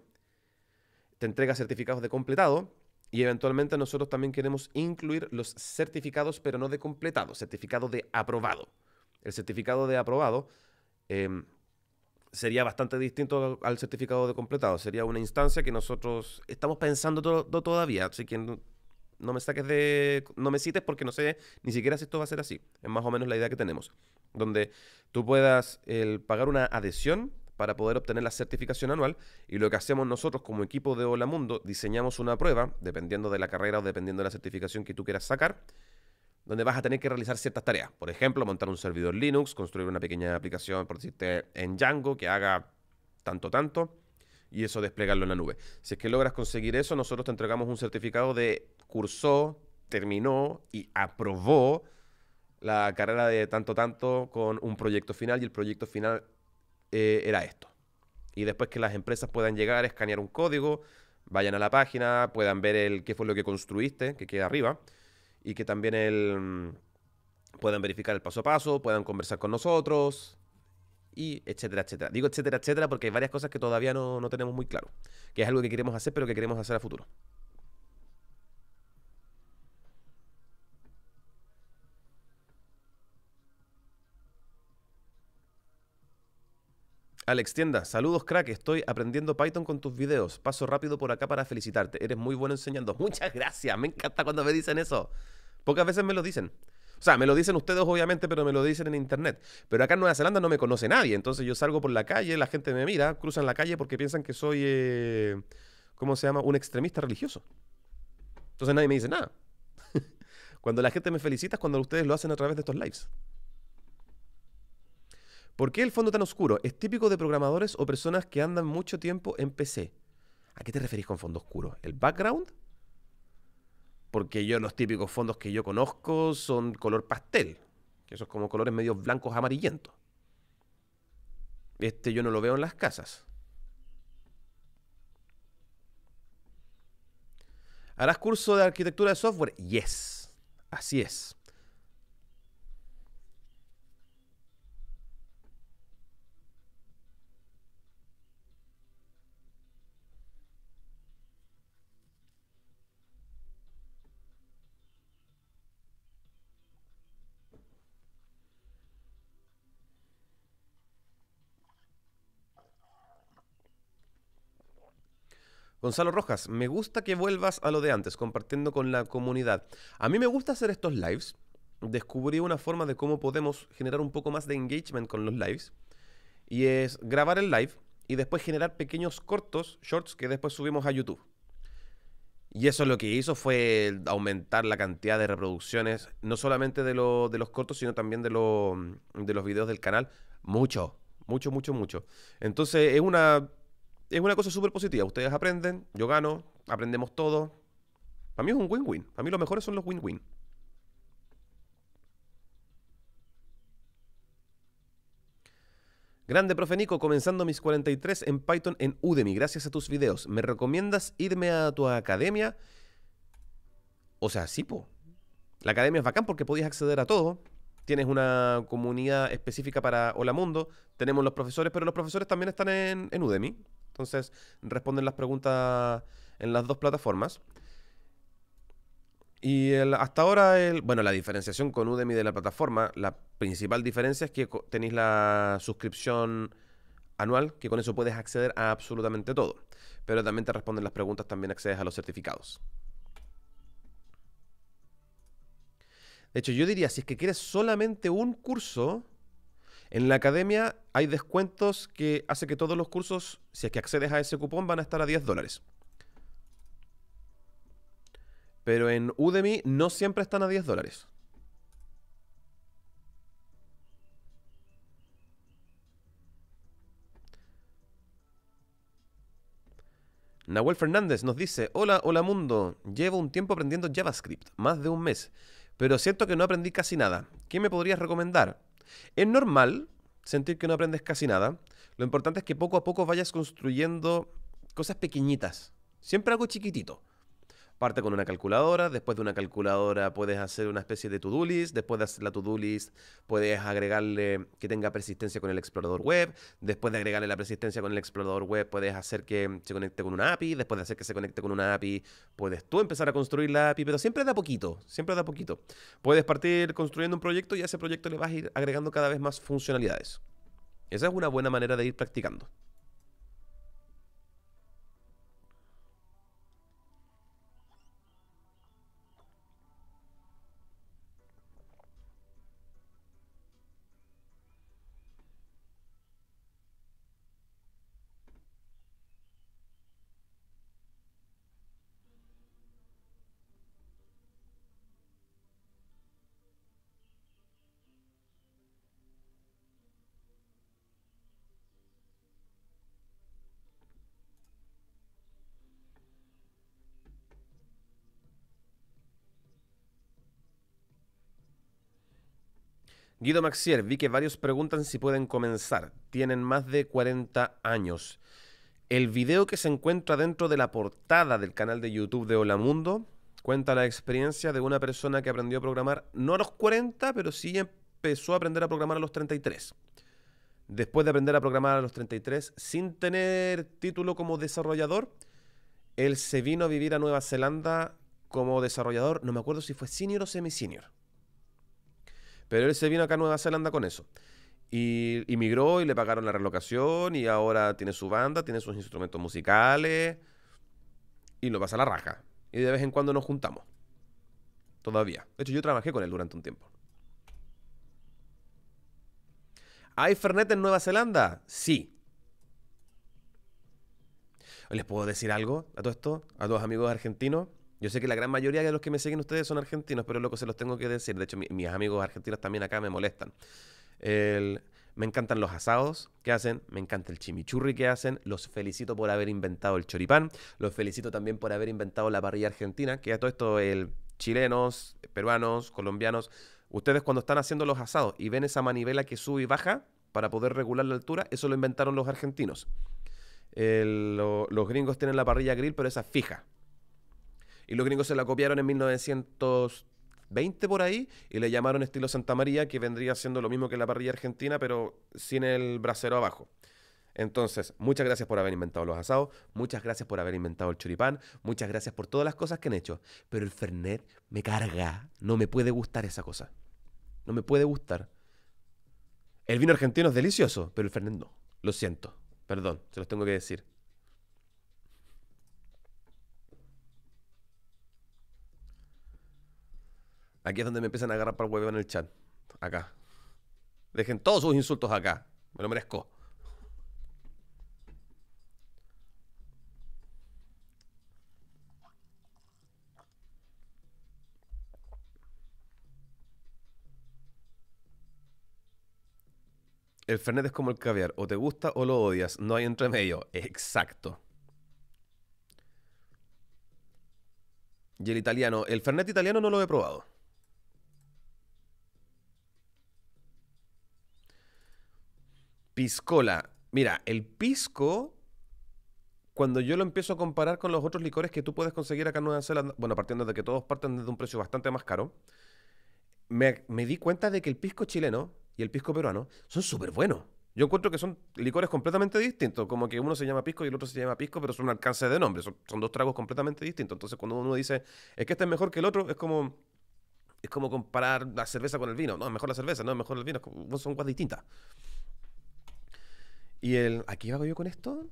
Te entrega certificados de completado y eventualmente nosotros también queremos incluir los certificados, pero no de completado, certificado de aprobado. El certificado de aprobado em, sería bastante distinto al certificado de completado. Sería una instancia que nosotros estamos pensando todavía, así que no me saques de. No me cites porque no sé ni siquiera si esto va a ser así. Es más o menos la idea que tenemos. Donde tú puedas pagar una adhesión para poder obtener la certificación anual y lo que hacemos nosotros como equipo de Hola Mundo, diseñamos una prueba, dependiendo de la carrera o dependiendo de la certificación que tú quieras sacar, donde vas a tener que realizar ciertas tareas. Por ejemplo, montar un servidor Linux, construir una pequeña aplicación, por decirte, en Django que haga tanto, tanto, y eso desplegarlo en la nube. Si es que logras conseguir eso, nosotros te entregamos un certificado de cursó, terminó y aprobó la carrera de tanto tanto con un proyecto final y el proyecto final eh, era esto. Y después que las empresas puedan llegar, escanear un código, vayan a la página, puedan ver el qué fue lo que construiste, que queda arriba, y que también el, mm, puedan verificar el paso a paso, puedan conversar con nosotros, y etcétera, etcétera. Digo etcétera, etcétera, porque hay varias cosas que todavía no, no tenemos muy claro, que es algo que queremos hacer, pero que queremos hacer a futuro. Alex Tienda, saludos crack, estoy aprendiendo Python con tus videos. Paso rápido por acá para felicitarte. Eres muy bueno enseñando. (laughs) Muchas gracias, me encanta cuando me dicen eso. Pocas veces me lo dicen. O sea, me lo dicen ustedes obviamente, pero me lo dicen en internet. Pero acá en Nueva Zelanda no me conoce nadie, entonces yo salgo por la calle, la gente me mira, cruzan la calle porque piensan que soy, eh, ¿cómo se llama? Un extremista religioso. Entonces nadie me dice nada. (laughs) cuando la gente me felicita es cuando ustedes lo hacen a través de estos lives. ¿Por qué el fondo tan oscuro? Es típico de programadores o personas que andan mucho tiempo en PC. ¿A qué te referís con fondo oscuro? ¿El background? Porque yo los típicos fondos que yo conozco son color pastel, que esos como colores medio blancos amarillentos. Este yo no lo veo en las casas. ¿Harás curso de arquitectura de software? Yes, así es. Gonzalo Rojas, me gusta que vuelvas a lo de antes, compartiendo con la comunidad. A mí me gusta hacer estos lives. Descubrí una forma de cómo podemos generar un poco más de engagement con los lives. Y es grabar el live y después generar pequeños cortos, shorts, que después subimos a YouTube. Y eso lo que hizo fue aumentar la cantidad de reproducciones, no solamente de, los cortos, sino también de, de los videos del canal. Mucho, mucho, mucho, mucho. Entonces es una es una cosa súper positiva. Ustedes aprenden, yo gano, aprendemos todo. Para mí es un win-win. Para mí los mejores son los win-win. Grande profe Nico, comenzando mis 43 en Python en Udemy, gracias a tus videos. ¿Me recomiendas irme a tu academia? O sea, sí, po. La academia es bacán porque podías acceder a todo. Tienes una comunidad específica para Hola Mundo. Tenemos los profesores, pero los profesores también están en, en Udemy. Entonces, responden las preguntas en las dos plataformas. Y hasta ahora, el, bueno, la diferenciación con Udemy de la plataforma, la principal diferencia es que tenéis la suscripción anual, que con eso puedes acceder a absolutamente todo. Pero también te responden las preguntas, también accedes a los certificados. De hecho, yo diría, si es que quieres solamente un curso, en la academia hay descuentos que hace que todos los cursos, si es que accedes a ese cupón, van a estar a 10 dólares. Pero en Udemy no siempre están a 10 dólares. Nahuel Fernández nos dice, hola, hola mundo, llevo un tiempo aprendiendo JavaScript, más de un mes, pero siento que no aprendí casi nada. ¿Qué me podrías recomendar? Es normal sentir que no aprendes casi nada. Lo importante es que poco a poco vayas construyendo cosas pequeñitas. Siempre algo chiquitito. Parte con una calculadora, después de una calculadora puedes hacer una especie de to-do list, después de hacer la to-do list puedes agregarle que tenga persistencia con el explorador web, después de agregarle la persistencia con el explorador web puedes hacer que se conecte con una API, después de hacer que se conecte con una API puedes tú empezar a construir la API, pero siempre da poquito, siempre da poquito. Puedes partir construyendo un proyecto y a ese proyecto le vas a ir agregando cada vez más funcionalidades. Esa es una buena manera de ir practicando. Guido Maxier, vi que varios preguntan si pueden comenzar. Tienen más de 40 años. El video que se encuentra dentro de la portada del canal de YouTube de Hola Mundo cuenta la experiencia de una persona que aprendió a programar no a los 40, pero sí empezó a aprender a programar a los 33. Después de aprender a programar a los 33, sin tener título como desarrollador, él se vino a vivir a Nueva Zelanda como desarrollador, no me acuerdo si fue senior o semi-senior. Pero él se vino acá a Nueva Zelanda con eso. Y emigró y, le pagaron la relocación y ahora tiene su banda, tiene sus instrumentos musicales y lo pasa a la raja. Y de vez en cuando nos juntamos. Todavía. De hecho, yo trabajé con él durante un tiempo. ¿Hay Fernet en Nueva Zelanda? Sí. ¿Les puedo decir algo a todo esto? A todos amigos argentinos. Yo sé que la gran mayoría de los que me siguen ustedes son argentinos, pero lo que se los tengo que decir. De hecho, mis amigos argentinos también acá me molestan. me encantan los asados que hacen, me encanta el chimichurri que hacen, los felicito por haber inventado el choripán, los felicito también por haber inventado la parrilla argentina, que a todo esto, el, chilenos, peruanos, colombianos, ustedes cuando están haciendo los asados y ven esa manivela que sube y baja para poder regular la altura, eso lo inventaron los argentinos. los gringos tienen la parrilla grill, pero esa es fija. Y los gringos se la copiaron en 1920 por ahí y le llamaron estilo Santa María, que vendría siendo lo mismo que la parrilla argentina, pero sin el brasero abajo. Entonces, muchas gracias por haber inventado los asados, muchas gracias por haber inventado el churipán, muchas gracias por todas las cosas que han hecho. Pero el Fernet me carga, no me puede gustar esa cosa. No me puede gustar. El vino argentino es delicioso, pero el Fernet no. Lo siento, perdón, se los tengo que decir. Aquí es donde me empiezan a agarrar para el huevo en el chat. Acá. Dejen todos sus insultos acá. Me lo merezco. El Fernet es como el caviar, o te gusta o lo odias, no hay entre medio. Exacto. Y el italiano, el Fernet italiano no lo he probado. Piscola. Mira, el pisco, cuando yo lo empiezo a comparar con los otros licores que tú puedes conseguir acá en Nueva Zelanda, bueno, partiendo de que todos parten de un precio bastante más caro, me, di cuenta de que el pisco chileno y el pisco peruano son súper buenos. Yo encuentro que son licores completamente distintos, como que uno se llama pisco y el otro se llama pisco, pero son un alcance de nombre, son, dos tragos completamente distintos. Entonces cuando uno dice, es que este es mejor que el otro, es como, es como comparar la cerveza con el vino. No, es mejor la cerveza, no, es mejor el vino, son cosas distintas. Y el. aquí qué yo con esto?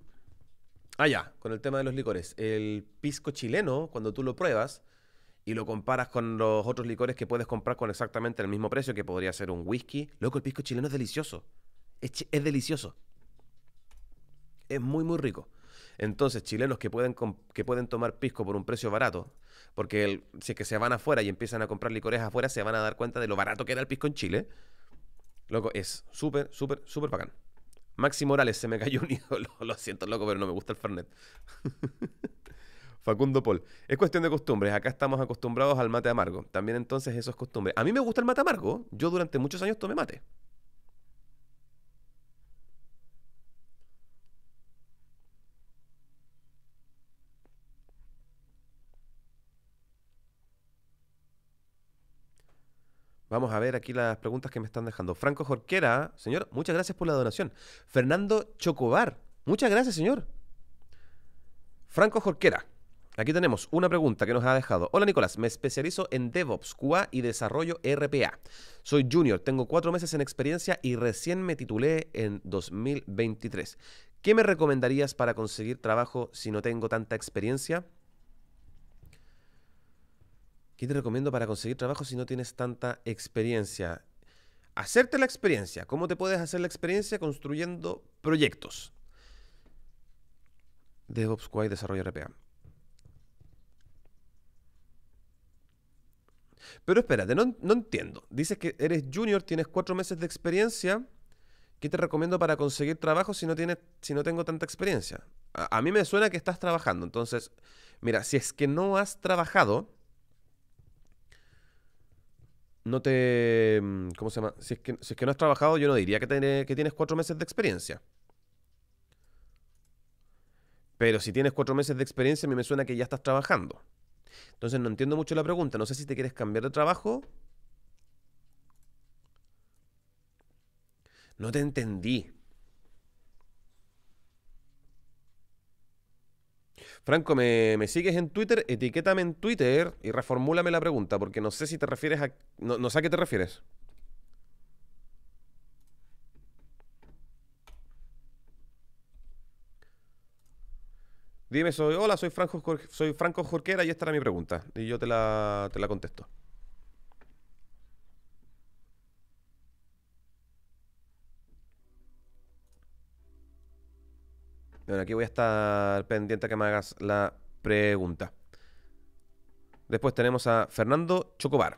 Ah, ya, con el tema de los licores. El pisco chileno, cuando tú lo pruebas y lo comparas con los otros licores que puedes comprar con exactamente el mismo precio, que podría ser un whisky, loco, el pisco chileno es delicioso. Es, delicioso. Es muy, muy rico. Entonces, chilenos que pueden, que pueden tomar pisco por un precio barato, porque si es que se van afuera y empiezan a comprar licores afuera, se van a dar cuenta de lo barato que era el pisco en Chile. Loco, es súper, súper, súper bacán. Maxi Morales, se me cayó un hijo, (laughs) Lo siento, loco, pero no me gusta el Fernet. (laughs) Facundo Paul. Es cuestión de costumbres. Acá estamos acostumbrados al mate amargo. También entonces eso es costumbre. A mí me gusta el mate amargo. Yo durante muchos años tomé mate. Vamos a ver aquí las preguntas que me están dejando. Franco Jorquera, señor, muchas gracias por la donación. Fernando Chocobar, muchas gracias, señor. Franco Jorquera, aquí tenemos una pregunta que nos ha dejado. Hola Nicolás, me especializo en DevOps, QA y desarrollo RPA. Soy junior, tengo cuatro meses en experiencia y recién me titulé en 2023. ¿Qué me recomendarías para conseguir trabajo si no tengo tanta experiencia? ¿Qué te recomiendo para conseguir trabajo si no tienes tanta experiencia? Hacerte la experiencia. ¿Cómo te puedes hacer la experiencia construyendo proyectos? DevOps Quay Desarrollo RPA. Pero espérate, no, entiendo. Dices que eres junior, tienes cuatro meses de experiencia. ¿Qué te recomiendo para conseguir trabajo si no, tienes, si no tengo tanta experiencia? a mí me suena que estás trabajando. Entonces, mira, si es que no has trabajado, no te. Mm, ¿Cómo se llama? Si es que, no has trabajado, yo no diría que, que tienes cuatro meses de experiencia. Pero si tienes cuatro meses de experiencia, a mí me suena que ya estás trabajando. Entonces no entiendo mucho la pregunta. No sé si te quieres cambiar de trabajo. No te entendí. Franco, ¿me, sigues en Twitter? Etiquétame en Twitter y reformúlame la pregunta, porque no sé si te refieres a. No, sé a qué te refieres. Dime, soy, hola, soy Franco, soy Franco Jorquera y esta era mi pregunta. Y yo te la, te la contesto. aquí voy a estar pendiente a que me hagas la pregunta. Después tenemos a Fernando Chocobar.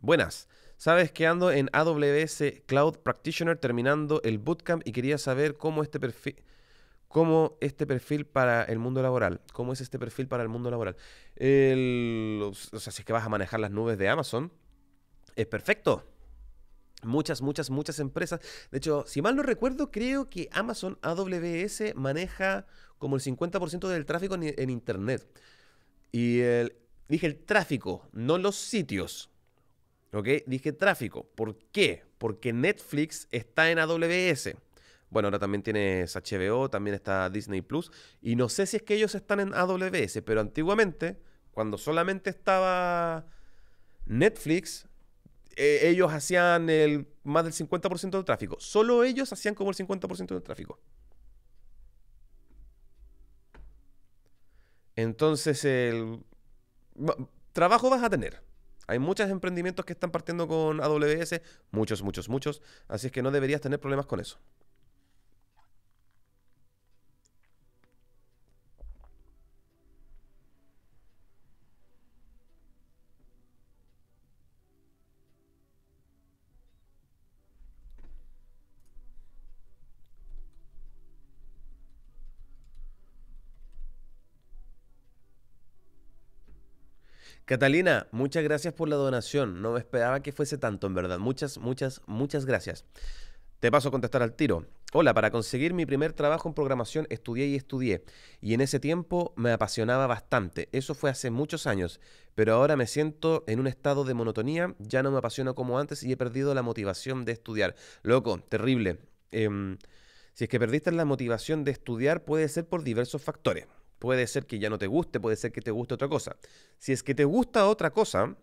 Buenas. Sabes que ando en AWS Cloud Practitioner terminando el bootcamp y quería saber cómo este perfil cómo este perfil para el mundo laboral, cómo es este perfil para el mundo laboral. o sea, si es que vas a manejar las nubes de Amazon, es perfecto. Muchas, muchas, muchas empresas. De hecho, si mal no recuerdo, creo que Amazon AWS maneja como el 50% del tráfico en, Internet. Y el, dije el tráfico, no los sitios. ¿Ok? Dije tráfico. ¿Por qué? Porque Netflix está en AWS. Bueno, ahora también tienes HBO, también está Disney Plus. Y no sé si es que ellos están en AWS, pero antiguamente, cuando solamente estaba Netflix, eh, ellos hacían el, más del 50% del tráfico. Solo ellos hacían como el 50% del tráfico. Entonces, el trabajo vas a tener. Hay muchos emprendimientos que están partiendo con AWS, muchos, muchos, muchos. Así es que no deberías tener problemas con eso. Catalina, muchas gracias por la donación. No me esperaba que fuese tanto, en verdad. Muchas, muchas, muchas gracias. Te paso a contestar al tiro. Hola, para conseguir mi primer trabajo en programación estudié y estudié, y en ese tiempo me apasionaba bastante. Eso fue hace muchos años, pero ahora me siento en un estado de monotonía, ya no me apasiono como antes y he perdido la motivación de estudiar. Loco, terrible. Em, si es que perdiste la motivación de estudiar, puede ser por diversos factores. Puede ser que ya no te guste, puede ser que te guste otra cosa. Si es que te gusta otra cosa,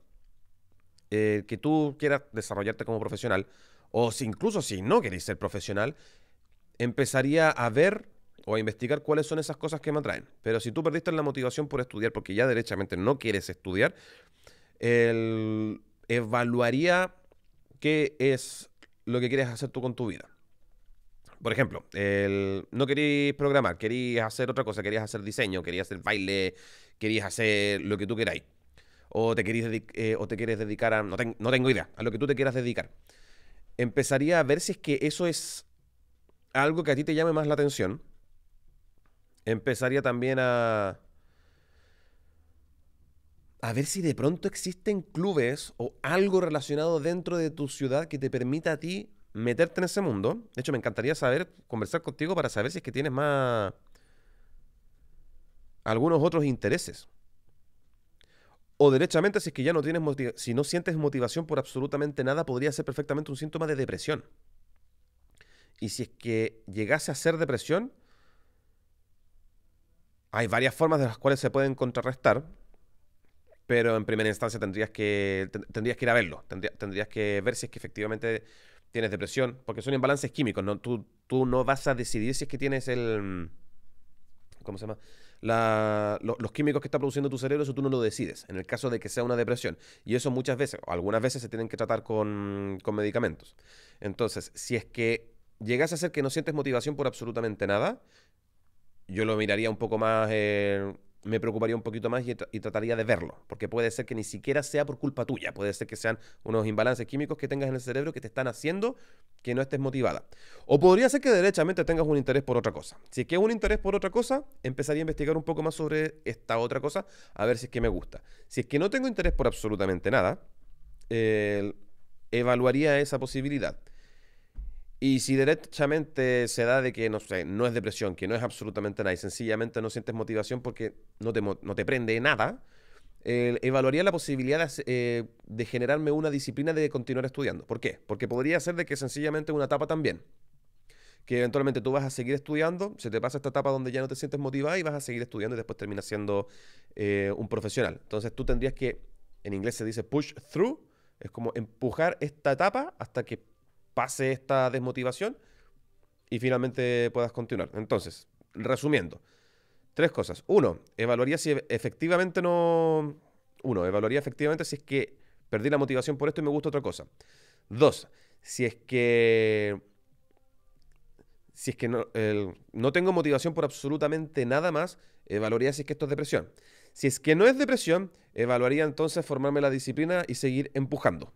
eh, que tú quieras desarrollarte como profesional, o si incluso si no querés ser profesional, empezaría a ver o a investigar cuáles son esas cosas que me atraen. Pero si tú perdiste la motivación por estudiar, porque ya derechamente no quieres estudiar, evaluaría qué es lo que quieres hacer tú con tu vida. Por ejemplo, no queréis programar, queréis hacer otra cosa, querías hacer diseño, querías hacer baile, querías hacer lo que tú queráis. O te, queréis eh, o te quieres dedicar a... No, no tengo idea, a lo que tú te quieras dedicar. Empezaría a ver si es que eso es algo que a ti te llame más la atención. Empezaría también a a ver si de pronto existen clubes o algo relacionado dentro de tu ciudad que te permita a ti meterte en ese mundo. De hecho, me encantaría saber, conversar contigo para saber si es que tienes más algunos otros intereses. O derechamente, si es que ya no tienes si no sientes motivación por absolutamente nada, podría ser perfectamente un síntoma de depresión. Y si es que llegase a ser depresión, hay varias formas de las cuales se pueden contrarrestar, pero en primera instancia tendrías que, tendrías que ir a verlo, tendrías, tendrías que ver si es que efectivamente tienes depresión, porque son imbalances químicos, ¿no? Tú, no vas a decidir si es que tienes el... Mm, ¿Cómo se llama? los químicos que está produciendo tu cerebro, eso tú no lo decides, en el caso de que sea una depresión. Y eso muchas veces, o algunas veces se tienen que tratar con, con medicamentos. Entonces, si es que llegas a ser que no sientes motivación por absolutamente nada, yo lo miraría un poco más... Eh, me preocuparía un poquito más y, trataría de verlo, porque puede ser que ni siquiera sea por culpa tuya, puede ser que sean unos imbalances químicos que tengas en el cerebro que te están haciendo que no estés motivada. O podría ser que derechamente tengas un interés por otra cosa. Si es que es un interés por otra cosa, empezaría a investigar un poco más sobre esta otra cosa, a ver si es que me gusta. Si es que no tengo interés por absolutamente nada, evaluaría esa posibilidad. Y si derechamente se da de que, no sé, no es depresión, que no es absolutamente nada y sencillamente no sientes motivación porque no te, no te prende nada, evaluaría la posibilidad eh, de, generarme una disciplina de continuar estudiando. ¿Por qué? Porque podría ser de que sencillamente una etapa también. Que eventualmente tú vas a seguir estudiando, se te pasa esta etapa donde ya no te sientes motivado y vas a seguir estudiando y después terminas siendo eh, un profesional. Entonces tú tendrías que, en inglés se dice push through, es como empujar esta etapa hasta que pase esta desmotivación y finalmente puedas continuar. Entonces, resumiendo, tres cosas. Uno, evaluaría si e-, efectivamente no... Uno, evaluaría efectivamente si es que perdí la motivación por esto y me gusta otra cosa. Dos, si es que... Si es que no, tengo motivación por absolutamente nada más, evaluaría si es que esto es depresión. Si es que no es depresión, evaluaría entonces formarme la disciplina y seguir empujando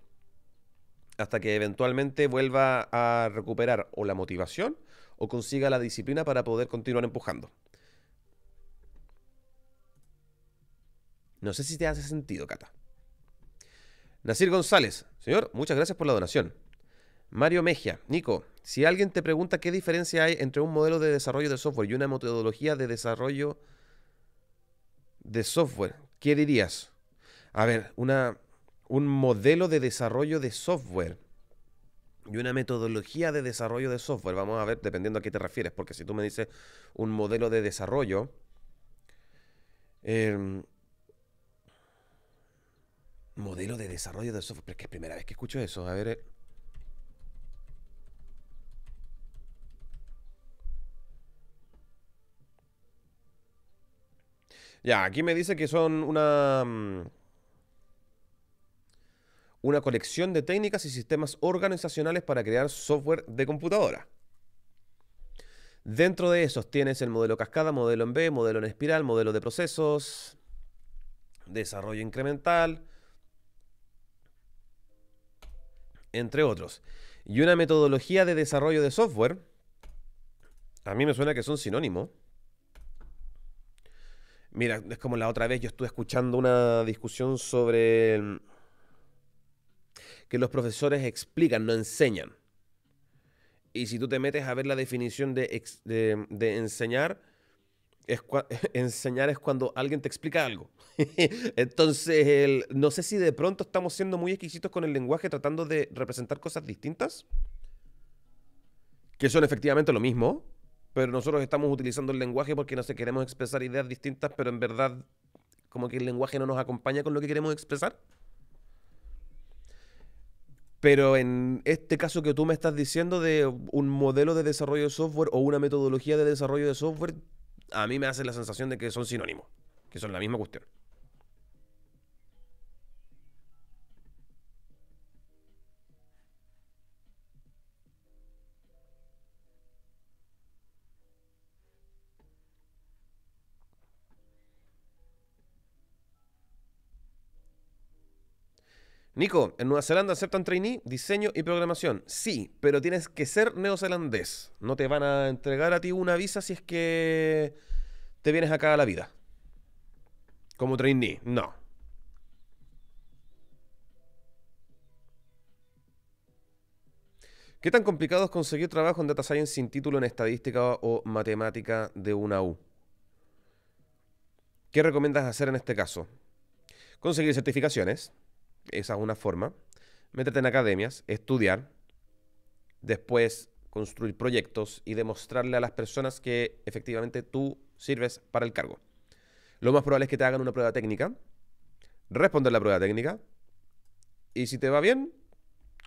hasta que eventualmente vuelva a recuperar o la motivación o consiga la disciplina para poder continuar empujando. No sé si te hace sentido, Cata. Nasir González, señor, muchas gracias por la donación. Mario Mejia, Nico, si alguien te pregunta qué diferencia hay entre un modelo de desarrollo de software y una metodología de desarrollo de software, ¿qué dirías? A ver, una, un modelo de desarrollo de software y una metodología de desarrollo de software. Vamos a ver dependiendo a qué te refieres, porque si tú me dices un modelo de desarrollo, em, modelo de desarrollo de software, pero es que es primera vez que escucho eso. A ver. Eh. Ya, aquí me dice que son una mm, una colección de técnicas y sistemas organizacionales para crear software de computadora. Dentro de esos tienes el modelo cascada, modelo en B, modelo en espiral, modelo de procesos, desarrollo incremental, entre otros. Y una metodología de desarrollo de software, a mí me suena que son sinónimos. Mira, es como la otra vez yo estuve escuchando una discusión sobre mm, que los profesores explican, no enseñan. Y si tú te metes a ver la definición de, enseñar, (laughs) enseñar es cuando alguien te explica algo. (laughs) Entonces, no sé si de pronto estamos siendo muy exquisitos con el lenguaje tratando de representar cosas distintas, que son efectivamente lo mismo, pero nosotros estamos utilizando el lenguaje porque no sé, queremos expresar ideas distintas, pero en verdad como que el lenguaje no nos acompaña con lo que queremos expresar. Pero en este caso que tú me estás diciendo de un modelo de desarrollo de software o una metodología de desarrollo de software, a mí me hace la sensación de que son sinónimos, que son la misma cuestión. Nico, en Nueva Zelanda aceptan trainee, diseño y programación. Sí, pero tienes que ser neozelandés. No te van a entregar a ti una visa si es que te vienes acá a la vida. Como trainee, no. ¿Qué tan complicado es conseguir trabajo en data science sin título en estadística o matemática de una U? ¿Qué recomiendas hacer en este caso? Conseguir certificaciones esa es una forma. Métete en academias, estudiar, después construir proyectos y demostrarle a las personas que efectivamente tú sirves para el cargo. Lo más probable es que te hagan una prueba técnica, responder la prueba técnica y si te va bien,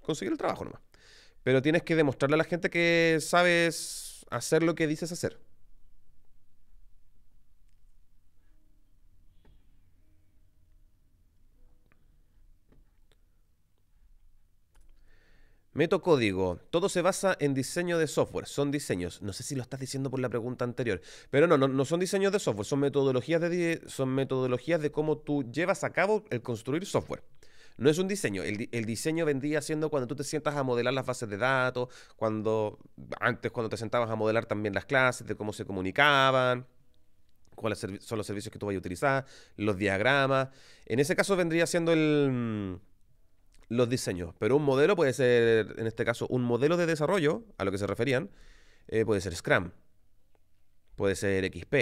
conseguir el trabajo nomás. Pero tienes que demostrarle a la gente que sabes hacer lo que dices hacer. Metocódigo. Todo se basa en diseño de software. Son diseños. No sé si lo estás diciendo por la pregunta anterior. Pero no, no, son diseños de software. Son metodologías de, son metodologías de cómo tú llevas a cabo el construir software. No es un diseño. El, diseño vendría siendo cuando tú te sientas a modelar las bases de datos, cuando antes cuando te sentabas a modelar también las clases, de cómo se comunicaban, cuáles son los servicios que tú vas a utilizar, los diagramas. En ese caso vendría siendo el mm, los diseños, pero un modelo puede ser, en este caso, un modelo de desarrollo, a lo que se referían, eh, puede ser Scrum, puede ser XP,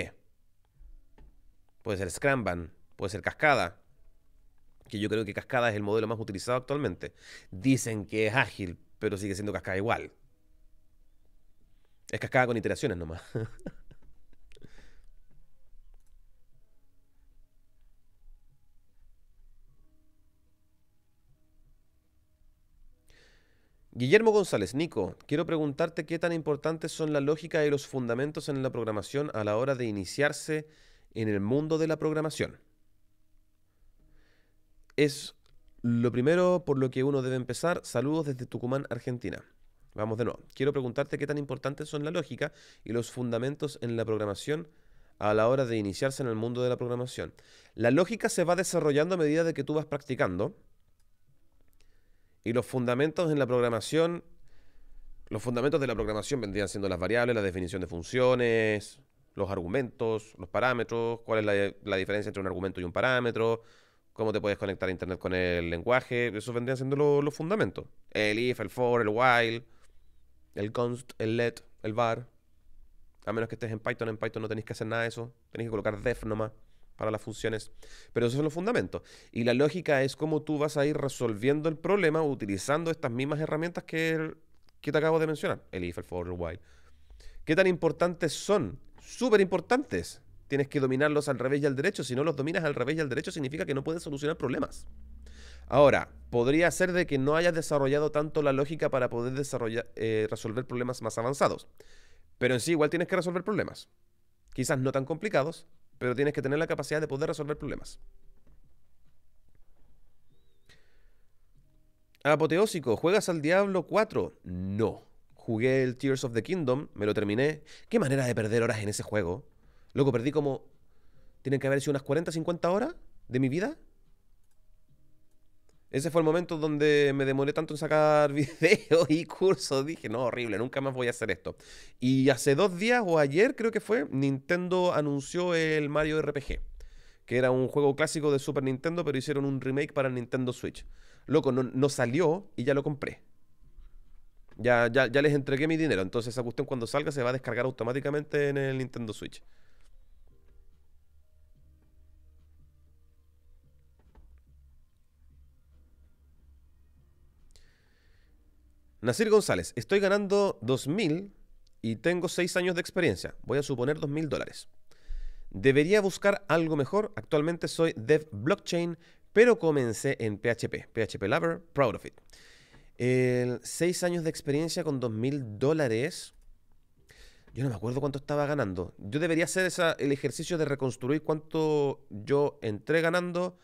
puede ser Scramban, puede ser Cascada, que yo creo que Cascada es el modelo más utilizado actualmente. Dicen que es ágil, pero sigue siendo Cascada igual. Es Cascada con iteraciones nomás. (laughs) Guillermo González, Nico, quiero preguntarte qué tan importantes son la lógica y los fundamentos en la programación a la hora de iniciarse en el mundo de la programación. Es lo primero por lo que uno debe empezar. Saludos desde Tucumán, Argentina. Vamos de nuevo. Quiero preguntarte qué tan importantes son la lógica y los fundamentos en la programación a la hora de iniciarse en el mundo de la programación. La lógica se va desarrollando a medida de que tú vas practicando y los fundamentos en la programación, los fundamentos de la programación vendrían siendo las variables, la definición de funciones, los argumentos, los parámetros, cuál es la, diferencia entre un argumento y un parámetro, cómo te puedes conectar a Internet con el lenguaje, esos vendrían siendo los fundamentos. El if, el for, el while, el const, el let, el var. A menos que estés en Python, en Python no tenéis que hacer nada de eso, tenéis que colocar def nomás para las funciones. Pero esos son los fundamentos. Y la lógica es cómo tú vas a ir resolviendo el problema utilizando estas mismas herramientas que, que te acabo de mencionar. El if, el for, el while. ¿Qué tan importantes son? Súper importantes. Tienes que dominarlos al revés y al derecho. Si no los dominas al revés y al derecho, significa que no puedes solucionar problemas. Ahora, podría ser de que no hayas desarrollado tanto la lógica para poder desarrollar, eh, resolver problemas más avanzados. Pero en sí igual tienes que resolver problemas. Quizás no tan complicados, pero tienes que tener la capacidad de poder resolver problemas. Apoteósico, ¿juegas al Diablo 4? No. Jugué el Tears of the Kingdom, me lo terminé. Qué manera de perder horas en ese juego. Luego perdí como. Tienen que haber sido unas 40, 50 horas de mi vida ese fue el momento donde me demoré tanto en sacar (laughs) videos y cursos. Dije, no, horrible, nunca más voy a hacer esto. Y hace dos días o ayer creo que fue, Nintendo anunció el Mario RPG, que era un juego clásico de Super Nintendo, pero hicieron un remake para Nintendo Switch. Loco, no, salió y ya lo compré. Ya, ya, ya les entregué mi dinero, entonces esa cuestión cuando salga se va a descargar automáticamente en el Nintendo Switch. Nasir González, estoy ganando 2.000 y tengo 6 años de experiencia. Voy a suponer 2.000 dólares. Debería buscar algo mejor. Actualmente soy dev blockchain, pero comencé en PHP. PHP Lover, proud of it. 6 años de experiencia con 2.000 dólares. Yo no me acuerdo cuánto estaba ganando. Yo debería hacer el ejercicio de reconstruir cuánto yo entré ganando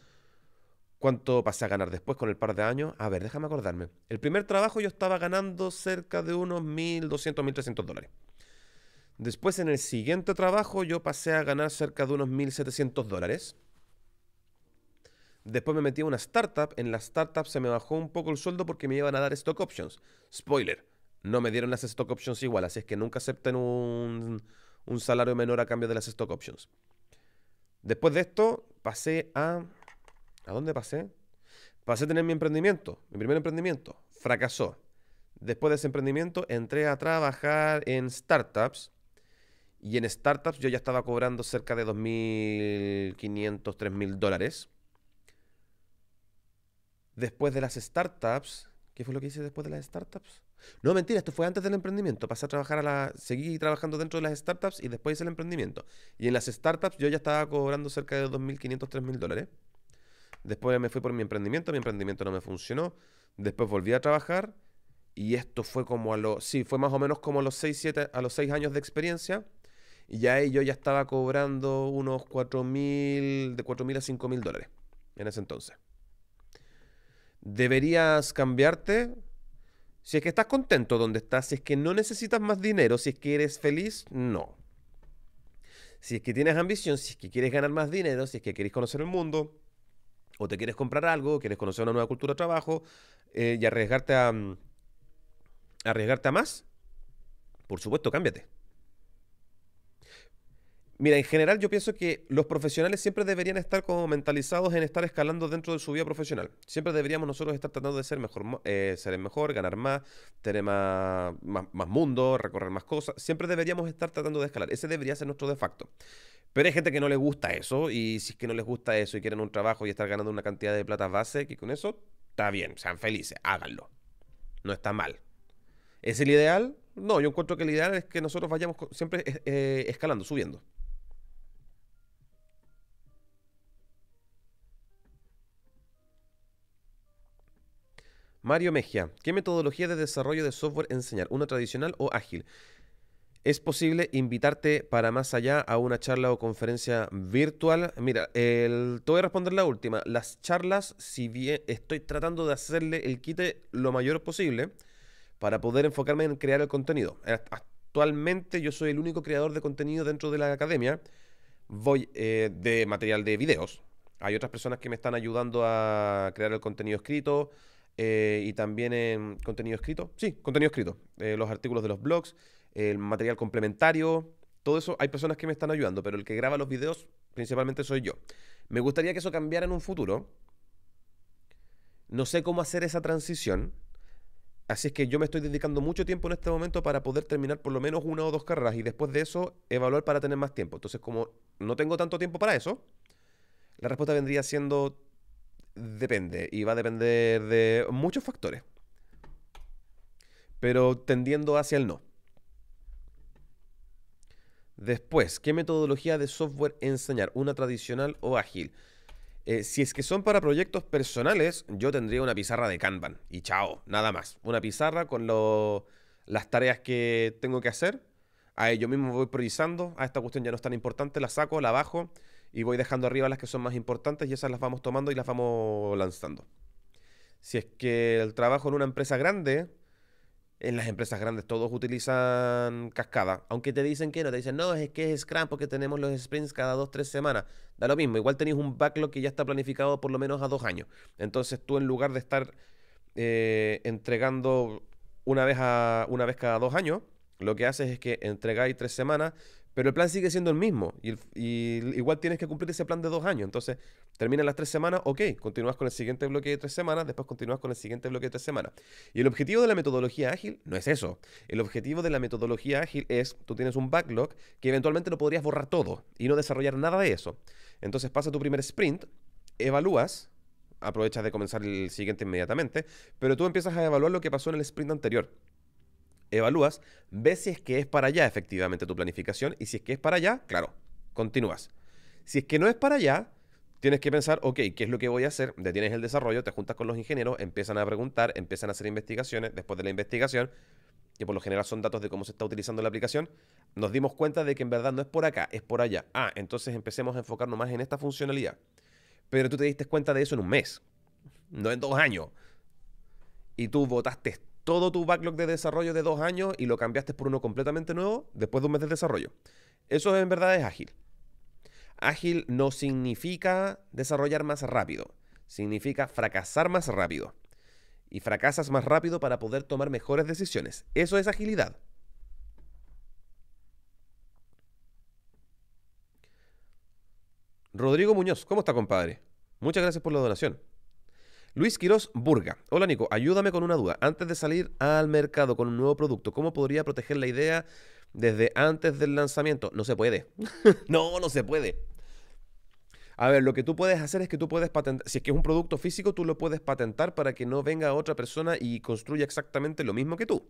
¿Cuánto pasé a ganar después con el par de años? A ver, déjame acordarme. El primer trabajo yo estaba ganando cerca de unos 1.200, 1.300 dólares. Después en el siguiente trabajo yo pasé a ganar cerca de unos 1.700 dólares. Después me metí a una startup. En la startup se me bajó un poco el sueldo porque me iban a dar stock options. Spoiler, no me dieron las stock options igual, así es que nunca acepten un, un salario menor a cambio de las stock options. Después de esto pasé a ¿A dónde pasé? Pasé a tener mi emprendimiento, mi primer emprendimiento. Fracasó. Después de ese emprendimiento entré a trabajar en startups y en startups yo ya estaba cobrando cerca de 2.500, 3.000 dólares. Después de las startups, ¿qué fue lo que hice después de las startups? No, mentira, esto fue antes del emprendimiento. Pasé a trabajar a la. Seguí trabajando dentro de las startups y después hice el emprendimiento. Y en las startups yo ya estaba cobrando cerca de 2.500, 3.000 dólares. Después me fui por mi emprendimiento, mi emprendimiento no me funcionó. Después volví a trabajar y esto fue como a los, sí, fue más o menos como a los 6, 7, a los 6 años de experiencia. Y ya ahí yo ya estaba cobrando unos mil de 4.000 a 5.000 dólares en ese entonces. Deberías cambiarte. Si es que estás contento donde estás, si es que no necesitas más dinero, si es que eres feliz, no. Si es que tienes ambición, si es que quieres ganar más dinero, si es que quieres conocer el mundo, o te quieres comprar algo, quieres conocer una nueva cultura de trabajo eh, y arriesgarte a, mm, arriesgarte a más, por supuesto, cámbiate. Mira, en general yo pienso que los profesionales siempre deberían estar como mentalizados en estar escalando dentro de su vida profesional. Siempre deberíamos nosotros estar tratando de ser mejor, eh, mejor ganar más, tener más mundo, recorrer más cosas. Siempre deberíamos estar tratando de escalar. Ese debería ser nuestro de facto. Pero hay gente que no le gusta eso, y si es que no les gusta eso y quieren un trabajo y estar ganando una cantidad de plata base, que con eso está bien, sean felices, háganlo. No está mal. ¿Es el ideal? No, yo encuentro que el ideal es que nosotros vayamos siempre eh, eh, escalando, subiendo. Mario Mejia, ¿qué metodología de desarrollo de software enseñar? ¿Una tradicional o ágil? ¿Es posible invitarte para más allá a una charla o conferencia virtual? Mira, el, te voy a responder la última. Las charlas, si bien estoy tratando de hacerle el quite lo mayor posible para poder enfocarme en crear el contenido. Actualmente yo soy el único creador de contenido dentro de la academia. Voy eh, de material de videos. Hay otras personas que me están ayudando a crear el contenido escrito, eh, y también en contenido escrito. Sí, contenido escrito. Eh, los artículos de los blogs, el material complementario, todo eso. Hay personas que me están ayudando, pero el que graba los videos principalmente soy yo. Me gustaría que eso cambiara en un futuro. No sé cómo hacer esa transición. Así es que yo me estoy dedicando mucho tiempo en este momento para poder terminar por lo menos una o dos carreras y después de eso evaluar para tener más tiempo. Entonces, como no tengo tanto tiempo para eso, la respuesta vendría siendo depende y va a depender de muchos factores, pero tendiendo hacia el no. Después, ¿qué metodología de software enseñar? ¿Una tradicional o ágil? Eh, si es que son para proyectos personales, yo tendría una pizarra de Kanban y chao, nada más. Una pizarra con las tareas que tengo que hacer. A yo mismo voy priorizando. A esta cuestión ya no es tan importante, la saco, la bajo y voy dejando arriba las que son más importantes y esas las vamos tomando y las vamos lanzando. Si es que el trabajo en una empresa grande, en las empresas grandes todos utilizan cascada. Aunque te dicen que no, te dicen, no, es que es Scrum porque tenemos los sprints cada dos, tres semanas. Da lo mismo, igual tenéis un backlog que ya está planificado por lo menos a dos años. Entonces tú en lugar de estar eh, entregando una vez, a, una vez cada dos años, lo que haces es que entregáis tres semanas, pero el plan sigue siendo el mismo. Y, igual tienes que cumplir ese plan de dos años. Entonces, terminan las tres semanas, ok, continúas con el siguiente bloque de tres semanas, después continúas con el siguiente bloque de tres semanas. Y el objetivo de la metodología ágil no es eso. El objetivo de la metodología ágil es, tú tienes un backlog que eventualmente lo podrías borrar todo y no desarrollar nada de eso. Entonces pasa tu primer sprint, evalúas, aprovechas de comenzar el siguiente inmediatamente, pero tú empiezas a evaluar lo que pasó en el sprint anterior evalúas, ves si es que es para allá efectivamente tu planificación y si es que es para allá, claro, continúas. Si es que no es para allá, tienes que pensar, ok, ¿qué es lo que voy a hacer? Detienes el desarrollo, te juntas con los ingenieros, empiezan a preguntar, empiezan a hacer investigaciones, después de la investigación, que por lo general son datos de cómo se está utilizando la aplicación, nos dimos cuenta de que en verdad no es por acá, es por allá. Ah, entonces empecemos a enfocarnos más en esta funcionalidad. Pero tú te diste cuenta de eso en un mes, no en dos años. Y tú votaste todo tu backlog de desarrollo de dos años y lo cambiaste por uno completamente nuevo después de un mes de desarrollo. Eso en verdad es ágil. Ágil no significa desarrollar más rápido, significa fracasar más rápido. Y fracasas más rápido para poder tomar mejores decisiones. Eso es agilidad. Rodrigo Muñoz, ¿cómo está, compadre? Muchas gracias por la donación. Luis Quirós Burga. Hola Nico, ayúdame con una duda. Antes de salir al mercado con un nuevo producto, ¿cómo podría proteger la idea desde antes del lanzamiento? No se puede. (laughs) no, no se puede. A ver, lo que tú puedes hacer es que tú puedes patentar, si es que es un producto físico, tú lo puedes patentar para que no venga otra persona y construya exactamente lo mismo que tú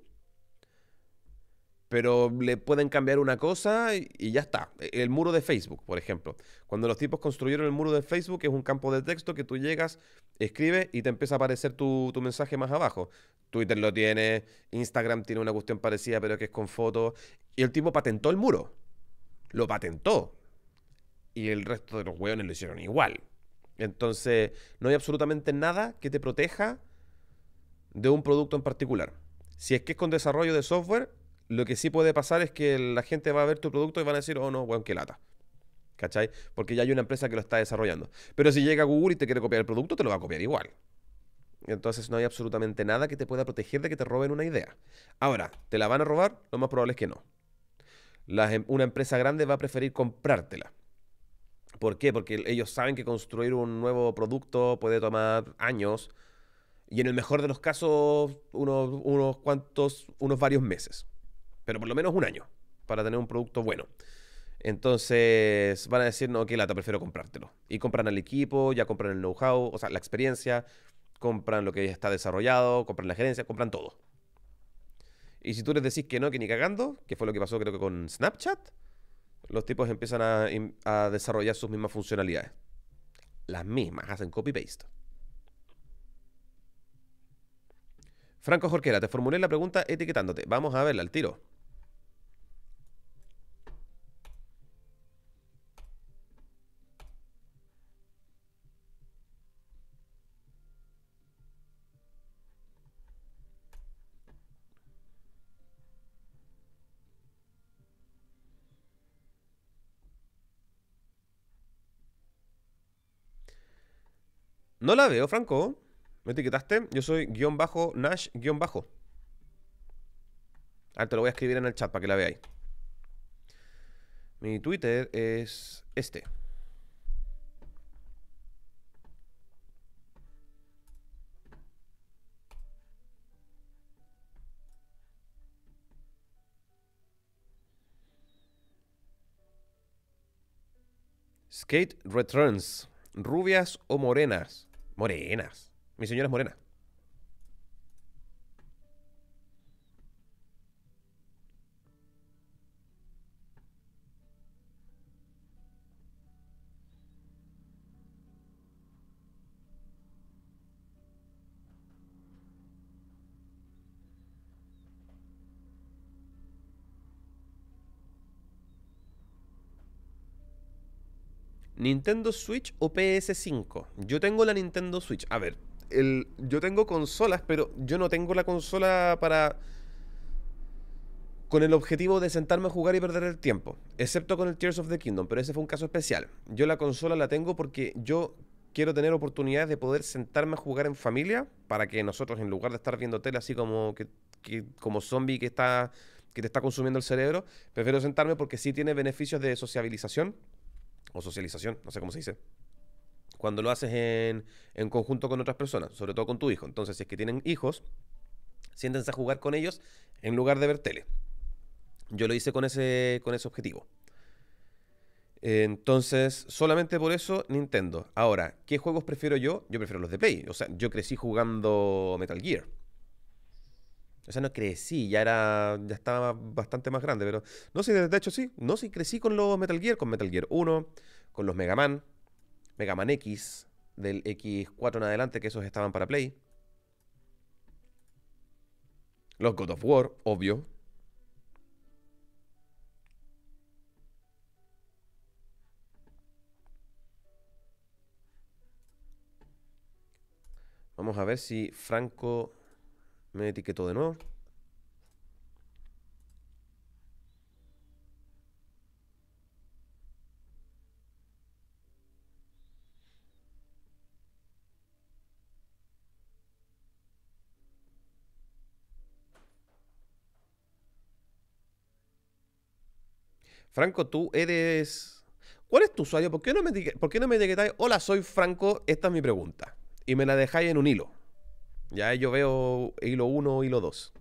pero le pueden cambiar una cosa y, ya está. E, el muro de Facebook, por ejemplo. Cuando los tipos construyeron el muro de Facebook, es un campo de texto que tú llegas, escribes y te empieza a aparecer tu, mensaje más abajo. Twitter lo tiene, Instagram tiene una cuestión parecida, pero que es con fotos. Y el tipo patentó el muro. Lo patentó. Y el resto de los hueones lo hicieron igual. Entonces, no hay absolutamente nada que te proteja de un producto en particular. Si es que es con desarrollo de software, lo que sí puede pasar es que la gente va a ver tu producto y van a decir, oh no, weón, qué lata. ¿Cachai? Porque ya hay una empresa que lo está desarrollando. Pero si llega Google y te quiere copiar el producto, te lo va a copiar igual. Entonces no hay absolutamente nada que te pueda proteger de que te roben una idea. Ahora, ¿te la van a robar? Lo más probable es que no. Em, una empresa grande va a preferir comprártela. ¿Por qué? Porque ellos saben que construir un nuevo producto puede tomar años y en el mejor de los casos unos, unos cuantos, unos varios meses pero por lo menos un año para tener un producto bueno. Entonces van a decir, no, qué lata, prefiero comprártelo. Y compran el equipo, ya compran el know-how, o sea, la experiencia, compran lo que ya está desarrollado, compran la gerencia, compran todo. Y si tú les decís que no, que ni cagando, que fue lo que pasó creo que con Snapchat, los tipos empiezan a, a desarrollar sus mismas funcionalidades. Las mismas, hacen copy-paste. Franco Jorquera, te formulé la pregunta etiquetándote. Vamos a verla al tiro. No la veo, Franco. ¿Me etiquetaste? Yo soy guión bajo, Nash guión bajo. Ahora te lo voy a escribir en el chat para que la veáis. Mi Twitter es este. Skate Returns. Rubias o morenas. Morenas. Mi señora es morena. Nintendo Switch o PS5. Yo tengo la Nintendo Switch. A ver, yo tengo consolas, pero yo no tengo la consola para... con el objetivo de sentarme a jugar y perder el tiempo. Excepto con el Tears of the Kingdom, pero ese fue un caso especial. Yo la consola la tengo porque yo quiero tener oportunidades de poder sentarme a jugar en familia para que nosotros, en lugar de estar viendo tele así como, que, como zombie que está que te está consumiendo el cerebro, prefiero sentarme porque sí tiene beneficios de sociabilización o socialización, no sé cómo se dice, cuando lo haces en, en conjunto con otras personas, sobre todo con tu hijo. Entonces, si es que tienen hijos, siéntense a jugar con ellos en lugar de ver tele. Yo lo hice con ese, con ese objetivo. Entonces, solamente por eso Nintendo. Ahora, ¿qué juegos prefiero yo? Yo prefiero los de Play. O sea, yo crecí jugando Metal Gear. O sea, no crecí, ya era ya estaba bastante más grande, pero no sé, de hecho sí, no sé, crecí con los Metal Gear, con Metal Gear 1, con los Mega Man, Mega Man X, del X4 en adelante, que esos estaban para Play. Los God of War, obvio. Vamos a ver si Franco me etiquetó de nuevo. Franco, tú eres. ¿Cuál es tu usuario? ¿Por qué no me, ¿Por qué no me etiquetáis? Hola, soy Franco, esta es mi pregunta. Y me la dejáis en un hilo. Ya yo veo hilo 1, hilo 2.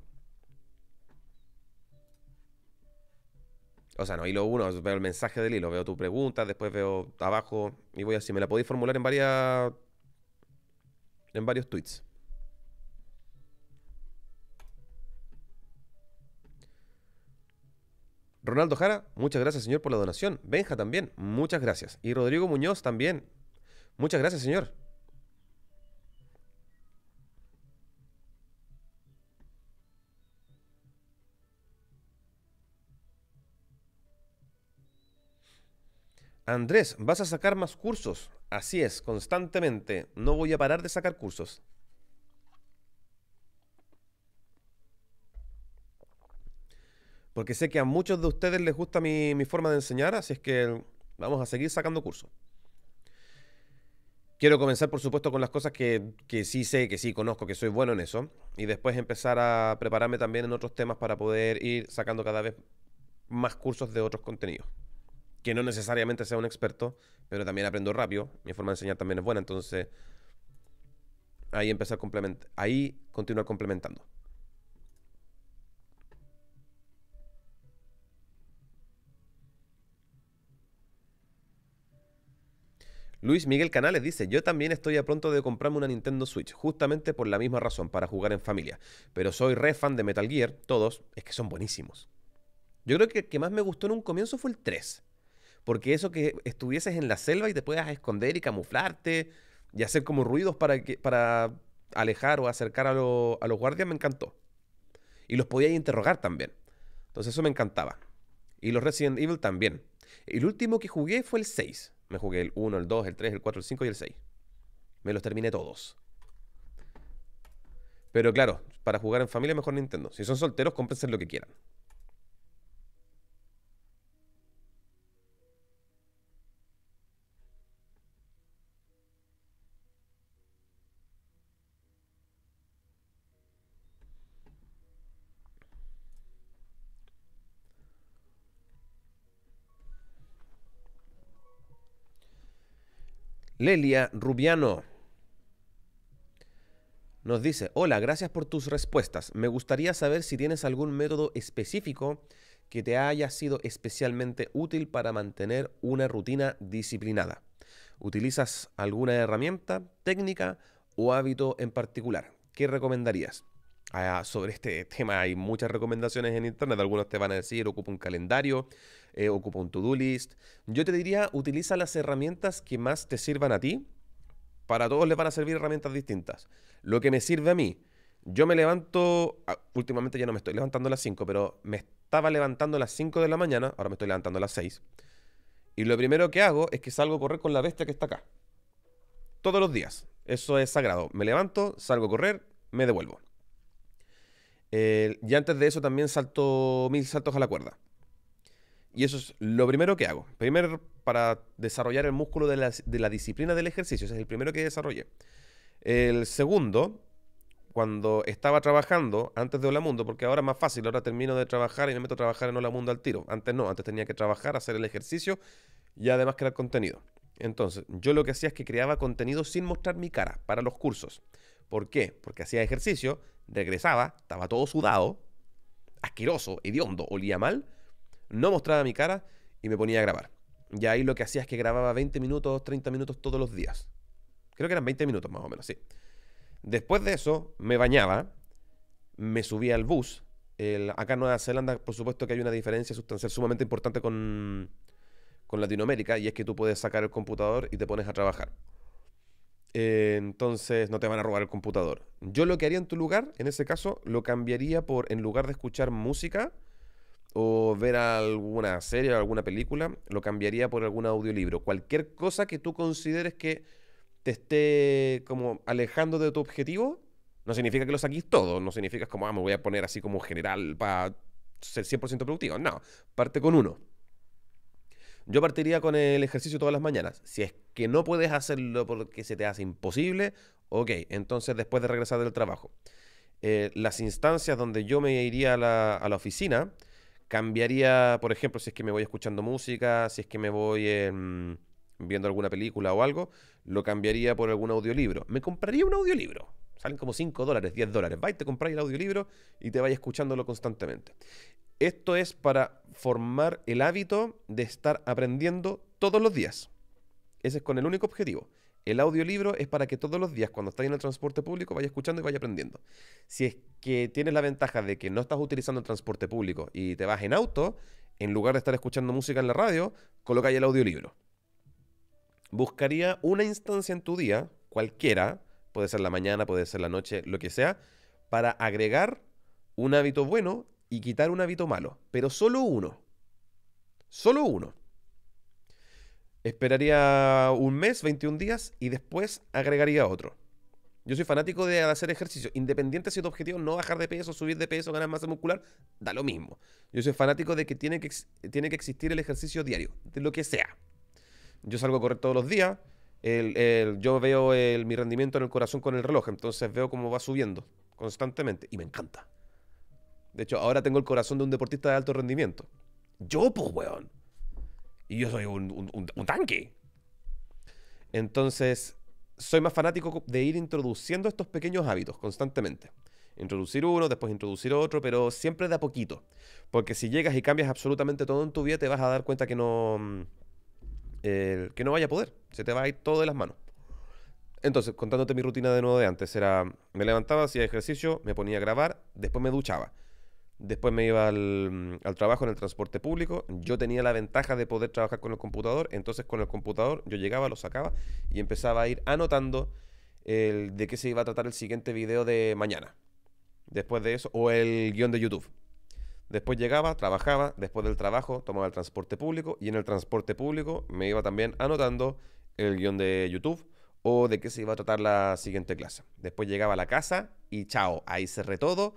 O sea, no, hilo 1, veo el mensaje del hilo, veo tu pregunta, después veo abajo y voy así. Me la podéis formular en varias. en varios tweets. Ronaldo Jara, muchas gracias, señor, por la donación. Benja también, muchas gracias. Y Rodrigo Muñoz también. Muchas gracias, señor. Andrés, vas a sacar más cursos. Así es, constantemente. No voy a parar de sacar cursos. Porque sé que a muchos de ustedes les gusta mi, forma de enseñar, así es que vamos a seguir sacando cursos. Quiero comenzar, por supuesto, con las cosas que, que, sí sé, que sí conozco, que soy bueno en eso. Y después empezar a prepararme también en otros temas para poder ir sacando cada vez más cursos de otros contenidos que no necesariamente sea un experto, pero también aprendo rápido, mi forma de enseñar también es buena, entonces ahí empezar complementar, ahí continuar complementando. Luis Miguel Canales dice, yo también estoy a pronto de comprarme una Nintendo Switch, justamente por la misma razón, para jugar en familia. Pero soy re fan de Metal Gear, todos, es que son buenísimos. Yo creo que el que más me gustó en un comienzo fue el 3. Porque eso que estuvieses en la selva y te puedas esconder y camuflarte y hacer como ruidos para, para alejar o acercar a, los guardias me encantó. Y los podías interrogar también. Entonces eso me encantaba. Y los Resident Evil también. El último que jugué fue el 6. Me jugué el 1, el 2, el 3, el 4, el 5 y el 6. Me los terminé todos. Pero claro, para jugar en familia mejor Nintendo. Si son solteros, cómprense lo que quieran. Lelia Rubiano nos dice, hola, gracias por tus respuestas. Me gustaría saber si tienes algún método específico que te haya sido especialmente útil para mantener una rutina disciplinada. ¿Utilizas alguna herramienta, técnica o hábito en particular? ¿Qué recomendarías? sobre este tema. Hay muchas recomendaciones en internet. Algunos te van a decir, ocupa un calendario, eh, ocupa un to-do list. Yo te diría, utiliza las herramientas que más te sirvan a ti. Para todos les van a servir herramientas distintas. Lo que me sirve a mí, yo me levanto, ah, últimamente ya no me estoy levantando a las 5, pero me estaba levantando a las 5 de la mañana, ahora me estoy levantando a las 6. Y lo primero que hago es que salgo a correr con la bestia que está acá. Todos los días. Eso es sagrado. Me levanto, salgo a correr, me devuelvo. Eh, y antes de eso también salto mil saltos a la cuerda. Y eso es lo primero que hago. Primero, para desarrollar el músculo de la, de la disciplina del ejercicio. Ese es el primero que desarrolle. El segundo, cuando estaba trabajando antes de Hola Mundo, porque ahora es más fácil, ahora termino de trabajar y me meto a trabajar en Hola Mundo al tiro. Antes no, antes tenía que trabajar, hacer el ejercicio y además crear contenido. Entonces, yo lo que hacía es que creaba contenido sin mostrar mi cara para los cursos. ¿Por qué? Porque hacía ejercicio, Regresaba, estaba todo sudado, asqueroso, hediondo, olía mal, no mostraba mi cara y me ponía a grabar. Y ahí lo que hacía es que grababa 20 minutos, 30 minutos todos los días. Creo que eran 20 minutos más o menos, sí. Después de eso, me bañaba, me subía al bus. acá en Nueva Zelanda, por supuesto que hay una diferencia sustancial sumamente importante con, con Latinoamérica, y es que tú puedes sacar el computador y te pones a trabajar. Eh, entonces no te van a robar el computador. Yo lo que haría en tu lugar, en ese caso, lo cambiaría por, en lugar de escuchar música o ver alguna serie o alguna película, lo cambiaría por algún audiolibro. Cualquier cosa que tú consideres que te esté como alejando de tu objetivo, no significa que lo saquís todo, no significa como, ah, me voy a poner así como general para ser 100% productivo. No, parte con uno. Yo partiría con el ejercicio todas las mañanas. Si es que no puedes hacerlo porque se te hace imposible, ok, entonces después de regresar del trabajo. Eh, las instancias donde yo me iría a la, oficina, cambiaría, por ejemplo, si es que me voy escuchando música, si es que me voy em, viendo alguna película o algo, lo cambiaría por algún audiolibro. Me compraría un audiolibro. Salen como 5 dólares, 10 dólares. Vais, te compráis el audiolibro y te vayas escuchándolo constantemente. Esto es para formar el hábito de estar aprendiendo todos los días. Ese es con el único objetivo. El audiolibro es para que todos los días, cuando estás en el transporte público, vayas escuchando y vayas aprendiendo. Si es que tienes la ventaja de que no estás utilizando el transporte público y te vas en auto, en lugar de estar escuchando música en la radio, coloca ahí el audiolibro. Buscaría una instancia en tu día, cualquiera, puede ser la mañana, puede ser la noche, lo que sea, para agregar un hábito bueno y quitar un hábito malo, pero solo uno. Solo uno. Esperaría un mes, 21 días, y después agregaría otro. Yo soy fanático de hacer ejercicio, independiente si tu objetivo es no bajar de peso, subir de peso, ganar masa muscular, da lo mismo. Yo soy fanático de que tiene que, tiene que existir el ejercicio diario, de lo que sea. Yo salgo a correr todos los días, yo veo mi rendimiento en el corazón con el reloj, entonces veo cómo va subiendo constantemente y me encanta. De hecho, ahora tengo el corazón de un deportista de alto rendimiento. Yo, pues, weón. Y yo soy un, un, tanque. Entonces, soy más fanático de ir introduciendo estos pequeños hábitos constantemente. Introducir uno, después introducir otro, pero siempre de a poquito. Porque si llegas y cambias absolutamente todo en tu vida, te vas a dar cuenta que no. Mm, que no vaya a poder. Se te va a ir todo de las manos. Entonces, contándote mi rutina de nuevo de antes, era. Me levantaba, hacía ejercicio, me ponía a grabar, después me duchaba. Después me iba al, trabajo en el transporte público. Yo tenía la ventaja de poder trabajar con el computador. Entonces con el computador yo llegaba, lo sacaba y empezaba a ir anotando el, de qué se iba a tratar el siguiente video de mañana. Después de eso, o el guión de YouTube. Después llegaba, trabajaba, después del trabajo tomaba el transporte público y en el transporte público me iba también anotando el guión de YouTube o de qué se iba a tratar la siguiente clase. Después llegaba a la casa y chao, ahí cerré todo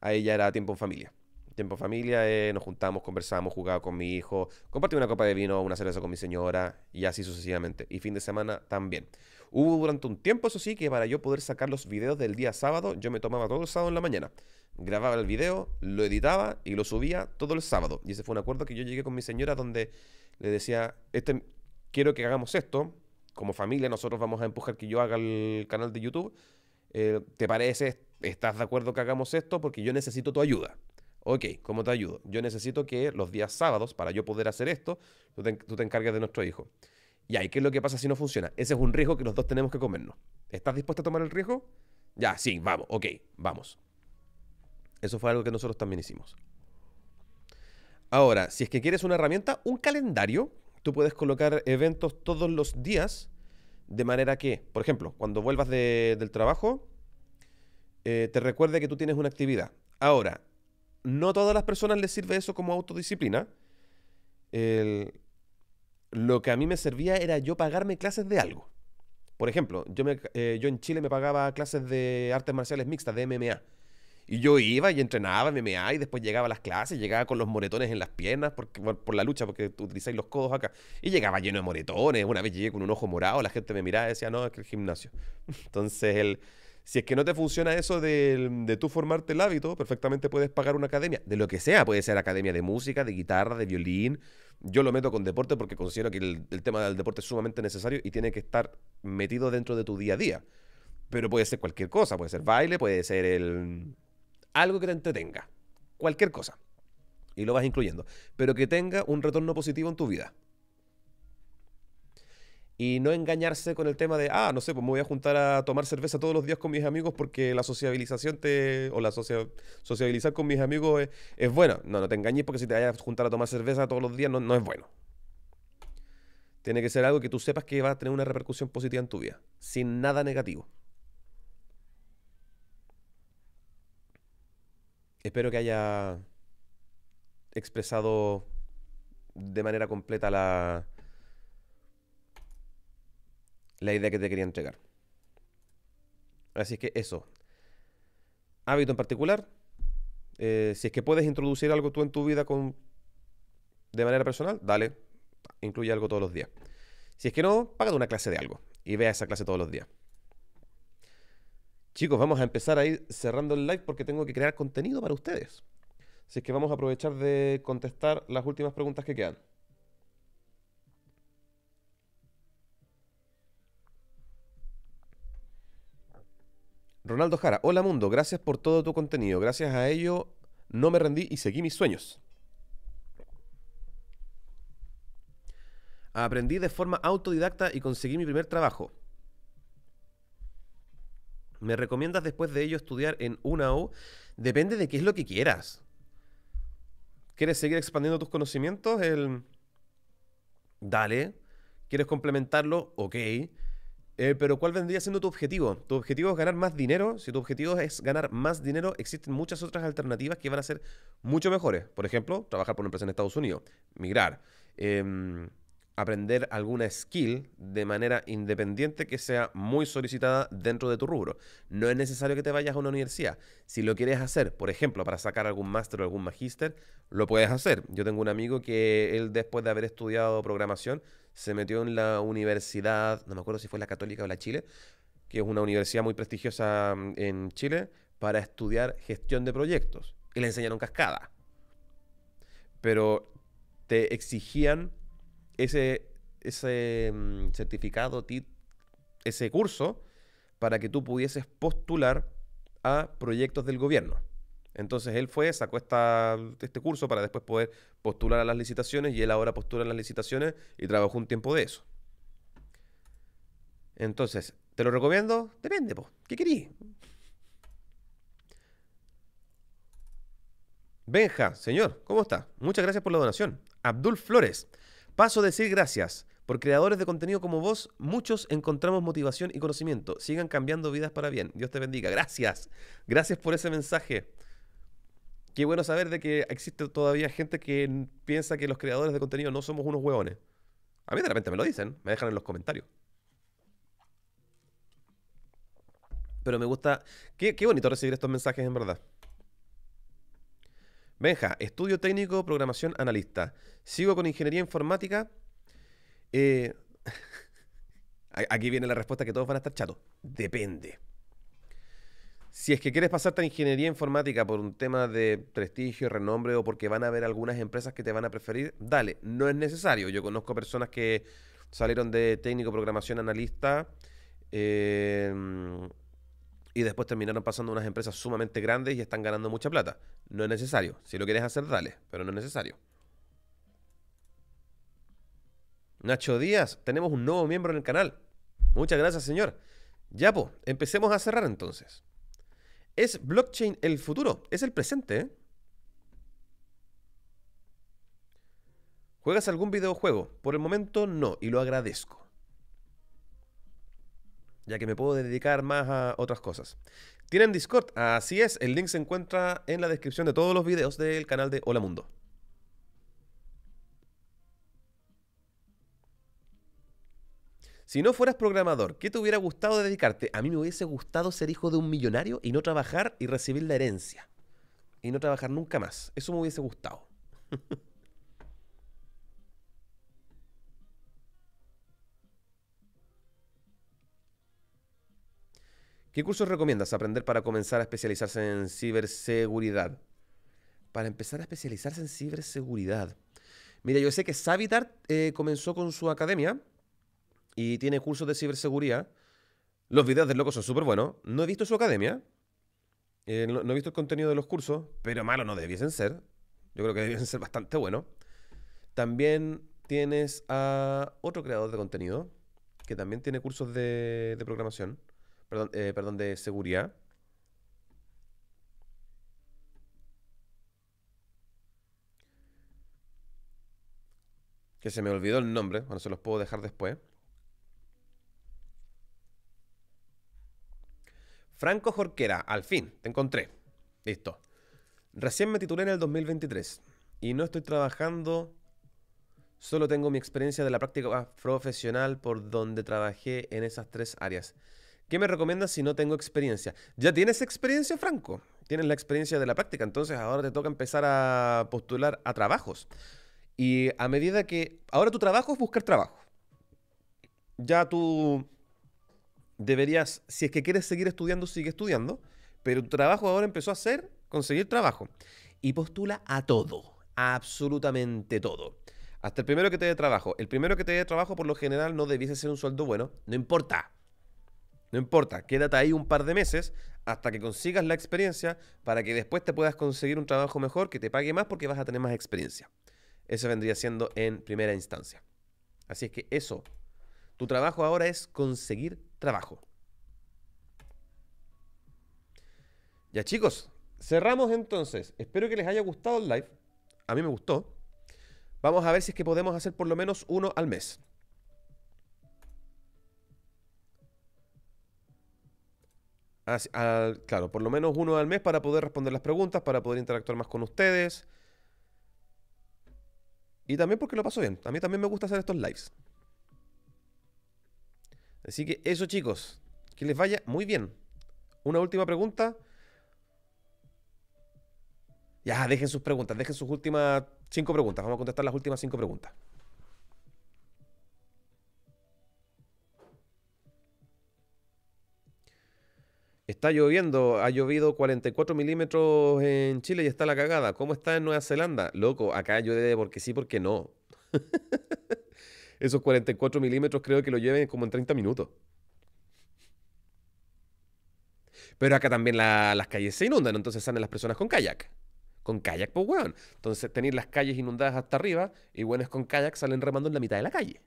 ahí ya era tiempo en familia. Tiempo en familia, eh, nos juntamos, conversamos, jugaba con mi hijo, compartí una copa de vino, una cerveza con mi señora y así sucesivamente. Y fin de semana también. Hubo durante un tiempo, eso sí, que para yo poder sacar los videos del día sábado, yo me tomaba todo el sábado en la mañana. Grababa el video, lo editaba y lo subía todo el sábado. Y ese fue un acuerdo que yo llegué con mi señora donde le decía, este, quiero que hagamos esto, como familia nosotros vamos a empujar que yo haga el canal de YouTube, eh, ¿te parece ¿estás de acuerdo que hagamos esto? Porque yo necesito tu ayuda. Ok, ¿cómo te ayudo? Yo necesito que los días sábados, para yo poder hacer esto, tú te, encargues de nuestro hijo. Y ahí, ¿qué es lo que pasa si no funciona? Ese es un riesgo que los dos tenemos que comernos. ¿Estás dispuesto a tomar el riesgo? Ya, sí, vamos, ok, vamos. Eso fue algo que nosotros también hicimos. Ahora, si es que quieres una herramienta, un calendario, tú puedes colocar eventos todos los días, de manera que, por ejemplo, cuando vuelvas del trabajo, eh, te recuerde que tú tienes una actividad. Ahora, no a todas las personas les sirve eso como autodisciplina. lo que a mí me servía era yo pagarme clases de algo. Por ejemplo, yo, eh, yo en Chile me pagaba clases de artes marciales mixtas, de MMA. Y yo iba y entrenaba MMA y después llegaba a las clases, llegaba con los moretones en las piernas por, por la lucha, porque utilizáis los codos acá. Y llegaba lleno de moretones. Una vez llegué con un ojo morado, la gente me miraba y decía, no, es que el gimnasio. (laughs) Entonces, el, si es que no te funciona eso de, tú formarte el hábito, perfectamente puedes pagar una academia, de lo que sea, puede ser academia de música, de guitarra, de violín. Yo lo meto con deporte porque considero que el, el tema del deporte es sumamente necesario y tiene que estar metido dentro de tu día a día. Pero puede ser cualquier cosa, puede ser baile, puede ser el algo que te entretenga, cualquier cosa. Y lo vas incluyendo, pero que tenga un retorno positivo en tu vida y no engañarse con el tema de, ah, no sé, pues me voy a juntar a tomar cerveza todos los días con mis amigos porque la sociabilización te, o la sociabilizar con mis amigos es, es buena. No, no te engañes porque si te vayas a juntar a tomar cerveza todos los días no, no es bueno. Tiene que ser algo que tú sepas que va a tener una repercusión positiva en tu vida, sin nada negativo. Espero que haya expresado de manera completa la, la idea que te quería entregar. Así que eso. Hábito en particular. Eh, si es que puedes introducir algo tú en tu vida con, de manera personal, dale, incluye algo todos los días. Si es que no, págate una clase de algo y vea esa clase todos los días. Chicos, vamos a empezar ahí cerrando el live porque tengo que crear contenido para ustedes. Así es que vamos a aprovechar de contestar las últimas preguntas que quedan. Ronaldo Jara, hola mundo, gracias por todo tu contenido. Gracias a ello no me rendí y seguí mis sueños. Aprendí de forma autodidacta y conseguí mi primer trabajo. ¿Me recomiendas después de ello estudiar en una U? Depende de qué es lo que quieras. ¿Quieres seguir expandiendo tus conocimientos? El... Dale. ¿Quieres complementarlo? Ok. Eh, pero ¿cuál vendría siendo tu objetivo? Tu objetivo es ganar más dinero. Si tu objetivo es ganar más dinero, existen muchas otras alternativas que van a ser mucho mejores. Por ejemplo, trabajar por una empresa en Estados Unidos, migrar, em, aprender alguna skill de manera independiente que sea muy solicitada dentro de tu rubro. No es necesario que te vayas a una universidad. Si lo quieres hacer, por ejemplo, para sacar algún máster o algún magíster, lo puedes hacer. Yo tengo un amigo que él después de haber estudiado programación se metió en la universidad, no me acuerdo si fue la Católica o la Chile, que es una universidad muy prestigiosa mm, en Chile, para estudiar gestión de proyectos. Y le enseñaron cascada. Pero te exigían ese, ese mm, certificado, ese curso, para que tú pudieses postular a proyectos del gobierno. Entonces él fue, sacó este curso para después poder postular a las licitaciones y él ahora postula en las licitaciones y trabajó un tiempo de eso. Entonces, ¿te lo recomiendo? Depende, po. ¿qué querís? Benja, señor, ¿cómo está? Muchas gracias por la donación. Abdul Flores, Paso a decir gracias. Por creadores de contenido como vos, muchos encontramos motivación y conocimiento. Sigan cambiando vidas para bien. Dios te bendiga. Gracias. Gracias por ese mensaje. Qué bueno saber de que existe todavía gente que piensa que los creadores de contenido no somos unos hueones. A mí de repente me lo dicen, me dejan en los comentarios. Pero me gusta... qué bonito recibir estos mensajes en verdad. Benja, estudio técnico, programación, analista. Sigo con ingeniería informática. Eh, (laughs) aquí viene la respuesta que todos van a estar chatos. Depende. Si es que quieres pasarte a ingeniería informática por un tema de prestigio, renombre o porque van a haber algunas empresas que te van a preferir, dale, no es necesario. Yo conozco personas que salieron de técnico, programación, analista, eh, y después terminaron pasando unas empresas sumamente grandes y están ganando mucha plata. No es necesario. Si lo quieres hacer, dale, pero no es necesario. Nacho Díaz, tenemos un nuevo miembro en el canal. Muchas gracias, señor. Ya, pues empecemos a cerrar entonces. ¿Es blockchain el futuro? Es el presente, ¿eh? ¿Juegas algún videojuego? Por el momento no, y lo agradezco ya que me puedo dedicar más a otras cosas. Tienen Discord, así es, el link se encuentra en la descripción de todos los videos del canal de Hola Mundo. Si no fueras programador, ¿qué te hubiera gustado dedicarte? A mí me hubiese gustado ser hijo de un millonario y no trabajar y recibir la herencia. Y no trabajar nunca más. Eso me hubiese gustado. (laughs) ¿Qué cursos recomiendas aprender para comenzar a especializarse en ciberseguridad? Para empezar a especializarse en ciberseguridad. Mira, yo sé que Savitar eh, comenzó con su academia y tiene cursos de ciberseguridad. Los videos del loco son súper buenos. No he visto su academia. Eh, no, he visto el contenido de los cursos, pero malo no debiesen ser. Yo creo que debiesen ser bastante buenos. También tienes a otro creador de contenido que también tiene cursos de programación. Eh, perdón, de seguridad. Que se me olvidó el nombre, bueno, se los puedo dejar después. Franco Jorquera, al fin, te encontré. Listo. Recién me titulé en el 2023 y no estoy trabajando, solo tengo mi experiencia de la práctica profesional por donde trabajé en esas tres áreas. ¿Qué me recomiendas si no tengo experiencia? ¿Ya tienes experiencia, Franco? Tienes la experiencia de la práctica, entonces ahora te toca empezar a postular a trabajos. Y a medida que... Ahora tu trabajo es buscar trabajo. Ya tú deberías, si es que quieres seguir estudiando, sigue estudiando, pero tu trabajo ahora empezó a ser conseguir trabajo. Y postula a todo, absolutamente todo. Hasta el primero que te dé trabajo. El primero que te dé trabajo por lo general no debiese ser un sueldo bueno, no importa. No importa, quédate ahí un par de meses hasta que consigas la experiencia para que después te puedas conseguir un trabajo mejor que te pague más porque vas a tener más experiencia. Eso vendría siendo en primera instancia. Así es que eso, tu trabajo ahora es conseguir trabajo. Ya chicos, cerramos entonces. Espero que les haya gustado el live. A mí me gustó. Vamos a ver si es que podemos hacer por lo menos uno al mes. claro, por lo menos uno al mes para poder responder las preguntas, para poder interactuar más con ustedes. Y también porque lo paso bien. A mí también me gusta hacer estos lives. Así que eso chicos, que les vaya muy bien. Una última pregunta. Ya, dejen sus preguntas, dejen sus últimas cinco preguntas. Vamos a contestar las últimas cinco preguntas. Está lloviendo, ha llovido 44 milímetros en Chile y está la cagada. ¿Cómo está en Nueva Zelanda? Loco, acá llueve porque sí, porque no. (laughs) Esos 44 milímetros creo que lo lleven como en 30 minutos. Pero acá también las calles se inundan, entonces salen las personas con kayak. Con kayak, pues weón. Entonces tenéis las calles inundadas hasta arriba y buenos con kayak salen remando en la mitad de la calle.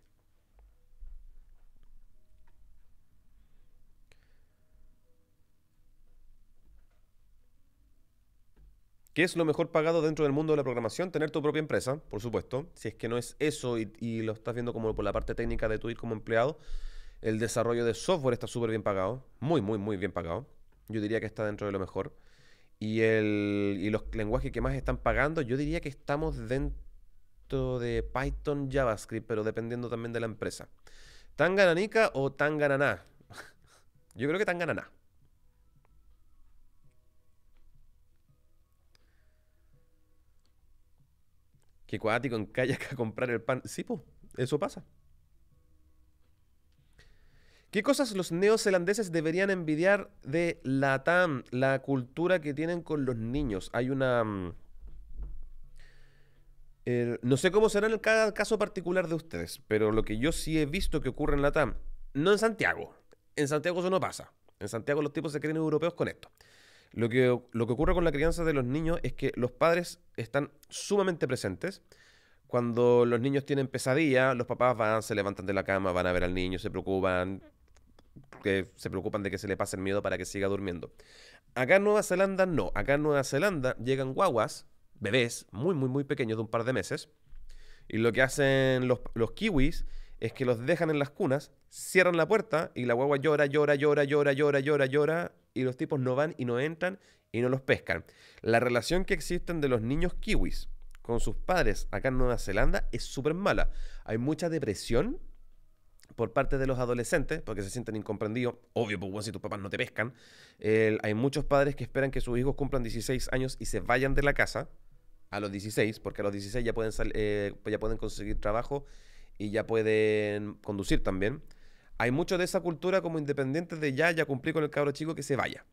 ¿Qué es lo mejor pagado dentro del mundo de la programación? Tener tu propia empresa, por supuesto. Si es que no es eso y, lo estás viendo como por la parte técnica de tu ir como empleado, el desarrollo de software está súper bien pagado. Muy, muy, muy bien pagado. Yo diría que está dentro de lo mejor. Y, el, y los lenguajes que más están pagando, yo diría que estamos dentro de Python, JavaScript, pero dependiendo también de la empresa. ¿Tangananica o gananá? (laughs) yo creo que gananá. que cuático en kayak a comprar el pan. Sí, pues, eso pasa. ¿Qué cosas los neozelandeses deberían envidiar de la TAM, la cultura que tienen con los niños? Hay una... Mm, no sé cómo será en el cada caso particular de ustedes, pero lo que yo sí he visto que ocurre en la TAM, no en Santiago, en Santiago eso no pasa. En Santiago los tipos se creen europeos con esto. Lo que, lo que ocurre con la crianza de los niños es que los padres están sumamente presentes. Cuando los niños tienen pesadilla, los papás van, se levantan de la cama, van a ver al niño, se preocupan, que se preocupan de que se le pase el miedo para que siga durmiendo. Acá en Nueva Zelanda no. Acá en Nueva Zelanda llegan guaguas, bebés, muy, muy, muy pequeños, de un par de meses. Y lo que hacen los, los kiwis es que los dejan en las cunas, cierran la puerta y la guagua llora, llora, llora, llora, llora, llora, llora, y los tipos no van y no entran y no los pescan. La relación que existen de los niños kiwis con sus padres acá en Nueva Zelanda es súper mala. Hay mucha depresión por parte de los adolescentes, porque se sienten incomprendidos. Obvio, pues bueno, si tus papás no te pescan. hay muchos padres que esperan que sus hijos cumplan 16 años y se vayan de la casa a los 16, porque a los 16 ya pueden, eh, ya pueden conseguir trabajo y ya pueden conducir también. Hay mucho de esa cultura como independientes de ya, ya cumplí con el cabro chico que se vaya.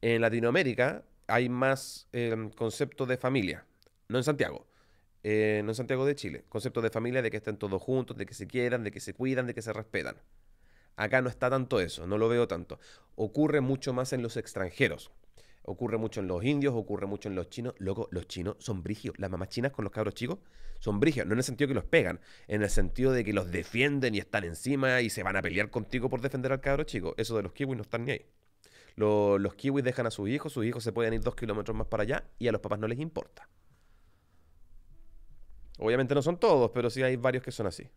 En Latinoamérica hay más em, concepto de familia, no en Santiago, eh, no en Santiago de Chile, concepto de familia de que estén todos juntos, de que se quieran, de que se cuidan, de que se respetan. Acá no está tanto eso, no lo veo tanto. Ocurre mucho más en los extranjeros. Ocurre mucho en los indios, ocurre mucho en los chinos. luego los chinos son brigios. Las mamás chinas con los cabros chicos son brigios. No en el sentido que los pegan, en el sentido de que los defienden y están encima y se van a pelear contigo por defender al cabro chico. Eso de los kiwis no están ni ahí. Los, los kiwis dejan a sus hijos, sus hijos se pueden ir dos kilómetros más para allá y a los papás no les importa. Obviamente no son todos, pero sí hay varios que son así.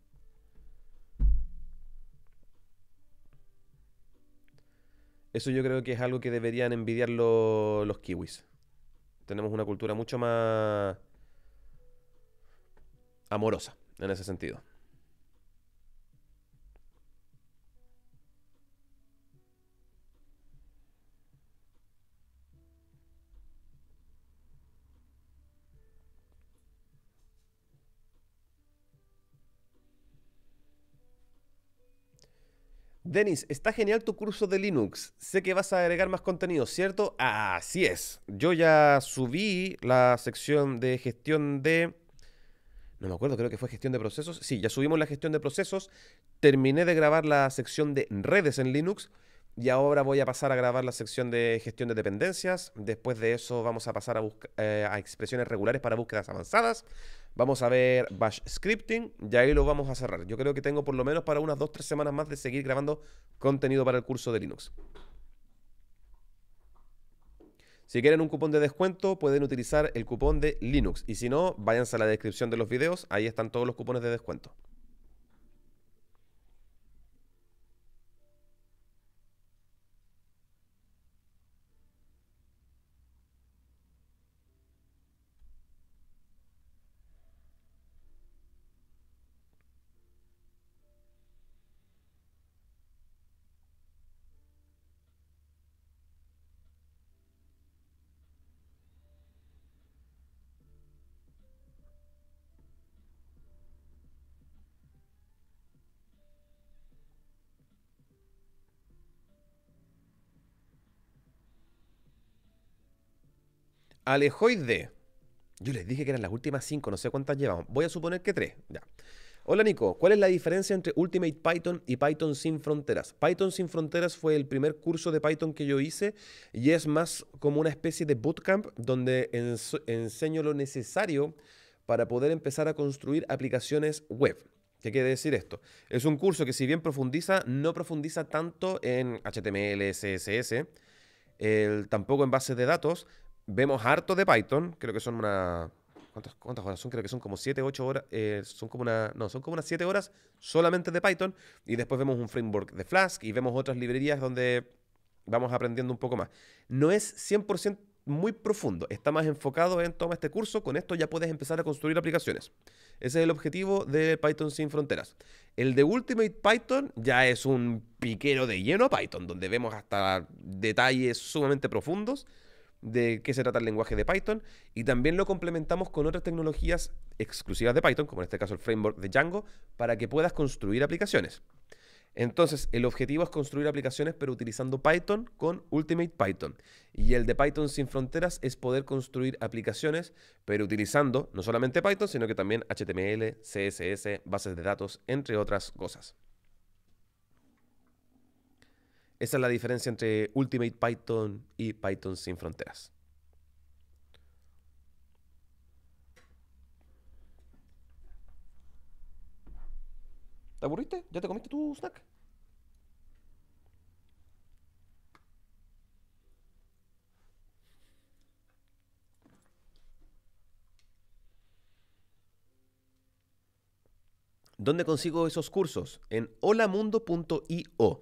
Eso yo creo que es algo que deberían envidiar los kiwis. Tenemos una cultura mucho más amorosa en ese sentido. Denis, está genial tu curso de Linux. Sé que vas a agregar más contenido, ¿cierto? Así es. Yo ya subí la sección de gestión de... No me acuerdo, creo que fue gestión de procesos. Sí, ya subimos la gestión de procesos. Terminé de grabar la sección de redes en Linux. Y ahora voy a pasar a grabar la sección de gestión de dependencias. Después de eso vamos a pasar a, eh, a expresiones regulares para búsquedas avanzadas. Vamos a ver Bash Scripting y ahí lo vamos a cerrar. Yo creo que tengo por lo menos para unas 2 tres semanas más de seguir grabando contenido para el curso de Linux. Si quieren un cupón de descuento, pueden utilizar el cupón de Linux. Y si no, váyanse a la descripción de los videos, ahí están todos los cupones de descuento. Alejoide, Yo les dije que eran las últimas cinco, no sé cuántas llevamos. Voy a suponer que tres. Ya. Hola Nico, ¿cuál es la diferencia entre Ultimate Python y Python sin fronteras? Python sin fronteras fue el primer curso de Python que yo hice y es más como una especie de bootcamp donde enseño lo necesario para poder empezar a construir aplicaciones web. ¿Qué quiere decir esto? Es un curso que si bien profundiza, no profundiza tanto en HTML, CSS, el, tampoco en bases de datos, vemos harto de Python, creo que son una... ¿Cuántas, cuántas horas son? Creo que son como 7, 8 horas, eh, son como una... No, son como unas 7 horas solamente de Python y después vemos un framework de Flask y vemos otras librerías donde vamos aprendiendo un poco más. No es 100% muy profundo, está más enfocado en toma este curso, con esto ya puedes empezar a construir aplicaciones. Ese es el objetivo de Python sin fronteras. El de Ultimate Python ya es un piquero de lleno Python, donde vemos hasta detalles sumamente profundos de qué se trata el lenguaje de Python y también lo complementamos con otras tecnologías exclusivas de Python, como en este caso el framework de Django, para que puedas construir aplicaciones. Entonces, el objetivo es construir aplicaciones pero utilizando Python con Ultimate Python. Y el de Python sin fronteras es poder construir aplicaciones pero utilizando no solamente Python, sino que también HTML, CSS, bases de datos, entre otras cosas. Esa es la diferencia entre Ultimate Python y Python sin fronteras. ¿Te aburriste? ¿Ya te comiste tu snack? ¿Dónde consigo esos cursos? En holamundo.io.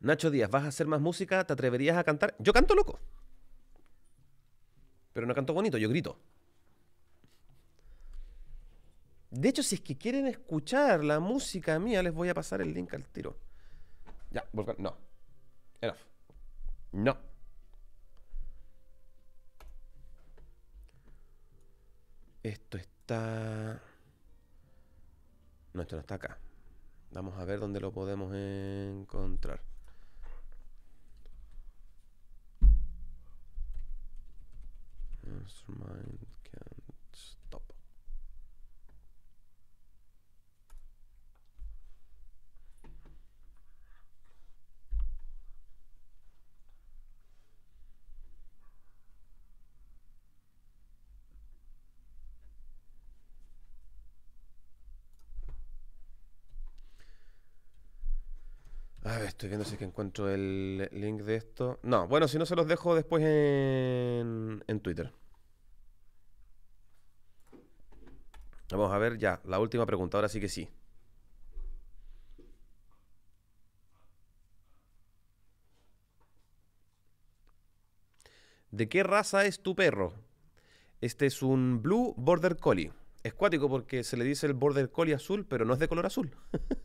Nacho Díaz, ¿vas a hacer más música? ¿Te atreverías a cantar? Yo canto loco. Pero no canto bonito, yo grito. De hecho, si es que quieren escuchar la música mía, les voy a pasar el link al tiro. Ya, volcán. No. Enough. No. Esto está. No, esto no está acá. Vamos a ver dónde lo podemos encontrar. mastermind A ver, estoy viendo si es que encuentro el link de esto. No, bueno, si no se los dejo después en, en Twitter. Vamos a ver ya, la última pregunta, ahora sí que sí. ¿De qué raza es tu perro? Este es un Blue Border Collie. Es cuático porque se le dice el Border Collie azul, pero no es de color azul. (laughs)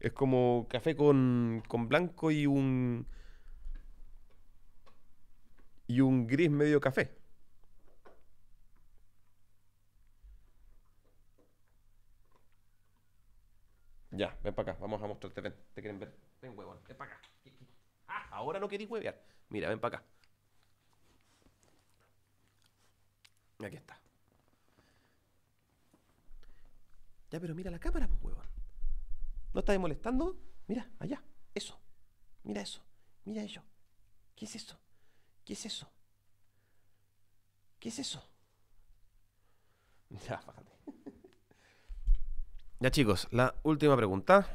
Es como café con, con blanco y un. y un gris medio café. Ya, ven para acá, vamos a mostrarte, ven, te quieren ver. Ven, huevón, ven para acá. Ah, ahora no querís huevear. Mira, ven para acá. Aquí está. Ya, pero mira la cámara, pues, huevón. ¿No está molestando? Mira, allá, eso. Mira eso. Mira eso. ¿Qué es eso? ¿Qué es eso? ¿Qué es eso? (laughs) Ya, ya chicos, la última pregunta.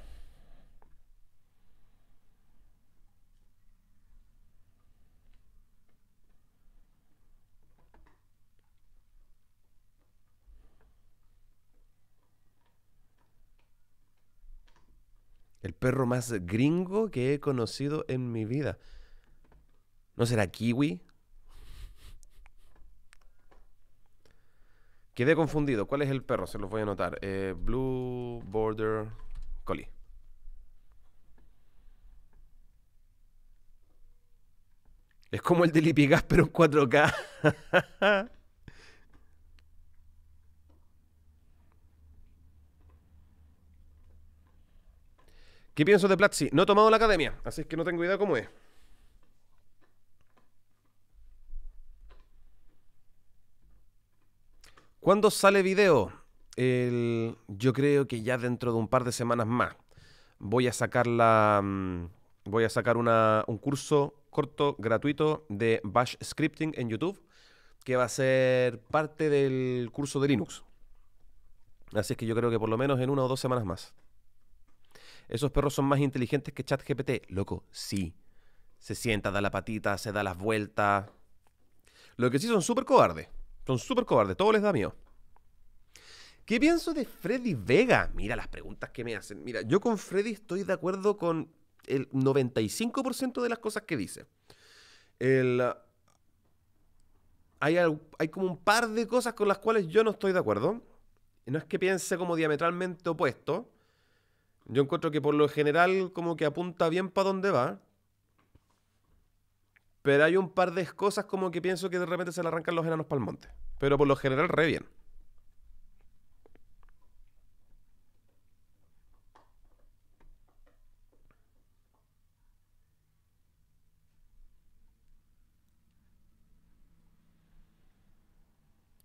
perro más gringo que he conocido en mi vida. ¿No será kiwi? Quedé confundido. ¿Cuál es el perro? Se los voy a anotar. Eh, Blue Border Collie. Es como el de Lipigas, (laughs) pero en 4K. (laughs) ¿Qué pienso de Platzi? No he tomado la academia, así es que no tengo idea cómo es. ¿Cuándo sale video? yo creo que ya dentro de un par de semanas más. Voy a sacar la. Mm, voy a sacar un curso corto, gratuito, de Bash Scripting en YouTube, que va a ser parte del curso de Linux. Así es que yo creo que por lo menos en una o dos semanas más esos perros son más inteligentes que ChatGPT. Loco, sí. Se sienta, da la patita, se da las vueltas. Lo que sí son súper cobardes. Son súper cobardes, todo les da miedo. ¿Qué pienso de Freddy Vega? Mira las preguntas que me hacen. Mira, yo con Freddy estoy de acuerdo con el 95% de las cosas que dice. hay, hay, como un par de cosas con las cuales yo no estoy de acuerdo. No es que piense como diametralmente opuesto, yo encuentro que por lo general como que apunta bien para dónde va. Pero hay un par de cosas como que pienso que de repente se le arrancan los enanos para el monte. Pero por lo general re bien.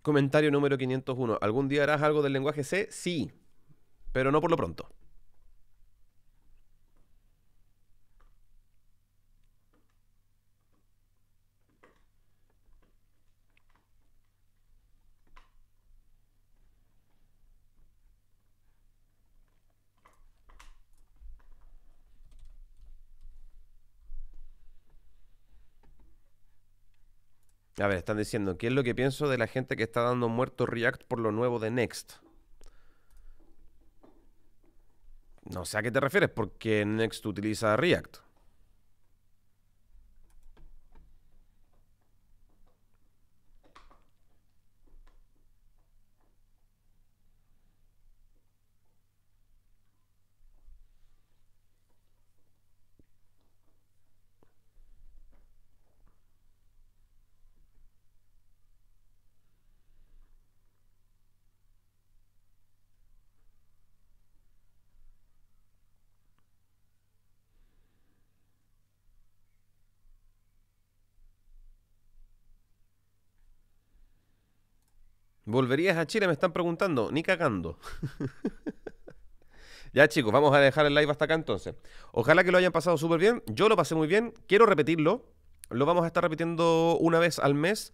Comentario número 501. ¿Algún día harás algo del lenguaje C? Sí, pero no por lo pronto. A ver, están diciendo, ¿qué es lo que pienso de la gente que está dando muerto React por lo nuevo de Next? No sé a qué te refieres, porque Next utiliza React. ¿Volverías a Chile? Me están preguntando. Ni cagando. (laughs) ya chicos, vamos a dejar el live hasta acá entonces. Ojalá que lo hayan pasado súper bien. Yo lo pasé muy bien. Quiero repetirlo. Lo vamos a estar repitiendo una vez al mes.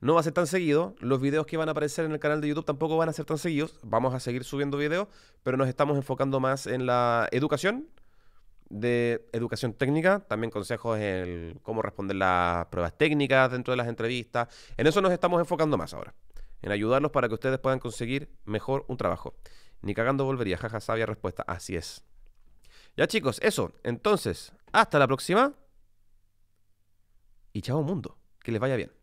No va a ser tan seguido. Los videos que van a aparecer en el canal de YouTube tampoco van a ser tan seguidos. Vamos a seguir subiendo videos, pero nos estamos enfocando más en la educación, de educación técnica, también consejos en cómo responder las pruebas técnicas dentro de las entrevistas. En eso nos estamos enfocando más ahora en ayudarlos para que ustedes puedan conseguir mejor un trabajo. Ni cagando volvería, jaja, sabia respuesta. Así es. Ya chicos, eso. Entonces, hasta la próxima. Y chao mundo. Que les vaya bien.